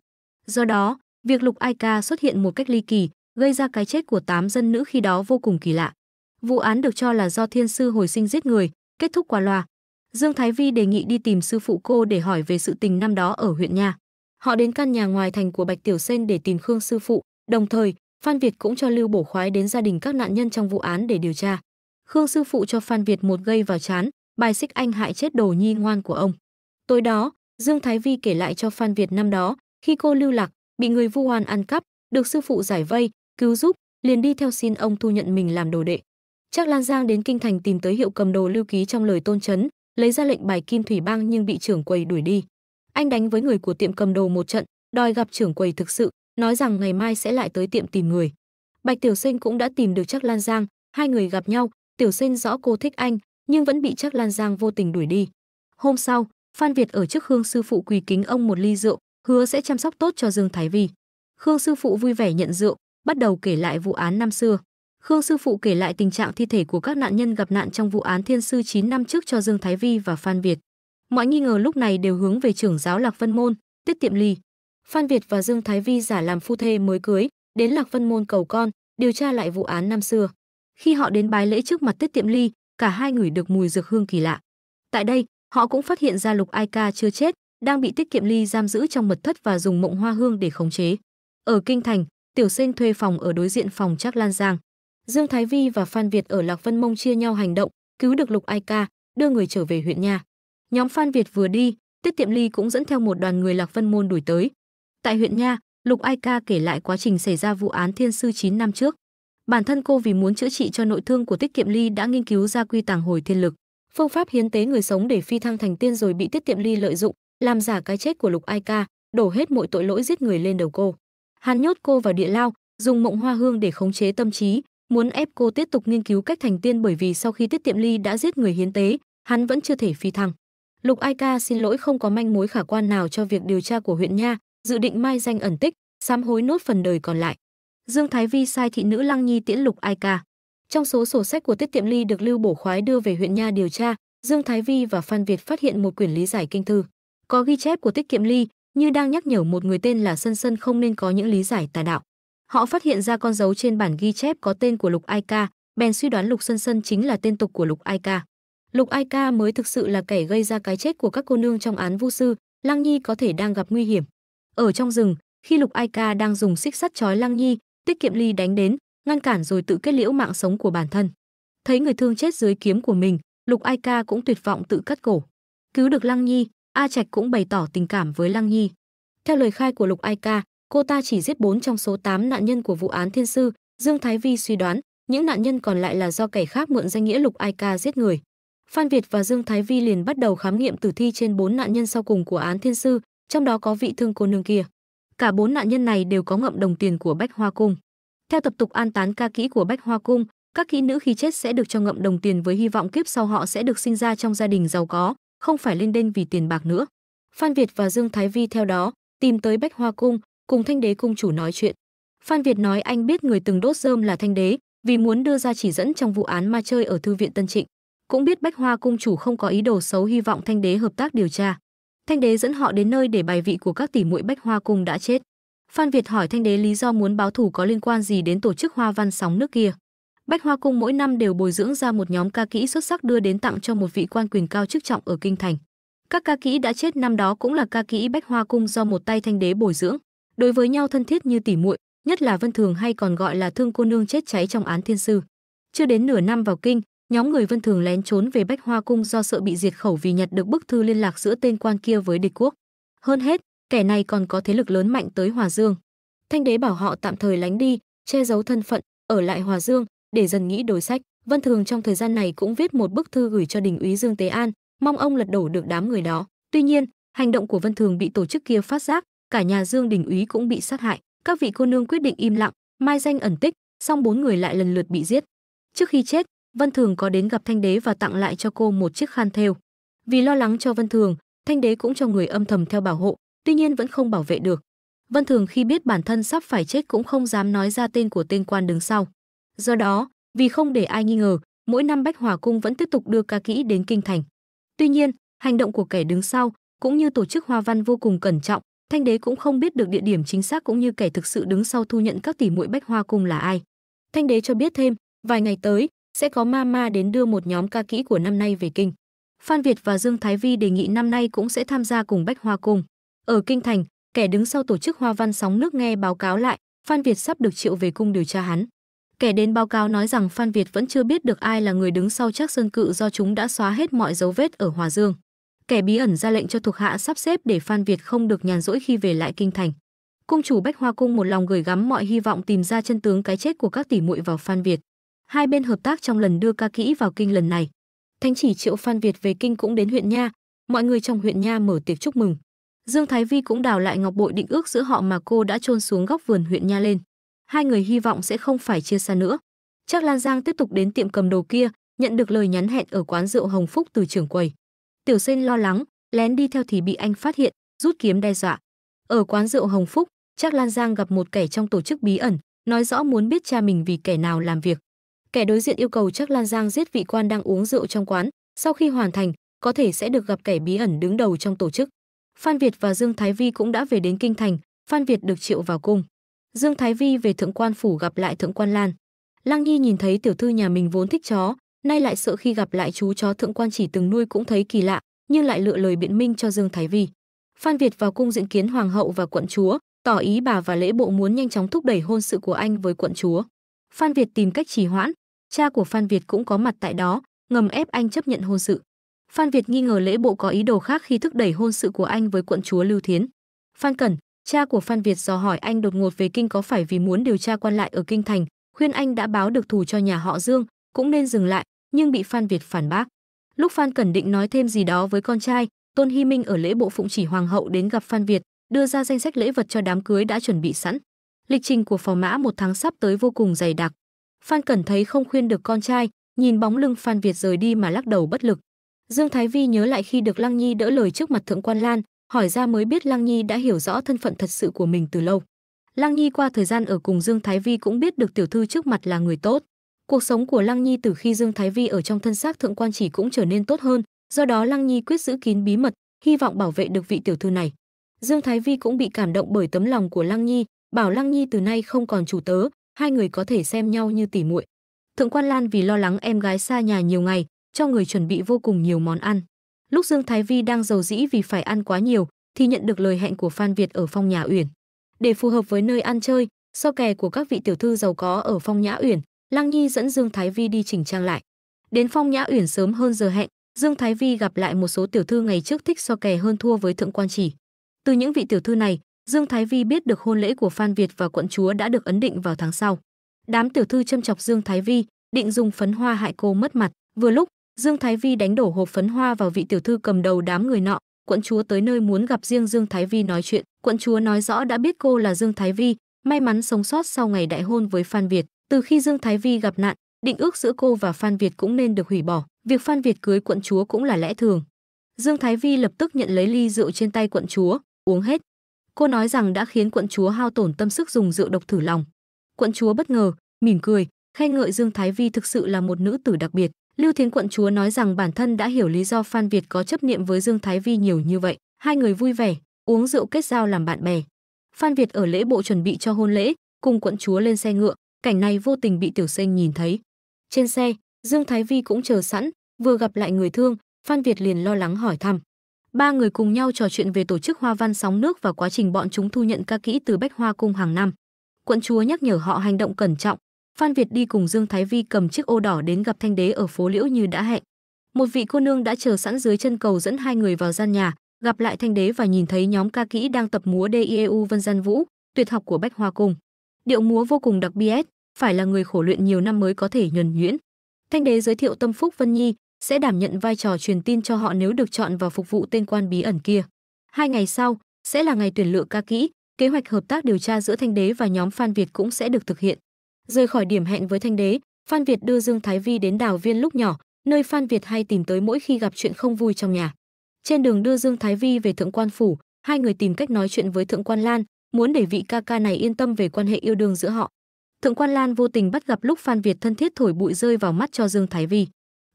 Do đó, việc Lục Ai Ca xuất hiện một cách ly kỳ, gây ra cái chết của tám dân nữ khi đó vô cùng kỳ lạ. Vụ án được cho là do thiên sư hồi sinh giết người, kết thúc qua loa. Dương Thái Vi đề nghị đi tìm sư phụ cô để hỏi về sự tình năm đó ở huyện nha. Họ đến căn nhà ngoài thành của Bạch Tiểu Sen để tìm Khương sư phụ, đồng thời, Phan Việt cũng cho Lưu Bổ Khoái đến gia đình các nạn nhân trong vụ án để điều tra. Khương sư phụ cho Phan Việt một gây vào chán, bài xích anh hại chết đồ nhi ngoan của ông. Tối đó, Dương Thái Vi kể lại cho Phan Việt năm đó, khi cô lưu lạc, bị người vu oan ăn cắp, được sư phụ giải vây, cứu giúp, liền đi theo xin ông thu nhận mình làm đồ đệ. Chắc Lan Giang đến kinh thành tìm tới hiệu cầm đồ lưu ký trong lời tôn chấn, lấy ra lệnh bài kim thủy băng nhưng bị trưởng quầy đuổi đi anh đánh với người của tiệm cầm đồ một trận đòi gặp trưởng quầy thực sự nói rằng ngày mai sẽ lại tới tiệm tìm người bạch tiểu sinh cũng đã tìm được Trác lan giang hai người gặp nhau tiểu sinh rõ cô thích anh nhưng vẫn bị Trác lan giang vô tình đuổi đi hôm sau phan việt ở trước hương sư phụ quỳ kính ông một ly rượu hứa sẽ chăm sóc tốt cho dương thái vi khương sư phụ vui vẻ nhận rượu bắt đầu kể lại vụ án năm xưa khương sư phụ kể lại tình trạng thi thể của các nạn nhân gặp nạn trong vụ án thiên sư 9 năm trước cho dương thái vi và phan việt Mọi nghi ngờ lúc này đều hướng về trưởng giáo Lạc Vân Môn, Tiết Tiệm Ly. Phan Việt và Dương Thái Vi giả làm phu thê mới cưới, đến Lạc Vân Môn cầu con, điều tra lại vụ án năm xưa. Khi họ đến bái lễ trước mặt Tiết Tiệm Ly, cả hai ngửi được mùi dược hương kỳ lạ. Tại đây, họ cũng phát hiện ra Lục Ai Ca chưa chết, đang bị Tiết Kiệm Ly giam giữ trong mật thất và dùng mộng hoa hương để khống chế. Ở kinh thành, Tiểu Sen thuê phòng ở đối diện phòng Trác Lan Giang. Dương Thái Vi và Phan Việt ở Lạc Vân Mông chia nhau hành động, cứu được Lục Ai Ca, đưa người trở về huyện nha. Nhóm Phan Việt vừa đi, Tiết Tiệm Ly cũng dẫn theo một đoàn người Lạc Vân Môn đuổi tới. Tại huyện Nha, Lục Ai Ca kể lại quá trình xảy ra vụ án Thiên Sư 9 năm trước. Bản thân cô vì muốn chữa trị cho nội thương của Tiết Kiệm Ly đã nghiên cứu ra quy tàng hồi thiên lực, phương pháp hiến tế người sống để phi thăng thành tiên rồi bị Tiết Tiệm Ly lợi dụng, làm giả cái chết của Lục Ai Ca, đổ hết mọi tội lỗi giết người lên đầu cô. Hắn nhốt cô vào địa lao, dùng mộng hoa hương để khống chế tâm trí, muốn ép cô tiếp tục nghiên cứu cách thành tiên bởi vì sau khi Tiết Tiệm Ly đã giết người hiến tế, hắn vẫn chưa thể phi thăng. Lục Ai Ca xin lỗi không có manh mối khả quan nào cho việc điều tra của huyện nha, dự định mai danh ẩn tích, sám hối nốt phần đời còn lại. Dương Thái Vi sai thị nữ Lăng Nhi tiễn Lục Ai Ca. Trong số sổ sách của Tiết Tiệm Ly được Lưu Bổ Khoái đưa về huyện nha điều tra, Dương Thái Vi và Phan Việt phát hiện một quyển lý giải kinh thư, có ghi chép của Tiết Kiệm Ly, như đang nhắc nhở một người tên là Sân Sân không nên có những lý giải tà đạo. Họ phát hiện ra con dấu trên bản ghi chép có tên của Lục Ai Ca, bèn suy đoán Lục Sân Sân chính là tên tục của Lục Ai Ca. Lục Ai Ca mới thực sự là kẻ gây ra cái chết của các cô nương trong án Vu sư, Lăng Nhi có thể đang gặp nguy hiểm. Ở trong rừng, khi Lục Ai Ca đang dùng xích sắt trói Lăng Nhi, Tiết Kiệm Ly đánh đến, ngăn cản rồi tự kết liễu mạng sống của bản thân. Thấy người thương chết dưới kiếm của mình, Lục Ai Ca cũng tuyệt vọng tự cắt cổ. Cứu được Lăng Nhi, A Trạch cũng bày tỏ tình cảm với Lăng Nhi. Theo lời khai của Lục Ai Ca, cô ta chỉ giết 4 trong số 8 nạn nhân của vụ án Thiên sư, Dương Thái Vi suy đoán, những nạn nhân còn lại là do kẻ khác mượn danh nghĩa Lục Ai Ca giết người. Phan Việt và Dương Thái Vi liền bắt đầu khám nghiệm tử thi trên bốn nạn nhân sau cùng của án Thiên Sư, trong đó có vị thương cô nương kia. Cả bốn nạn nhân này đều có ngậm đồng tiền của Bách Hoa Cung. Theo tập tục an tán ca kỹ của Bách Hoa Cung, các kỹ nữ khi chết sẽ được cho ngậm đồng tiền với hy vọng kiếp sau họ sẽ được sinh ra trong gia đình giàu có, không phải lên đênh vì tiền bạc nữa. Phan Việt và Dương Thái Vi theo đó tìm tới Bách Hoa Cung, cùng Thanh Đế Cung chủ nói chuyện. Phan Việt nói anh biết người từng đốt rơm là Thanh Đế, vì muốn đưa ra chỉ dẫn trong vụ án ma chơi ở thư viện Tân Trịnh cũng biết Bách Hoa cung chủ không có ý đồ xấu hy vọng Thanh đế hợp tác điều tra. Thanh đế dẫn họ đến nơi để bài vị của các tỷ muội Bách Hoa cung đã chết. Phan Việt hỏi Thanh đế lý do muốn báo thù có liên quan gì đến tổ chức Hoa Văn sóng nước kia. Bách Hoa cung mỗi năm đều bồi dưỡng ra một nhóm ca kỹ xuất sắc đưa đến tặng cho một vị quan quyền cao chức trọng ở kinh thành. Các ca kỹ đã chết năm đó cũng là ca kỹ Bách Hoa cung do một tay Thanh đế bồi dưỡng, đối với nhau thân thiết như tỷ muội, nhất là Vân Thường hay còn gọi là Thương cô nương chết cháy trong án thiên sư. Chưa đến nửa năm vào kinh, nhóm người Vân Thường lén trốn về Bách Hoa Cung do sợ bị diệt khẩu vì nhặt được bức thư liên lạc giữa tên quan kia với địch quốc. Hơn hết, kẻ này còn có thế lực lớn mạnh tới Hòa Dương. Thanh đế bảo họ tạm thời lánh đi, che giấu thân phận, ở lại Hòa Dương để dần nghĩ đối sách. Vân Thường trong thời gian này cũng viết một bức thư gửi cho đình úy Dương Tế An, mong ông lật đổ được đám người đó. Tuy nhiên, hành động của Vân Thường bị tổ chức kia phát giác, cả nhà Dương đình úy cũng bị sát hại. Các vị cô nương quyết định im lặng, mai danh ẩn tích, song bốn người lại lần lượt bị giết. Trước khi chết, Vân Thường có đến gặp Thanh Đế và tặng lại cho cô một chiếc khăn thêu. Vì lo lắng cho Vân Thường, Thanh Đế cũng cho người âm thầm theo bảo hộ, tuy nhiên vẫn không bảo vệ được. Vân Thường khi biết bản thân sắp phải chết cũng không dám nói ra tên của tên quan đứng sau. Do đó, vì không để ai nghi ngờ, mỗi năm Bách Hòa Cung vẫn tiếp tục đưa ca kỹ đến kinh thành. Tuy nhiên, hành động của kẻ đứng sau cũng như tổ chức Hoa Văn vô cùng cẩn trọng, Thanh Đế cũng không biết được địa điểm chính xác cũng như kẻ thực sự đứng sau thu nhận các tỷ muội Bách Hoa Cung là ai. Thanh Đế cho biết thêm, vài ngày tới, sẽ có Mama đến đưa một nhóm ca kỹ của năm nay về kinh. Phan Việt và Dương Thái Vi đề nghị năm nay cũng sẽ tham gia cùng Bách Hoa Cung. Ở Kinh Thành, kẻ đứng sau tổ chức Hoa Văn Sóng Nước nghe báo cáo lại, Phan Việt sắp được triệu về cung điều tra hắn. Kẻ đến báo cáo nói rằng Phan Việt vẫn chưa biết được ai là người đứng sau Trác Sơn Cự do chúng đã xóa hết mọi dấu vết ở Hòa Dương. Kẻ bí ẩn ra lệnh cho thuộc hạ sắp xếp để Phan Việt không được nhàn rỗi khi về lại kinh thành. Cung chủ Bách Hoa Cung một lòng gửi gắm mọi hy vọng tìm ra chân tướng cái chết của các tỷ muội vào Phan Việt hai bên hợp tác trong lần đưa ca kỹ vào kinh lần này. Thánh chỉ Triệu Phan Việt về kinh cũng đến huyện Nha, mọi người trong huyện Nha mở tiệc chúc mừng. Dương Thái Vi cũng đào lại ngọc bội định ước giữa họ mà cô đã chôn xuống góc vườn huyện Nha lên. Hai người hy vọng sẽ không phải chia xa nữa. Chắc Lan Giang tiếp tục đến tiệm cầm đồ kia, nhận được lời nhắn hẹn ở quán rượu Hồng Phúc từ trưởng quầy. Tiểu Sen lo lắng, lén đi theo thì bị anh phát hiện, rút kiếm đe dọa. Ở quán rượu Hồng Phúc, chắc Lan Giang gặp một kẻ trong tổ chức bí ẩn, nói rõ muốn biết cha mình vì kẻ nào làm việc kẻ đối diện yêu cầu chắc Lan Giang giết vị quan đang uống rượu trong quán, sau khi hoàn thành, có thể sẽ được gặp kẻ bí ẩn đứng đầu trong tổ chức. Phan Việt và Dương Thái Vi cũng đã về đến kinh thành, Phan Việt được triệu vào cung. Dương Thái Vi về thượng quan phủ gặp lại thượng quan Lan. Lăng Nhi nhìn thấy tiểu thư nhà mình vốn thích chó, nay lại sợ khi gặp lại chú chó thượng quan chỉ từng nuôi cũng thấy kỳ lạ, nhưng lại lựa lời biện minh cho Dương Thái Vi. Phan Việt vào cung diện kiến hoàng hậu và quận chúa, tỏ ý bà và lễ bộ muốn nhanh chóng thúc đẩy hôn sự của anh với quận chúa. Phan Việt tìm cách trì hoãn, cha của Phan Việt cũng có mặt tại đó, ngầm ép anh chấp nhận hôn sự. Phan Việt nghi ngờ lễ bộ có ý đồ khác khi thúc đẩy hôn sự của anh với quận chúa Lưu Thiến. Phan Cẩn, cha của Phan Việt dò hỏi anh đột ngột về kinh có phải vì muốn điều tra quan lại ở kinh thành, khuyên anh đã báo được thù cho nhà họ Dương, cũng nên dừng lại, nhưng bị Phan Việt phản bác. Lúc Phan Cẩn định nói thêm gì đó với con trai, Tôn Hy Minh ở lễ bộ phụng chỉ hoàng hậu đến gặp Phan Việt, đưa ra danh sách lễ vật cho đám cưới đã chuẩn bị sẵn. Lịch trình của phò mã một tháng sắp tới vô cùng dày đặc. Phan Cẩn thấy không khuyên được con trai, nhìn bóng lưng Phan Việt rời đi mà lắc đầu bất lực. Dương Thái Vi nhớ lại khi được Lăng Nhi đỡ lời trước mặt Thượng Quan Lan, hỏi ra mới biết Lăng Nhi đã hiểu rõ thân phận thật sự của mình từ lâu. Lăng Nhi qua thời gian ở cùng Dương Thái Vi cũng biết được tiểu thư trước mặt là người tốt. Cuộc sống của Lăng Nhi từ khi Dương Thái Vi ở trong thân xác Thượng Quan chỉ cũng trở nên tốt hơn, do đó Lăng Nhi quyết giữ kín bí mật, hy vọng bảo vệ được vị tiểu thư này. Dương Thái Vi cũng bị cảm động bởi tấm lòng của Lăng Nhi, bảo lăng nhi từ nay không còn chủ tớ hai người có thể xem nhau như tỉ muội thượng quan lan vì lo lắng em gái xa nhà nhiều ngày cho người chuẩn bị vô cùng nhiều món ăn lúc dương thái vi đang giàu dĩ vì phải ăn quá nhiều thì nhận được lời hẹn của phan việt ở phong nhà uyển để phù hợp với nơi ăn chơi so kè của các vị tiểu thư giàu có ở phong nhã uyển lăng nhi dẫn dương thái vi đi chỉnh trang lại đến phong nhã uyển sớm hơn giờ hẹn dương thái vi gặp lại một số tiểu thư ngày trước thích so kè hơn thua với thượng quan chỉ từ những vị tiểu thư này Dương Thái Vi biết được hôn lễ của Phan Việt và quận chúa đã được ấn định vào tháng sau. Đám tiểu thư châm chọc Dương Thái Vi, định dùng phấn hoa hại cô mất mặt. Vừa lúc, Dương Thái Vi đánh đổ hộp phấn hoa vào vị tiểu thư cầm đầu đám người nọ, quận chúa tới nơi muốn gặp riêng Dương Thái Vi nói chuyện, quận chúa nói rõ đã biết cô là Dương Thái Vi, may mắn sống sót sau ngày đại hôn với Phan Việt, từ khi Dương Thái Vi gặp nạn, định ước giữa cô và Phan Việt cũng nên được hủy bỏ, việc Phan Việt cưới quận chúa cũng là lẽ thường. Dương Thái Vi lập tức nhận lấy ly rượu trên tay quận chúa, uống hết, Cô nói rằng đã khiến quận chúa hao tổn tâm sức dùng rượu độc thử lòng. Quận chúa bất ngờ, mỉm cười, khen ngợi Dương Thái Vi thực sự là một nữ tử đặc biệt. Lưu Thiến quận chúa nói rằng bản thân đã hiểu lý do Phan Việt có chấp niệm với Dương Thái Vi nhiều như vậy. Hai người vui vẻ, uống rượu kết giao làm bạn bè. Phan Việt ở lễ bộ chuẩn bị cho hôn lễ, cùng quận chúa lên xe ngựa, cảnh này vô tình bị tiểu sinh nhìn thấy. Trên xe, Dương Thái Vi cũng chờ sẵn, vừa gặp lại người thương, Phan Việt liền lo lắng hỏi thăm. Ba người cùng nhau trò chuyện về tổ chức hoa văn sóng nước và quá trình bọn chúng thu nhận ca kỹ từ Bách Hoa Cung hàng năm. Quận chúa nhắc nhở họ hành động cẩn trọng. Phan Việt đi cùng Dương Thái Vi cầm chiếc ô đỏ đến gặp Thanh Đế ở phố Liễu như đã hẹn. Một vị cô nương đã chờ sẵn dưới chân cầu dẫn hai người vào gian nhà, gặp lại Thanh Đế và nhìn thấy nhóm ca kỹ đang tập múa DIEU Vân Gian Vũ, tuyệt học của Bách Hoa Cung. Điệu múa vô cùng đặc biệt, phải là người khổ luyện nhiều năm mới có thể nhuần nhuyễn. Thanh Đế giới thiệu Tâm Phúc Vân Nhi, sẽ đảm nhận vai trò truyền tin cho họ nếu được chọn vào phục vụ tên quan bí ẩn kia. Hai ngày sau sẽ là ngày tuyển lựa ca kỹ, kế hoạch hợp tác điều tra giữa Thanh Đế và nhóm Phan Việt cũng sẽ được thực hiện. Rời khỏi điểm hẹn với Thanh Đế, Phan Việt đưa Dương Thái Vi đến đào viên lúc nhỏ, nơi Phan Việt hay tìm tới mỗi khi gặp chuyện không vui trong nhà. Trên đường đưa Dương Thái Vi về Thượng Quan Phủ, hai người tìm cách nói chuyện với Thượng Quan Lan, muốn để vị ca ca này yên tâm về quan hệ yêu đương giữa họ. Thượng Quan Lan vô tình bắt gặp lúc Phan Việt thân thiết thổi bụi rơi vào mắt cho Dương Thái Vi.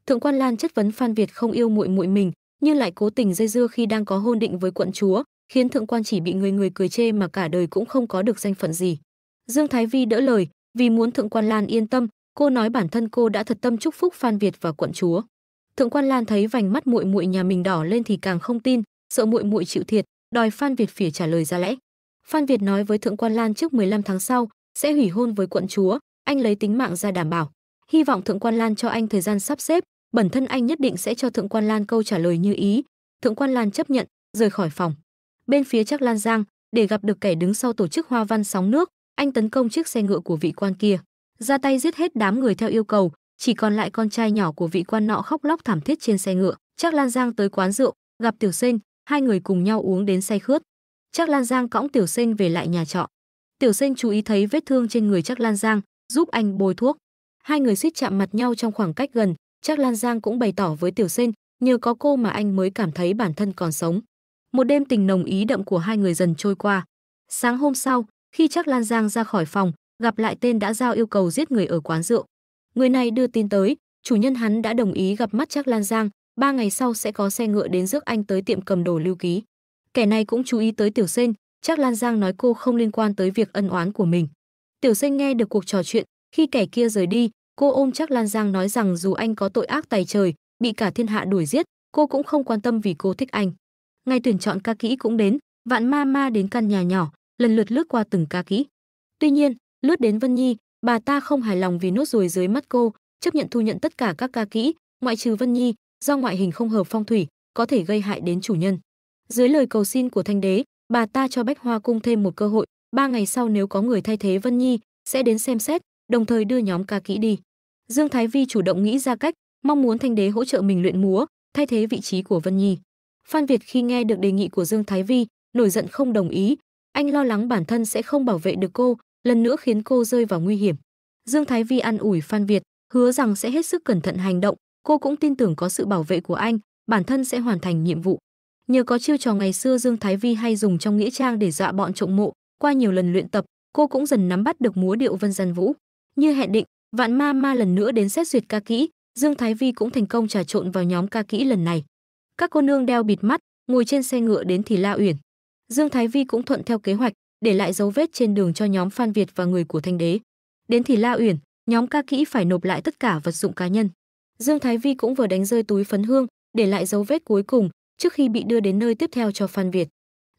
Thượng quan Lan chất vấn Phan Việt không yêu muội muội mình, nhưng lại cố tình dây dưa khi đang có hôn định với quận chúa, khiến thượng quan chỉ bị người người cười chê mà cả đời cũng không có được danh phận gì. Dương Thái Vi đỡ lời, vì muốn thượng quan Lan yên tâm, cô nói bản thân cô đã thật tâm chúc phúc Phan Việt và quận chúa. Thượng quan Lan thấy vành mắt muội muội nhà mình đỏ lên thì càng không tin, sợ muội muội chịu thiệt, đòi Phan Việt phỉ trả lời ra lẽ. Phan Việt nói với thượng quan Lan trước 15 tháng sau sẽ hủy hôn với quận chúa, anh lấy tính mạng ra đảm bảo. Hy vọng thượng quan Lan cho anh thời gian sắp xếp, bản thân anh nhất định sẽ cho thượng quan lan câu trả lời như ý thượng quan lan chấp nhận rời khỏi phòng bên phía chắc lan giang để gặp được kẻ đứng sau tổ chức hoa văn sóng nước anh tấn công chiếc xe ngựa của vị quan kia ra tay giết hết đám người theo yêu cầu chỉ còn lại con trai nhỏ của vị quan nọ khóc lóc thảm thiết trên xe ngựa chắc lan giang tới quán rượu gặp tiểu sinh hai người cùng nhau uống đến say khướt chắc lan giang cõng tiểu sinh về lại nhà trọ tiểu sinh chú ý thấy vết thương trên người chắc lan giang giúp anh bôi thuốc hai người suýt chạm mặt nhau trong khoảng cách gần chắc Lan Giang cũng bày tỏ với Tiểu Sen, nhờ có cô mà anh mới cảm thấy bản thân còn sống. Một đêm tình nồng ý đậm của hai người dần trôi qua. Sáng hôm sau, khi chắc Lan Giang ra khỏi phòng, gặp lại tên đã giao yêu cầu giết người ở quán rượu. Người này đưa tin tới, chủ nhân hắn đã đồng ý gặp mắt chắc Lan Giang, ba ngày sau sẽ có xe ngựa đến rước anh tới tiệm cầm đồ lưu ký. Kẻ này cũng chú ý tới Tiểu Sen, chắc Lan Giang nói cô không liên quan tới việc ân oán của mình. Tiểu Sen nghe được cuộc trò chuyện, khi kẻ kia rời đi, Cô ôm chắc Lan Giang nói rằng dù anh có tội ác tày trời, bị cả thiên hạ đuổi giết, cô cũng không quan tâm vì cô thích anh. Ngày tuyển chọn ca kỹ cũng đến, vạn ma ma đến căn nhà nhỏ, lần lượt lướt qua từng ca kỹ. Tuy nhiên, lướt đến Vân Nhi, bà ta không hài lòng vì nốt ruồi dưới mắt cô, chấp nhận thu nhận tất cả các ca kỹ, ngoại trừ Vân Nhi, do ngoại hình không hợp phong thủy, có thể gây hại đến chủ nhân. Dưới lời cầu xin của Thanh Đế, bà ta cho Bách Hoa Cung thêm một cơ hội, ba ngày sau nếu có người thay thế Vân Nhi, sẽ đến xem xét, đồng thời đưa nhóm ca kỹ đi. Dương Thái Vi chủ động nghĩ ra cách, mong muốn Thanh Đế hỗ trợ mình luyện múa, thay thế vị trí của Vân Nhi. Phan Việt khi nghe được đề nghị của Dương Thái Vi, nổi giận không đồng ý, anh lo lắng bản thân sẽ không bảo vệ được cô, lần nữa khiến cô rơi vào nguy hiểm. Dương Thái Vi an ủi Phan Việt, hứa rằng sẽ hết sức cẩn thận hành động, cô cũng tin tưởng có sự bảo vệ của anh, bản thân sẽ hoàn thành nhiệm vụ. Nhờ có chiêu trò ngày xưa Dương Thái Vi hay dùng trong nghĩa trang để dọa bọn trộm mộ, qua nhiều lần luyện tập, cô cũng dần nắm bắt được múa điệu Vân dân Vũ. Như hẹn định, Vạn Ma Ma lần nữa đến xét duyệt ca kỹ, Dương Thái Vi cũng thành công trà trộn vào nhóm ca kỹ lần này. Các cô nương đeo bịt mắt, ngồi trên xe ngựa đến thì La Uyển. Dương Thái Vi cũng thuận theo kế hoạch, để lại dấu vết trên đường cho nhóm Phan Việt và người của Thanh Đế. Đến thì La Uyển, nhóm ca kỹ phải nộp lại tất cả vật dụng cá nhân. Dương Thái Vi cũng vừa đánh rơi túi phấn hương, để lại dấu vết cuối cùng trước khi bị đưa đến nơi tiếp theo cho Phan Việt.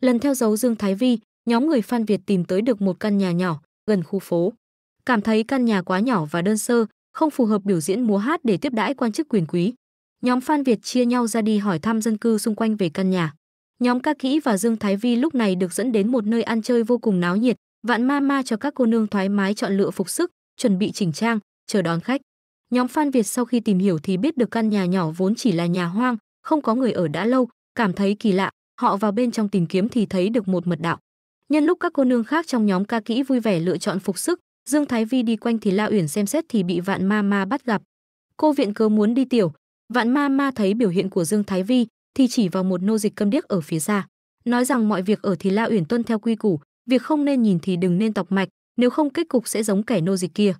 Lần theo dấu Dương Thái Vi, nhóm người Phan Việt tìm tới được một căn nhà nhỏ gần khu phố cảm thấy căn nhà quá nhỏ và đơn sơ, không phù hợp biểu diễn múa hát để tiếp đãi quan chức quyền quý. Nhóm Phan Việt chia nhau ra đi hỏi thăm dân cư xung quanh về căn nhà. Nhóm ca kỹ và Dương Thái Vi lúc này được dẫn đến một nơi ăn chơi vô cùng náo nhiệt, vạn ma ma cho các cô nương thoải mái chọn lựa phục sức, chuẩn bị chỉnh trang, chờ đón khách. Nhóm Phan Việt sau khi tìm hiểu thì biết được căn nhà nhỏ vốn chỉ là nhà hoang, không có người ở đã lâu, cảm thấy kỳ lạ, họ vào bên trong tìm kiếm thì thấy được một mật đạo. Nhân lúc các cô nương khác trong nhóm ca kỹ vui vẻ lựa chọn phục sức, Dương Thái Vi đi quanh thì La Uyển xem xét thì bị Vạn Ma Ma bắt gặp. Cô viện cớ muốn đi tiểu, Vạn Ma Ma thấy biểu hiện của Dương Thái Vi thì chỉ vào một nô dịch câm điếc ở phía xa, nói rằng mọi việc ở thì La Uyển tuân theo quy củ, việc không nên nhìn thì đừng nên tọc mạch, nếu không kết cục sẽ giống kẻ nô dịch kia.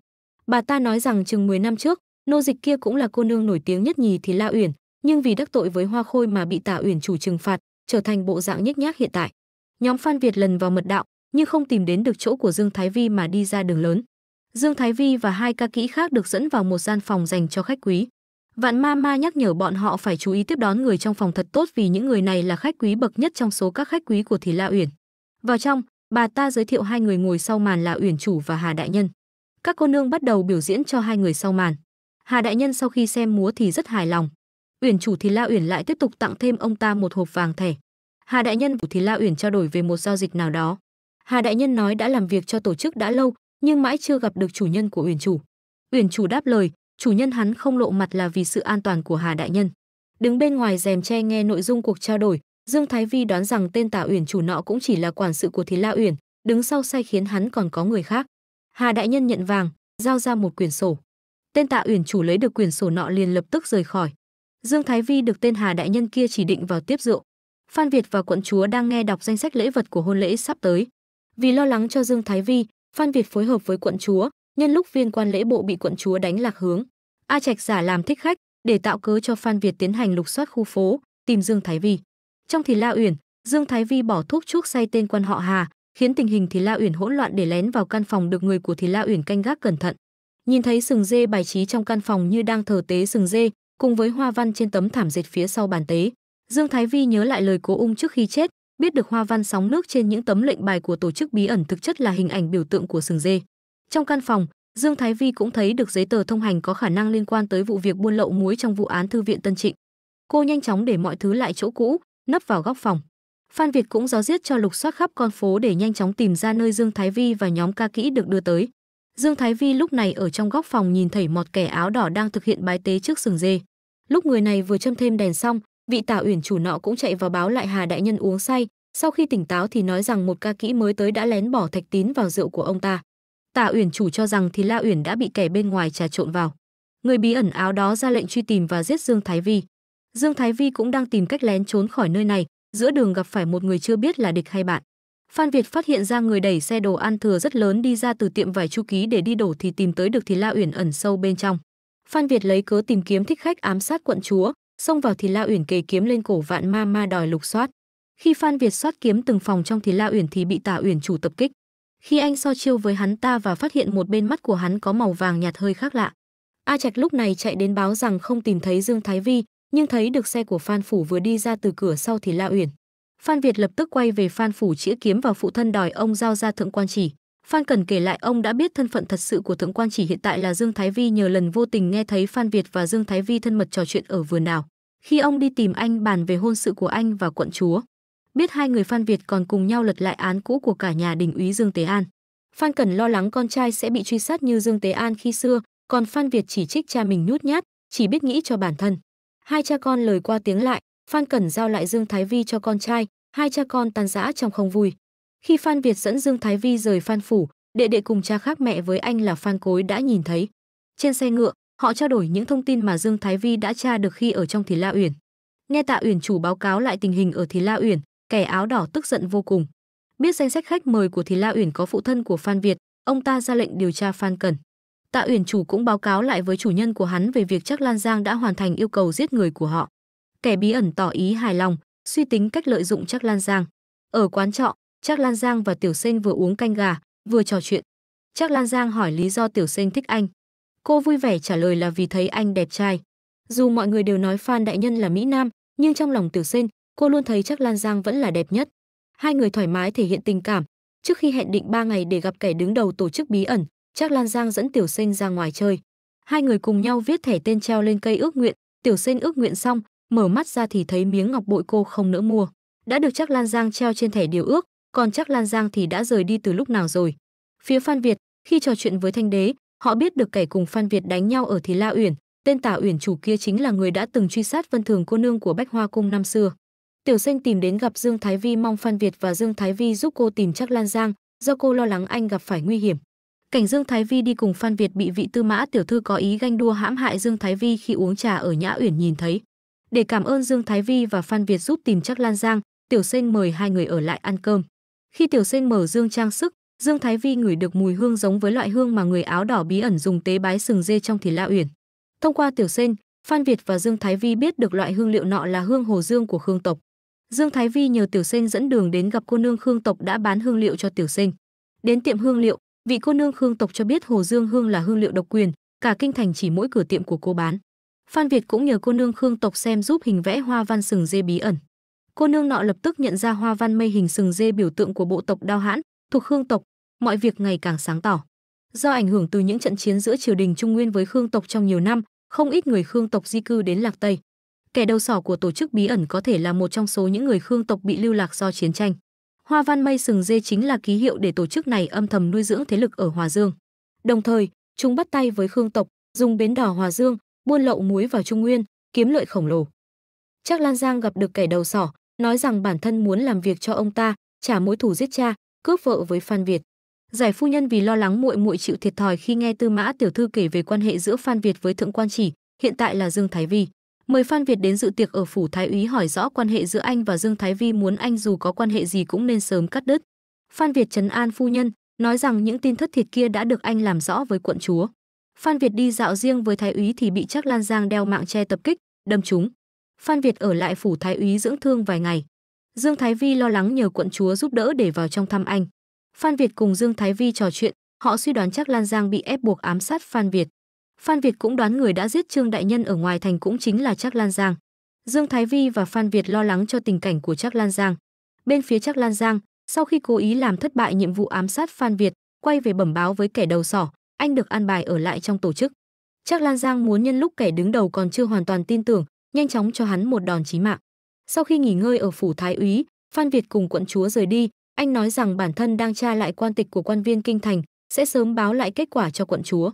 Bà ta nói rằng chừng 10 năm trước, nô dịch kia cũng là cô nương nổi tiếng nhất nhì thì La Uyển, nhưng vì đắc tội với Hoa Khôi mà bị Tả Uyển chủ trừng phạt, trở thành bộ dạng nhếch nhác hiện tại. Nhóm Phan Việt lần vào mật đạo, nhưng không tìm đến được chỗ của Dương Thái Vi mà đi ra đường lớn. Dương Thái Vi và hai ca kỹ khác được dẫn vào một gian phòng dành cho khách quý. Vạn ma ma nhắc nhở bọn họ phải chú ý tiếp đón người trong phòng thật tốt vì những người này là khách quý bậc nhất trong số các khách quý của Thì La Uyển. Vào trong, bà ta giới thiệu hai người ngồi sau màn là Uyển chủ và Hà đại nhân. Các cô nương bắt đầu biểu diễn cho hai người sau màn. Hà đại nhân sau khi xem múa thì rất hài lòng. Uyển chủ thì La Uyển lại tiếp tục tặng thêm ông ta một hộp vàng thẻ. Hà đại nhân của thì La Uyển trao đổi về một giao dịch nào đó. Hà đại nhân nói đã làm việc cho tổ chức đã lâu, nhưng mãi chưa gặp được chủ nhân của Uyển chủ. Uyển chủ đáp lời, chủ nhân hắn không lộ mặt là vì sự an toàn của Hà đại nhân. Đứng bên ngoài rèm che nghe nội dung cuộc trao đổi, Dương Thái Vi đoán rằng tên Tả Uyển chủ nọ cũng chỉ là quản sự của Thí La Uyển, đứng sau sai khiến hắn còn có người khác. Hà đại nhân nhận vàng, giao ra một quyển sổ. Tên Tạ Uyển chủ lấy được quyển sổ nọ liền lập tức rời khỏi. Dương Thái Vi được tên Hà đại nhân kia chỉ định vào tiếp rượu. Phan Việt và quận chúa đang nghe đọc danh sách lễ vật của hôn lễ sắp tới. Vì lo lắng cho Dương Thái Vi, Phan Việt phối hợp với quận chúa, nhân lúc viên quan lễ bộ bị quận chúa đánh lạc hướng, A Trạch giả làm thích khách để tạo cớ cho Phan Việt tiến hành lục soát khu phố, tìm Dương Thái Vi. Trong thì La Uyển, Dương Thái Vi bỏ thuốc chuốc say tên quan họ Hà, khiến tình hình thì La Uyển hỗn loạn để lén vào căn phòng được người của thì La Uyển canh gác cẩn thận. Nhìn thấy sừng dê bài trí trong căn phòng như đang thờ tế sừng dê, cùng với hoa văn trên tấm thảm dệt phía sau bàn tế, Dương Thái Vi nhớ lại lời Cố Ung trước khi chết, biết được hoa văn sóng nước trên những tấm lệnh bài của tổ chức bí ẩn thực chất là hình ảnh biểu tượng của sừng dê. Trong căn phòng, Dương Thái Vi cũng thấy được giấy tờ thông hành có khả năng liên quan tới vụ việc buôn lậu muối trong vụ án thư viện Tân Trịnh. Cô nhanh chóng để mọi thứ lại chỗ cũ, nấp vào góc phòng. Phan Việt cũng gió giết cho lục soát khắp con phố để nhanh chóng tìm ra nơi Dương Thái Vi và nhóm ca kỹ được đưa tới. Dương Thái Vi lúc này ở trong góc phòng nhìn thấy một kẻ áo đỏ đang thực hiện bái tế trước sừng dê. Lúc người này vừa châm thêm đèn xong, vị tả uyển chủ nọ cũng chạy vào báo lại hà đại nhân uống say sau khi tỉnh táo thì nói rằng một ca kỹ mới tới đã lén bỏ thạch tín vào rượu của ông ta tả uyển chủ cho rằng thì la uyển đã bị kẻ bên ngoài trà trộn vào người bí ẩn áo đó ra lệnh truy tìm và giết dương thái vi dương thái vi cũng đang tìm cách lén trốn khỏi nơi này giữa đường gặp phải một người chưa biết là địch hay bạn phan việt phát hiện ra người đẩy xe đồ ăn thừa rất lớn đi ra từ tiệm vải chu ký để đi đổ thì tìm tới được thì la uyển ẩn sâu bên trong phan việt lấy cớ tìm kiếm thích khách ám sát quận chúa xông vào thì La Uyển kề kiếm lên cổ Vạn Ma Ma đòi lục soát. Khi Phan Việt soát kiếm từng phòng trong thì La Uyển thì bị Tả Uyển chủ tập kích. Khi anh so chiêu với hắn ta và phát hiện một bên mắt của hắn có màu vàng nhạt hơi khác lạ. A Trạch lúc này chạy đến báo rằng không tìm thấy Dương Thái Vi, nhưng thấy được xe của Phan phủ vừa đi ra từ cửa sau thì La Uyển. Phan Việt lập tức quay về Phan phủ chĩa kiếm vào phụ thân đòi ông giao ra thượng quan chỉ. Phan Cần kể lại ông đã biết thân phận thật sự của thượng quan chỉ hiện tại là Dương Thái Vi nhờ lần vô tình nghe thấy Phan Việt và Dương Thái Vi thân mật trò chuyện ở vườn nào. Khi ông đi tìm anh bàn về hôn sự của anh và quận chúa, biết hai người Phan Việt còn cùng nhau lật lại án cũ của cả nhà đình úy Dương Tế An. Phan Cần lo lắng con trai sẽ bị truy sát như Dương Tế An khi xưa, còn Phan Việt chỉ trích cha mình nhút nhát, chỉ biết nghĩ cho bản thân. Hai cha con lời qua tiếng lại, Phan Cần giao lại Dương Thái Vi cho con trai, hai cha con tan rã trong không vui. Khi Phan Việt dẫn Dương Thái Vi rời Phan Phủ, đệ đệ cùng cha khác mẹ với anh là Phan Cối đã nhìn thấy. Trên xe ngựa, họ trao đổi những thông tin mà Dương Thái Vi đã tra được khi ở trong Thì La Uyển. Nghe Tạ Uyển chủ báo cáo lại tình hình ở Thì La Uyển, kẻ áo đỏ tức giận vô cùng. Biết danh sách khách mời của Thì La Uyển có phụ thân của Phan Việt, ông ta ra lệnh điều tra Phan Cẩn. Tạ Uyển chủ cũng báo cáo lại với chủ nhân của hắn về việc chắc Lan Giang đã hoàn thành yêu cầu giết người của họ. Kẻ bí ẩn tỏ ý hài lòng, suy tính cách lợi dụng chắc Lan Giang. Ở quán trọ, Trác Lan Giang và Tiểu Sinh vừa uống canh gà, vừa trò chuyện. Trác Lan Giang hỏi lý do Tiểu Sinh thích anh. Cô vui vẻ trả lời là vì thấy anh đẹp trai. Dù mọi người đều nói Phan Đại Nhân là Mỹ Nam, nhưng trong lòng Tiểu Sinh, cô luôn thấy Trác Lan Giang vẫn là đẹp nhất. Hai người thoải mái thể hiện tình cảm. Trước khi hẹn định 3 ngày để gặp kẻ đứng đầu tổ chức bí ẩn, Trác Lan Giang dẫn Tiểu Sinh ra ngoài chơi. Hai người cùng nhau viết thẻ tên treo lên cây ước nguyện, Tiểu Sinh ước nguyện xong, mở mắt ra thì thấy miếng ngọc bội cô không nỡ mua đã được chắc Lan Giang treo trên thẻ điều ước, còn chắc Lan Giang thì đã rời đi từ lúc nào rồi. Phía Phan Việt, khi trò chuyện với Thanh Đế, họ biết được kẻ cùng Phan Việt đánh nhau ở Thì La Uyển, tên Tả Uyển chủ kia chính là người đã từng truy sát Vân Thường cô nương của Bách Hoa cung năm xưa. Tiểu Sinh tìm đến gặp Dương Thái Vi mong Phan Việt và Dương Thái Vi giúp cô tìm chắc Lan Giang, do cô lo lắng anh gặp phải nguy hiểm. Cảnh Dương Thái Vi đi cùng Phan Việt bị vị tư mã tiểu thư có ý ganh đua hãm hại Dương Thái Vi khi uống trà ở Nhã Uyển nhìn thấy. Để cảm ơn Dương Thái Vi và Phan Việt giúp tìm chắc Lan Giang, Tiểu Sinh mời hai người ở lại ăn cơm. Khi Tiểu Sinh mở dương trang sức, Dương Thái Vi ngửi được mùi hương giống với loại hương mà người áo đỏ bí ẩn dùng tế bái sừng dê trong Thỉ La Uyển. Thông qua Tiểu Sinh, Phan Việt và Dương Thái Vi biết được loại hương liệu nọ là hương hồ dương của Khương tộc. Dương Thái Vi nhờ Tiểu Sinh dẫn đường đến gặp cô nương Khương tộc đã bán hương liệu cho Tiểu Sinh. Đến tiệm hương liệu, vị cô nương Khương tộc cho biết hồ dương hương là hương liệu độc quyền, cả kinh thành chỉ mỗi cửa tiệm của cô bán. Phan Việt cũng nhờ cô nương Khương tộc xem giúp hình vẽ hoa văn sừng dê bí ẩn cô nương nọ lập tức nhận ra hoa văn mây hình sừng dê biểu tượng của bộ tộc Đao Hãn, thuộc Khương tộc, mọi việc ngày càng sáng tỏ. Do ảnh hưởng từ những trận chiến giữa triều đình Trung Nguyên với Khương tộc trong nhiều năm, không ít người Khương tộc di cư đến Lạc Tây. Kẻ đầu sỏ của tổ chức bí ẩn có thể là một trong số những người Khương tộc bị lưu lạc do chiến tranh. Hoa văn mây sừng dê chính là ký hiệu để tổ chức này âm thầm nuôi dưỡng thế lực ở Hòa Dương. Đồng thời, chúng bắt tay với Khương tộc, dùng bến đỏ Hòa Dương, buôn lậu muối vào Trung Nguyên, kiếm lợi khổng lồ. Chắc Lan Giang gặp được kẻ đầu sỏ, nói rằng bản thân muốn làm việc cho ông ta, trả mối thủ giết cha, cướp vợ với Phan Việt. Giải phu nhân vì lo lắng muội muội chịu thiệt thòi khi nghe Tư Mã tiểu thư kể về quan hệ giữa Phan Việt với thượng quan chỉ, hiện tại là Dương Thái Vi, mời Phan Việt đến dự tiệc ở phủ Thái úy hỏi rõ quan hệ giữa anh và Dương Thái Vi, muốn anh dù có quan hệ gì cũng nên sớm cắt đứt. Phan Việt trấn an phu nhân, nói rằng những tin thất thiệt kia đã được anh làm rõ với quận chúa. Phan Việt đi dạo riêng với Thái úy thì bị chắc Lan Giang đeo mạng che tập kích, đâm trúng. Phan Việt ở lại phủ thái úy dưỡng thương vài ngày. Dương Thái Vi lo lắng nhờ quận chúa giúp đỡ để vào trong thăm anh. Phan Việt cùng Dương Thái Vi trò chuyện, họ suy đoán chắc Lan Giang bị ép buộc ám sát Phan Việt. Phan Việt cũng đoán người đã giết Trương Đại Nhân ở ngoài thành cũng chính là chắc Lan Giang. Dương Thái Vi và Phan Việt lo lắng cho tình cảnh của chắc Lan Giang. Bên phía chắc Lan Giang, sau khi cố ý làm thất bại nhiệm vụ ám sát Phan Việt, quay về bẩm báo với kẻ đầu sỏ, anh được an bài ở lại trong tổ chức. Chắc Lan Giang muốn nhân lúc kẻ đứng đầu còn chưa hoàn toàn tin tưởng, nhanh chóng cho hắn một đòn chí mạng. Sau khi nghỉ ngơi ở phủ thái úy, Phan Việt cùng quận chúa rời đi, anh nói rằng bản thân đang tra lại quan tịch của quan viên kinh thành, sẽ sớm báo lại kết quả cho quận chúa.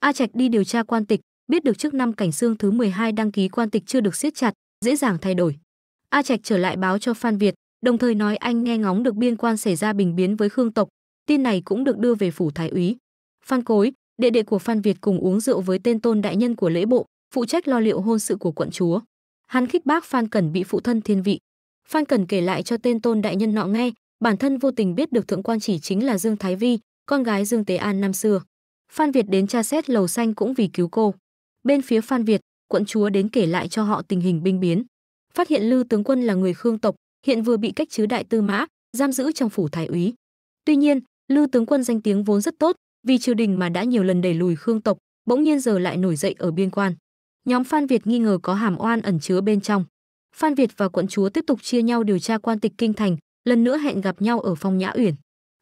A Trạch đi điều tra quan tịch, biết được trước năm cảnh xương thứ 12 đăng ký quan tịch chưa được siết chặt, dễ dàng thay đổi. A Trạch trở lại báo cho Phan Việt, đồng thời nói anh nghe ngóng được biên quan xảy ra bình biến với Khương tộc, tin này cũng được đưa về phủ thái úy. Phan Cối, đệ đệ của Phan Việt cùng uống rượu với tên tôn đại nhân của lễ bộ, phụ trách lo liệu hôn sự của quận chúa. Hắn khích bác Phan Cẩn bị phụ thân thiên vị. Phan Cẩn kể lại cho tên tôn đại nhân nọ nghe, bản thân vô tình biết được thượng quan chỉ chính là Dương Thái Vi, con gái Dương Tế An năm xưa. Phan Việt đến tra xét lầu xanh cũng vì cứu cô. Bên phía Phan Việt, quận chúa đến kể lại cho họ tình hình binh biến. Phát hiện Lư tướng quân là người Khương tộc, hiện vừa bị cách chứ đại tư mã, giam giữ trong phủ thái úy. Tuy nhiên, Lư tướng quân danh tiếng vốn rất tốt, vì triều đình mà đã nhiều lần đẩy lùi Khương tộc, bỗng nhiên giờ lại nổi dậy ở biên quan. Nhóm Phan Việt nghi ngờ có hàm oan ẩn chứa bên trong. Phan Việt và quận chúa tiếp tục chia nhau điều tra quan tịch kinh thành, lần nữa hẹn gặp nhau ở phòng Nhã Uyển.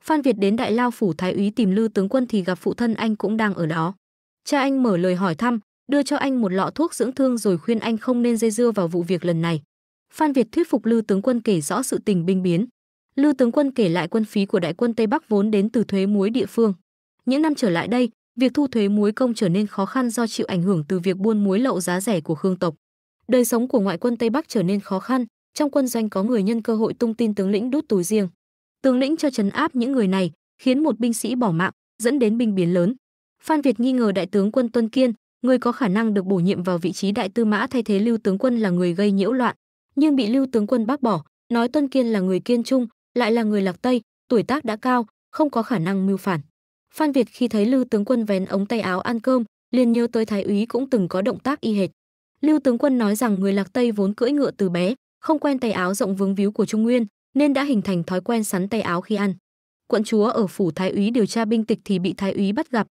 Phan Việt đến Đại Lao phủ thái úy tìm Lư tướng quân thì gặp phụ thân anh cũng đang ở đó. Cha anh mở lời hỏi thăm, đưa cho anh một lọ thuốc dưỡng thương rồi khuyên anh không nên dây dưa vào vụ việc lần này. Phan Việt thuyết phục Lư tướng quân kể rõ sự tình binh biến. Lư tướng quân kể lại quân phí của đại quân Tây Bắc vốn đến từ thuế muối địa phương. Những năm trở lại đây, việc thu thuế muối công trở nên khó khăn do chịu ảnh hưởng từ việc buôn muối lậu giá rẻ của Khương tộc. Đời sống của ngoại quân Tây Bắc trở nên khó khăn, trong quân doanh có người nhân cơ hội tung tin tướng lĩnh đút túi riêng. Tướng lĩnh cho trấn áp những người này, khiến một binh sĩ bỏ mạng, dẫn đến binh biến lớn. Phan Việt nghi ngờ đại tướng quân Tuân Kiên, người có khả năng được bổ nhiệm vào vị trí đại tư mã thay thế Lưu tướng quân là người gây nhiễu loạn, nhưng bị Lưu tướng quân bác bỏ, nói Tuân Kiên là người kiên trung, lại là người Lạc Tây, tuổi tác đã cao, không có khả năng mưu phản. Phan Việt khi thấy Lưu tướng quân vén ống tay áo ăn cơm, liền nhớ tới thái úy cũng từng có động tác y hệt. Lưu tướng quân nói rằng người Lạc Tây vốn cưỡi ngựa từ bé, không quen tay áo rộng vướng víu của Trung Nguyên, nên đã hình thành thói quen sắn tay áo khi ăn. Quận chúa ở phủ thái úy điều tra binh tịch thì bị thái úy bắt gặp.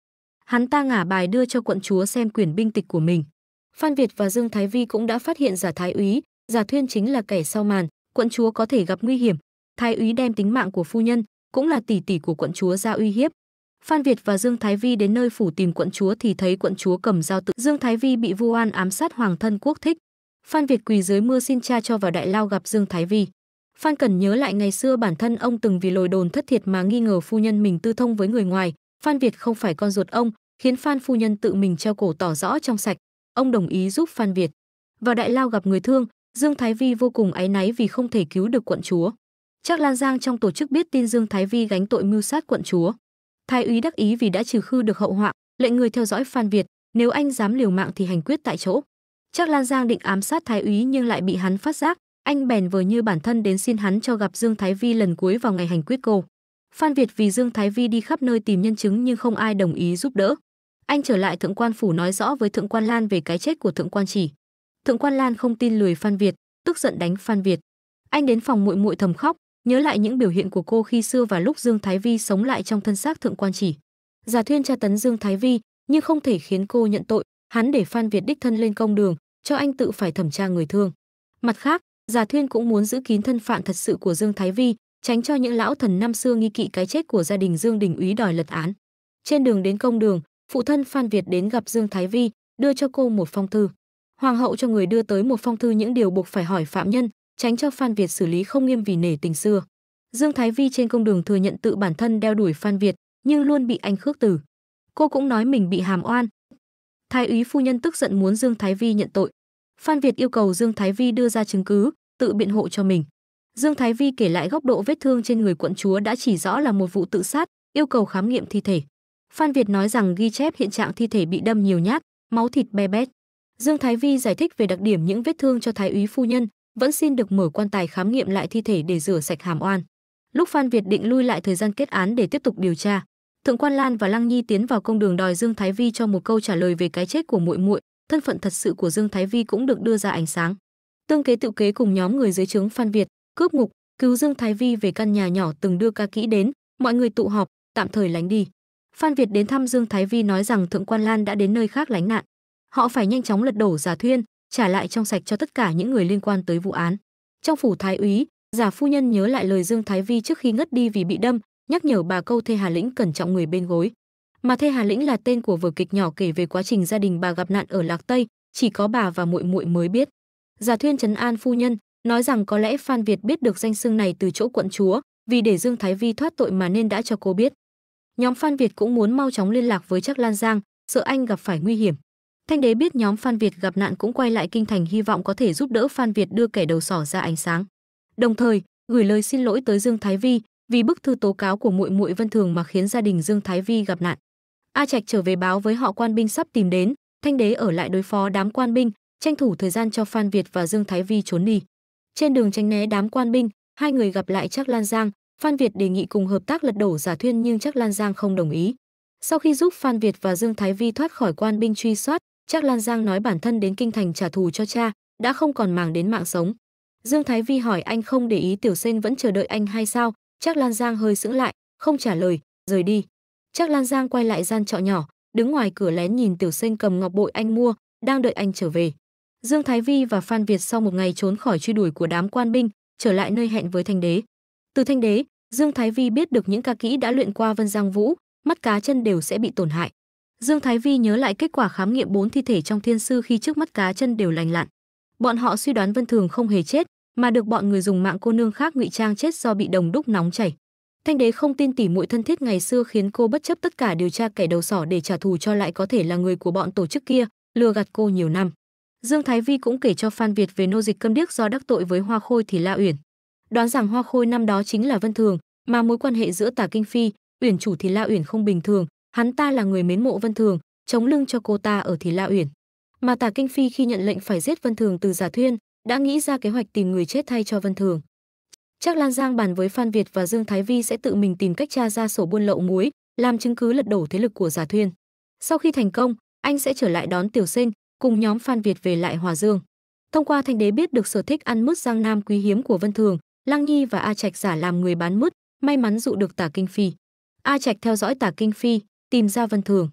Hắn ta ngả bài đưa cho quận chúa xem quyển binh tịch của mình. Phan Việt và Dương Thái Vi cũng đã phát hiện giả thái úy, giả thuyên chính là kẻ sau màn, quận chúa có thể gặp nguy hiểm. Thái úy đem tính mạng của phu nhân, cũng là tỷ tỷ của quận chúa ra uy hiếp, Phan Việt và Dương Thái Vi đến nơi phủ tìm quận chúa thì thấy quận chúa cầm dao tự. Dương Thái Vi bị vu oan ám sát hoàng thân quốc thích. Phan Việt quỳ dưới mưa xin cha cho vào đại lao gặp Dương Thái Vi. Phan Cần nhớ lại ngày xưa bản thân ông từng vì lồi đồn thất thiệt mà nghi ngờ phu nhân mình tư thông với người ngoài, Phan Việt không phải con ruột ông, khiến Phan phu nhân tự mình treo cổ tỏ rõ trong sạch. Ông đồng ý giúp Phan Việt. Vào đại lao gặp người thương, Dương Thái Vi vô cùng áy náy vì không thể cứu được quận chúa. Chắc Lan Giang trong tổ chức biết tin Dương Thái Vi gánh tội mưu sát quận chúa thái úy đắc ý vì đã trừ khư được hậu họa lệnh người theo dõi phan việt nếu anh dám liều mạng thì hành quyết tại chỗ chắc lan giang định ám sát thái úy nhưng lại bị hắn phát giác anh bèn vờ như bản thân đến xin hắn cho gặp dương thái vi lần cuối vào ngày hành quyết cô phan việt vì dương thái vi đi khắp nơi tìm nhân chứng nhưng không ai đồng ý giúp đỡ anh trở lại thượng quan phủ nói rõ với thượng quan lan về cái chết của thượng quan chỉ thượng quan lan không tin lười phan việt tức giận đánh phan việt anh đến phòng muội muội thầm khóc nhớ lại những biểu hiện của cô khi xưa và lúc Dương Thái Vi sống lại trong thân xác thượng quan chỉ. Giả Thuyên tra tấn Dương Thái Vi, nhưng không thể khiến cô nhận tội, hắn để Phan Việt đích thân lên công đường, cho anh tự phải thẩm tra người thương. Mặt khác, Giả Thuyên cũng muốn giữ kín thân phận thật sự của Dương Thái Vi, tránh cho những lão thần năm xưa nghi kỵ cái chết của gia đình Dương Đình Úy đòi lật án. Trên đường đến công đường, phụ thân Phan Việt đến gặp Dương Thái Vi, đưa cho cô một phong thư. Hoàng hậu cho người đưa tới một phong thư những điều buộc phải hỏi phạm nhân, tránh cho Phan Việt xử lý không nghiêm vì nể tình xưa. Dương Thái Vi trên công đường thừa nhận tự bản thân đeo đuổi Phan Việt, nhưng luôn bị anh khước từ. Cô cũng nói mình bị hàm oan. Thái úy phu nhân tức giận muốn Dương Thái Vi nhận tội. Phan Việt yêu cầu Dương Thái Vi đưa ra chứng cứ, tự biện hộ cho mình. Dương Thái Vi kể lại góc độ vết thương trên người quận chúa đã chỉ rõ là một vụ tự sát, yêu cầu khám nghiệm thi thể. Phan Việt nói rằng ghi chép hiện trạng thi thể bị đâm nhiều nhát, máu thịt be bét. Dương Thái Vi giải thích về đặc điểm những vết thương cho Thái úy phu nhân, vẫn xin được mở quan tài khám nghiệm lại thi thể để rửa sạch hàm oan. Lúc Phan Việt định lui lại thời gian kết án để tiếp tục điều tra, Thượng quan Lan và Lăng Nhi tiến vào công đường đòi Dương Thái Vi cho một câu trả lời về cái chết của muội muội, thân phận thật sự của Dương Thái Vi cũng được đưa ra ánh sáng. Tương kế tự kế cùng nhóm người dưới trướng Phan Việt, cướp ngục, cứu Dương Thái Vi về căn nhà nhỏ từng đưa ca kỹ đến, mọi người tụ họp, tạm thời lánh đi. Phan Việt đến thăm Dương Thái Vi nói rằng Thượng quan Lan đã đến nơi khác lánh nạn. Họ phải nhanh chóng lật đổ giả thuyên, trả lại trong sạch cho tất cả những người liên quan tới vụ án. Trong phủ thái úy, giả phu nhân nhớ lại lời Dương Thái Vi trước khi ngất đi vì bị đâm, nhắc nhở bà câu Thê Hà Lĩnh cẩn trọng người bên gối. Mà Thê Hà Lĩnh là tên của vở kịch nhỏ kể về quá trình gia đình bà gặp nạn ở Lạc Tây, chỉ có bà và muội muội mới biết. Giả Thuyên trấn an phu nhân, nói rằng có lẽ Phan Việt biết được danh xưng này từ chỗ quận chúa, vì để Dương Thái Vi thoát tội mà nên đã cho cô biết. Nhóm Phan Việt cũng muốn mau chóng liên lạc với Trác Lan Giang, sợ anh gặp phải nguy hiểm. Thanh đế biết nhóm Phan Việt gặp nạn cũng quay lại kinh thành hy vọng có thể giúp đỡ Phan Việt đưa kẻ đầu sỏ ra ánh sáng. Đồng thời, gửi lời xin lỗi tới Dương Thái Vi vì bức thư tố cáo của muội muội Vân Thường mà khiến gia đình Dương Thái Vi gặp nạn. A Trạch trở về báo với họ quan binh sắp tìm đến, Thanh đế ở lại đối phó đám quan binh, tranh thủ thời gian cho Phan Việt và Dương Thái Vi trốn đi. Trên đường tránh né đám quan binh, hai người gặp lại Trác Lan Giang, Phan Việt đề nghị cùng hợp tác lật đổ giả thuyên nhưng Trác Lan Giang không đồng ý. Sau khi giúp Phan Việt và Dương Thái Vi thoát khỏi quan binh truy soát, Chắc Lan Giang nói bản thân đến kinh thành trả thù cho cha, đã không còn màng đến mạng sống. Dương Thái Vi hỏi anh không để ý Tiểu Sen vẫn chờ đợi anh hay sao? Chắc Lan Giang hơi sững lại, không trả lời, rời đi. Chắc Lan Giang quay lại gian trọ nhỏ, đứng ngoài cửa lén nhìn Tiểu Sen cầm ngọc bội anh mua, đang đợi anh trở về. Dương Thái Vi và Phan Việt sau một ngày trốn khỏi truy đuổi của đám quan binh, trở lại nơi hẹn với Thanh Đế. Từ Thanh Đế, Dương Thái Vi biết được những ca kỹ đã luyện qua Vân Giang Vũ, mắt cá chân đều sẽ bị tổn hại. Dương Thái Vi nhớ lại kết quả khám nghiệm bốn thi thể trong thiên sư khi trước mắt cá chân đều lành lặn. Bọn họ suy đoán Vân Thường không hề chết, mà được bọn người dùng mạng cô nương khác ngụy trang chết do bị đồng đúc nóng chảy. Thanh đế không tin tỉ muội thân thiết ngày xưa khiến cô bất chấp tất cả điều tra kẻ đầu sỏ để trả thù cho lại có thể là người của bọn tổ chức kia, lừa gạt cô nhiều năm. Dương Thái Vi cũng kể cho Phan Việt về nô dịch câm điếc do đắc tội với Hoa Khôi thì La Uyển. Đoán rằng Hoa Khôi năm đó chính là Vân Thường, mà mối quan hệ giữa Tả Kinh Phi, Uyển chủ thì La Uyển không bình thường, Hắn ta là người mến mộ Vân Thường, chống lưng cho cô ta ở Thì La Uyển. Mà Tả Kinh Phi khi nhận lệnh phải giết Vân Thường từ Giả Thuyên, đã nghĩ ra kế hoạch tìm người chết thay cho Vân Thường. Chắc Lan Giang bàn với Phan Việt và Dương Thái Vi sẽ tự mình tìm cách tra ra sổ buôn lậu muối, làm chứng cứ lật đổ thế lực của Giả Thuyên. Sau khi thành công, anh sẽ trở lại đón Tiểu Sinh, cùng nhóm Phan Việt về lại Hòa Dương. Thông qua thành đế biết được sở thích ăn mứt giang nam quý hiếm của Vân Thường, Lăng Nhi và A Trạch giả làm người bán mứt, may mắn dụ được Tả Kinh Phi. A Trạch theo dõi Tả Kinh Phi, tìm ra Vân Thường.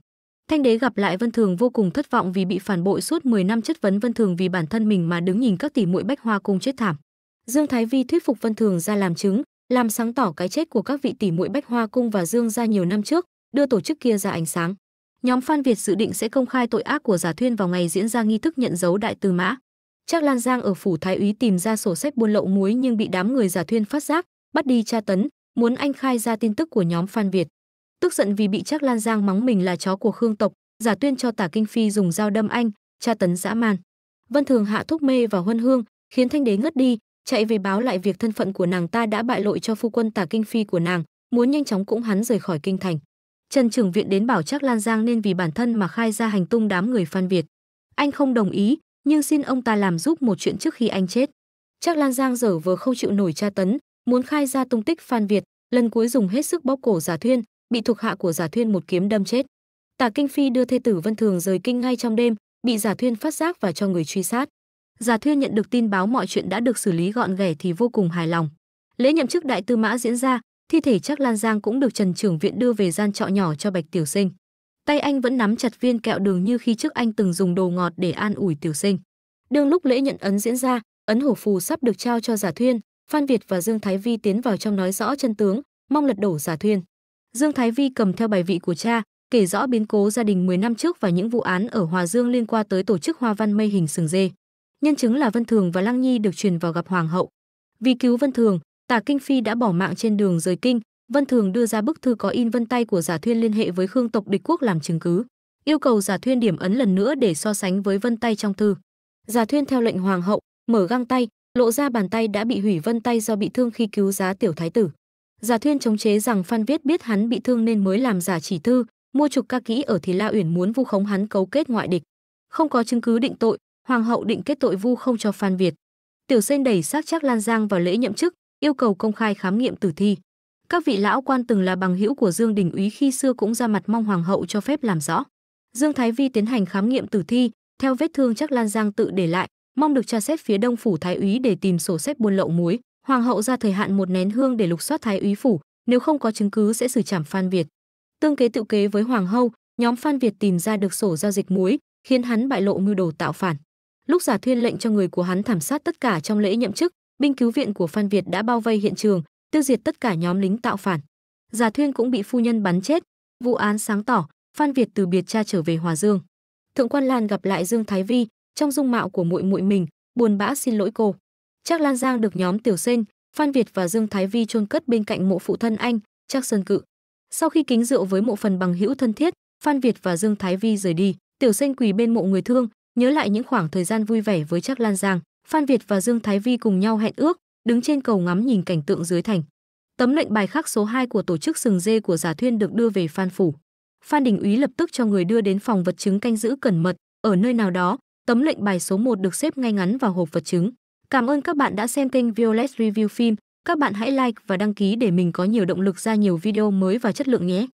Thanh đế gặp lại Vân Thường vô cùng thất vọng vì bị phản bội suốt 10 năm chất vấn Vân Thường vì bản thân mình mà đứng nhìn các tỷ muội Bách Hoa cung chết thảm. Dương Thái Vi thuyết phục Vân Thường ra làm chứng, làm sáng tỏ cái chết của các vị tỷ muội Bách Hoa cung và Dương gia nhiều năm trước, đưa tổ chức kia ra ánh sáng. Nhóm Phan Việt dự định sẽ công khai tội ác của Giả Thuyên vào ngày diễn ra nghi thức nhận dấu đại tư mã. chắc Lan Giang ở phủ Thái úy tìm ra sổ sách buôn lậu muối nhưng bị đám người Giả Thuyên phát giác, bắt đi tra tấn, muốn anh khai ra tin tức của nhóm Phan Việt tức giận vì bị Trác Lan Giang mắng mình là chó của Khương tộc, giả tuyên cho Tả Kinh Phi dùng dao đâm anh, tra tấn dã man. Vân Thường hạ thuốc mê vào Huân Hương, khiến Thanh Đế ngất đi, chạy về báo lại việc thân phận của nàng ta đã bại lộ cho phu quân Tả Kinh Phi của nàng, muốn nhanh chóng cũng hắn rời khỏi kinh thành. Trần Trưởng Viện đến bảo Trác Lan Giang nên vì bản thân mà khai ra hành tung đám người Phan Việt. Anh không đồng ý, nhưng xin ông ta làm giúp một chuyện trước khi anh chết. Trác Lan Giang dở vừa không chịu nổi tra tấn, muốn khai ra tung tích Phan Việt, lần cuối dùng hết sức bóp cổ Giả Thuyên, bị thuộc hạ của Giả Thuyên một kiếm đâm chết. Tả Kinh Phi đưa thê tử Vân Thường rời kinh ngay trong đêm, bị Giả Thuyên phát giác và cho người truy sát. Giả Thuyên nhận được tin báo mọi chuyện đã được xử lý gọn ghẻ thì vô cùng hài lòng. Lễ nhậm chức đại tư mã diễn ra, thi thể chắc Lan Giang cũng được Trần trưởng viện đưa về gian trọ nhỏ cho Bạch Tiểu Sinh. Tay anh vẫn nắm chặt viên kẹo đường như khi trước anh từng dùng đồ ngọt để an ủi Tiểu Sinh. Đương lúc lễ nhận ấn diễn ra, ấn hổ phù sắp được trao cho Giả Thuyên, Phan Việt và Dương Thái Vi tiến vào trong nói rõ chân tướng, mong lật đổ Giả Thuyên. Dương Thái Vi cầm theo bài vị của cha, kể rõ biến cố gia đình 10 năm trước và những vụ án ở Hòa Dương liên quan tới tổ chức Hoa Văn Mây hình sừng dê. Nhân chứng là Vân Thường và Lăng Nhi được truyền vào gặp hoàng hậu. Vì cứu Vân Thường, Tả Kinh Phi đã bỏ mạng trên đường rời kinh, Vân Thường đưa ra bức thư có in vân tay của Giả Thuyên liên hệ với Khương tộc địch quốc làm chứng cứ, yêu cầu Giả Thuyên điểm ấn lần nữa để so sánh với vân tay trong thư. Giả Thuyên theo lệnh hoàng hậu, mở găng tay, lộ ra bàn tay đã bị hủy vân tay do bị thương khi cứu giá tiểu thái tử. Giả Thuyên chống chế rằng Phan Viết biết hắn bị thương nên mới làm giả chỉ thư, mua trục ca kỹ ở Thì La Uyển muốn vu khống hắn cấu kết ngoại địch. Không có chứng cứ định tội, hoàng hậu định kết tội vu không cho Phan Việt. Tiểu Sen đẩy xác chắc Lan Giang vào lễ nhậm chức, yêu cầu công khai khám nghiệm tử thi. Các vị lão quan từng là bằng hữu của Dương Đình Úy khi xưa cũng ra mặt mong hoàng hậu cho phép làm rõ. Dương Thái Vi tiến hành khám nghiệm tử thi, theo vết thương chắc Lan Giang tự để lại, mong được tra xét phía Đông phủ Thái Úy để tìm sổ sách buôn lậu muối hoàng hậu ra thời hạn một nén hương để lục soát thái úy phủ nếu không có chứng cứ sẽ xử trảm phan việt tương kế tự kế với hoàng hậu nhóm phan việt tìm ra được sổ giao dịch muối khiến hắn bại lộ mưu đồ tạo phản lúc giả thuyên lệnh cho người của hắn thảm sát tất cả trong lễ nhậm chức binh cứu viện của phan việt đã bao vây hiện trường tiêu diệt tất cả nhóm lính tạo phản giả thuyên cũng bị phu nhân bắn chết vụ án sáng tỏ phan việt từ biệt cha trở về hòa dương thượng quan lan gặp lại dương thái vi trong dung mạo của muội muội mình buồn bã xin lỗi cô Trác Lan Giang được nhóm Tiểu Sinh, Phan Việt và Dương Thái Vi chôn cất bên cạnh mộ phụ thân anh, Trác Sơn Cự. Sau khi kính rượu với mộ phần bằng hữu thân thiết, Phan Việt và Dương Thái Vi rời đi, Tiểu Sinh quỳ bên mộ người thương, nhớ lại những khoảng thời gian vui vẻ với Trác Lan Giang, Phan Việt và Dương Thái Vi cùng nhau hẹn ước, đứng trên cầu ngắm nhìn cảnh tượng dưới thành. Tấm lệnh bài khắc số 2 của tổ chức sừng dê của Giả Thuyên được đưa về Phan phủ. Phan Đình Úy lập tức cho người đưa đến phòng vật chứng canh giữ cẩn mật, ở nơi nào đó, tấm lệnh bài số 1 được xếp ngay ngắn vào hộp vật chứng. Cảm ơn các bạn đã xem kênh Violet Review Phim. Các bạn hãy like và đăng ký để mình có nhiều động lực ra nhiều video mới và chất lượng nhé.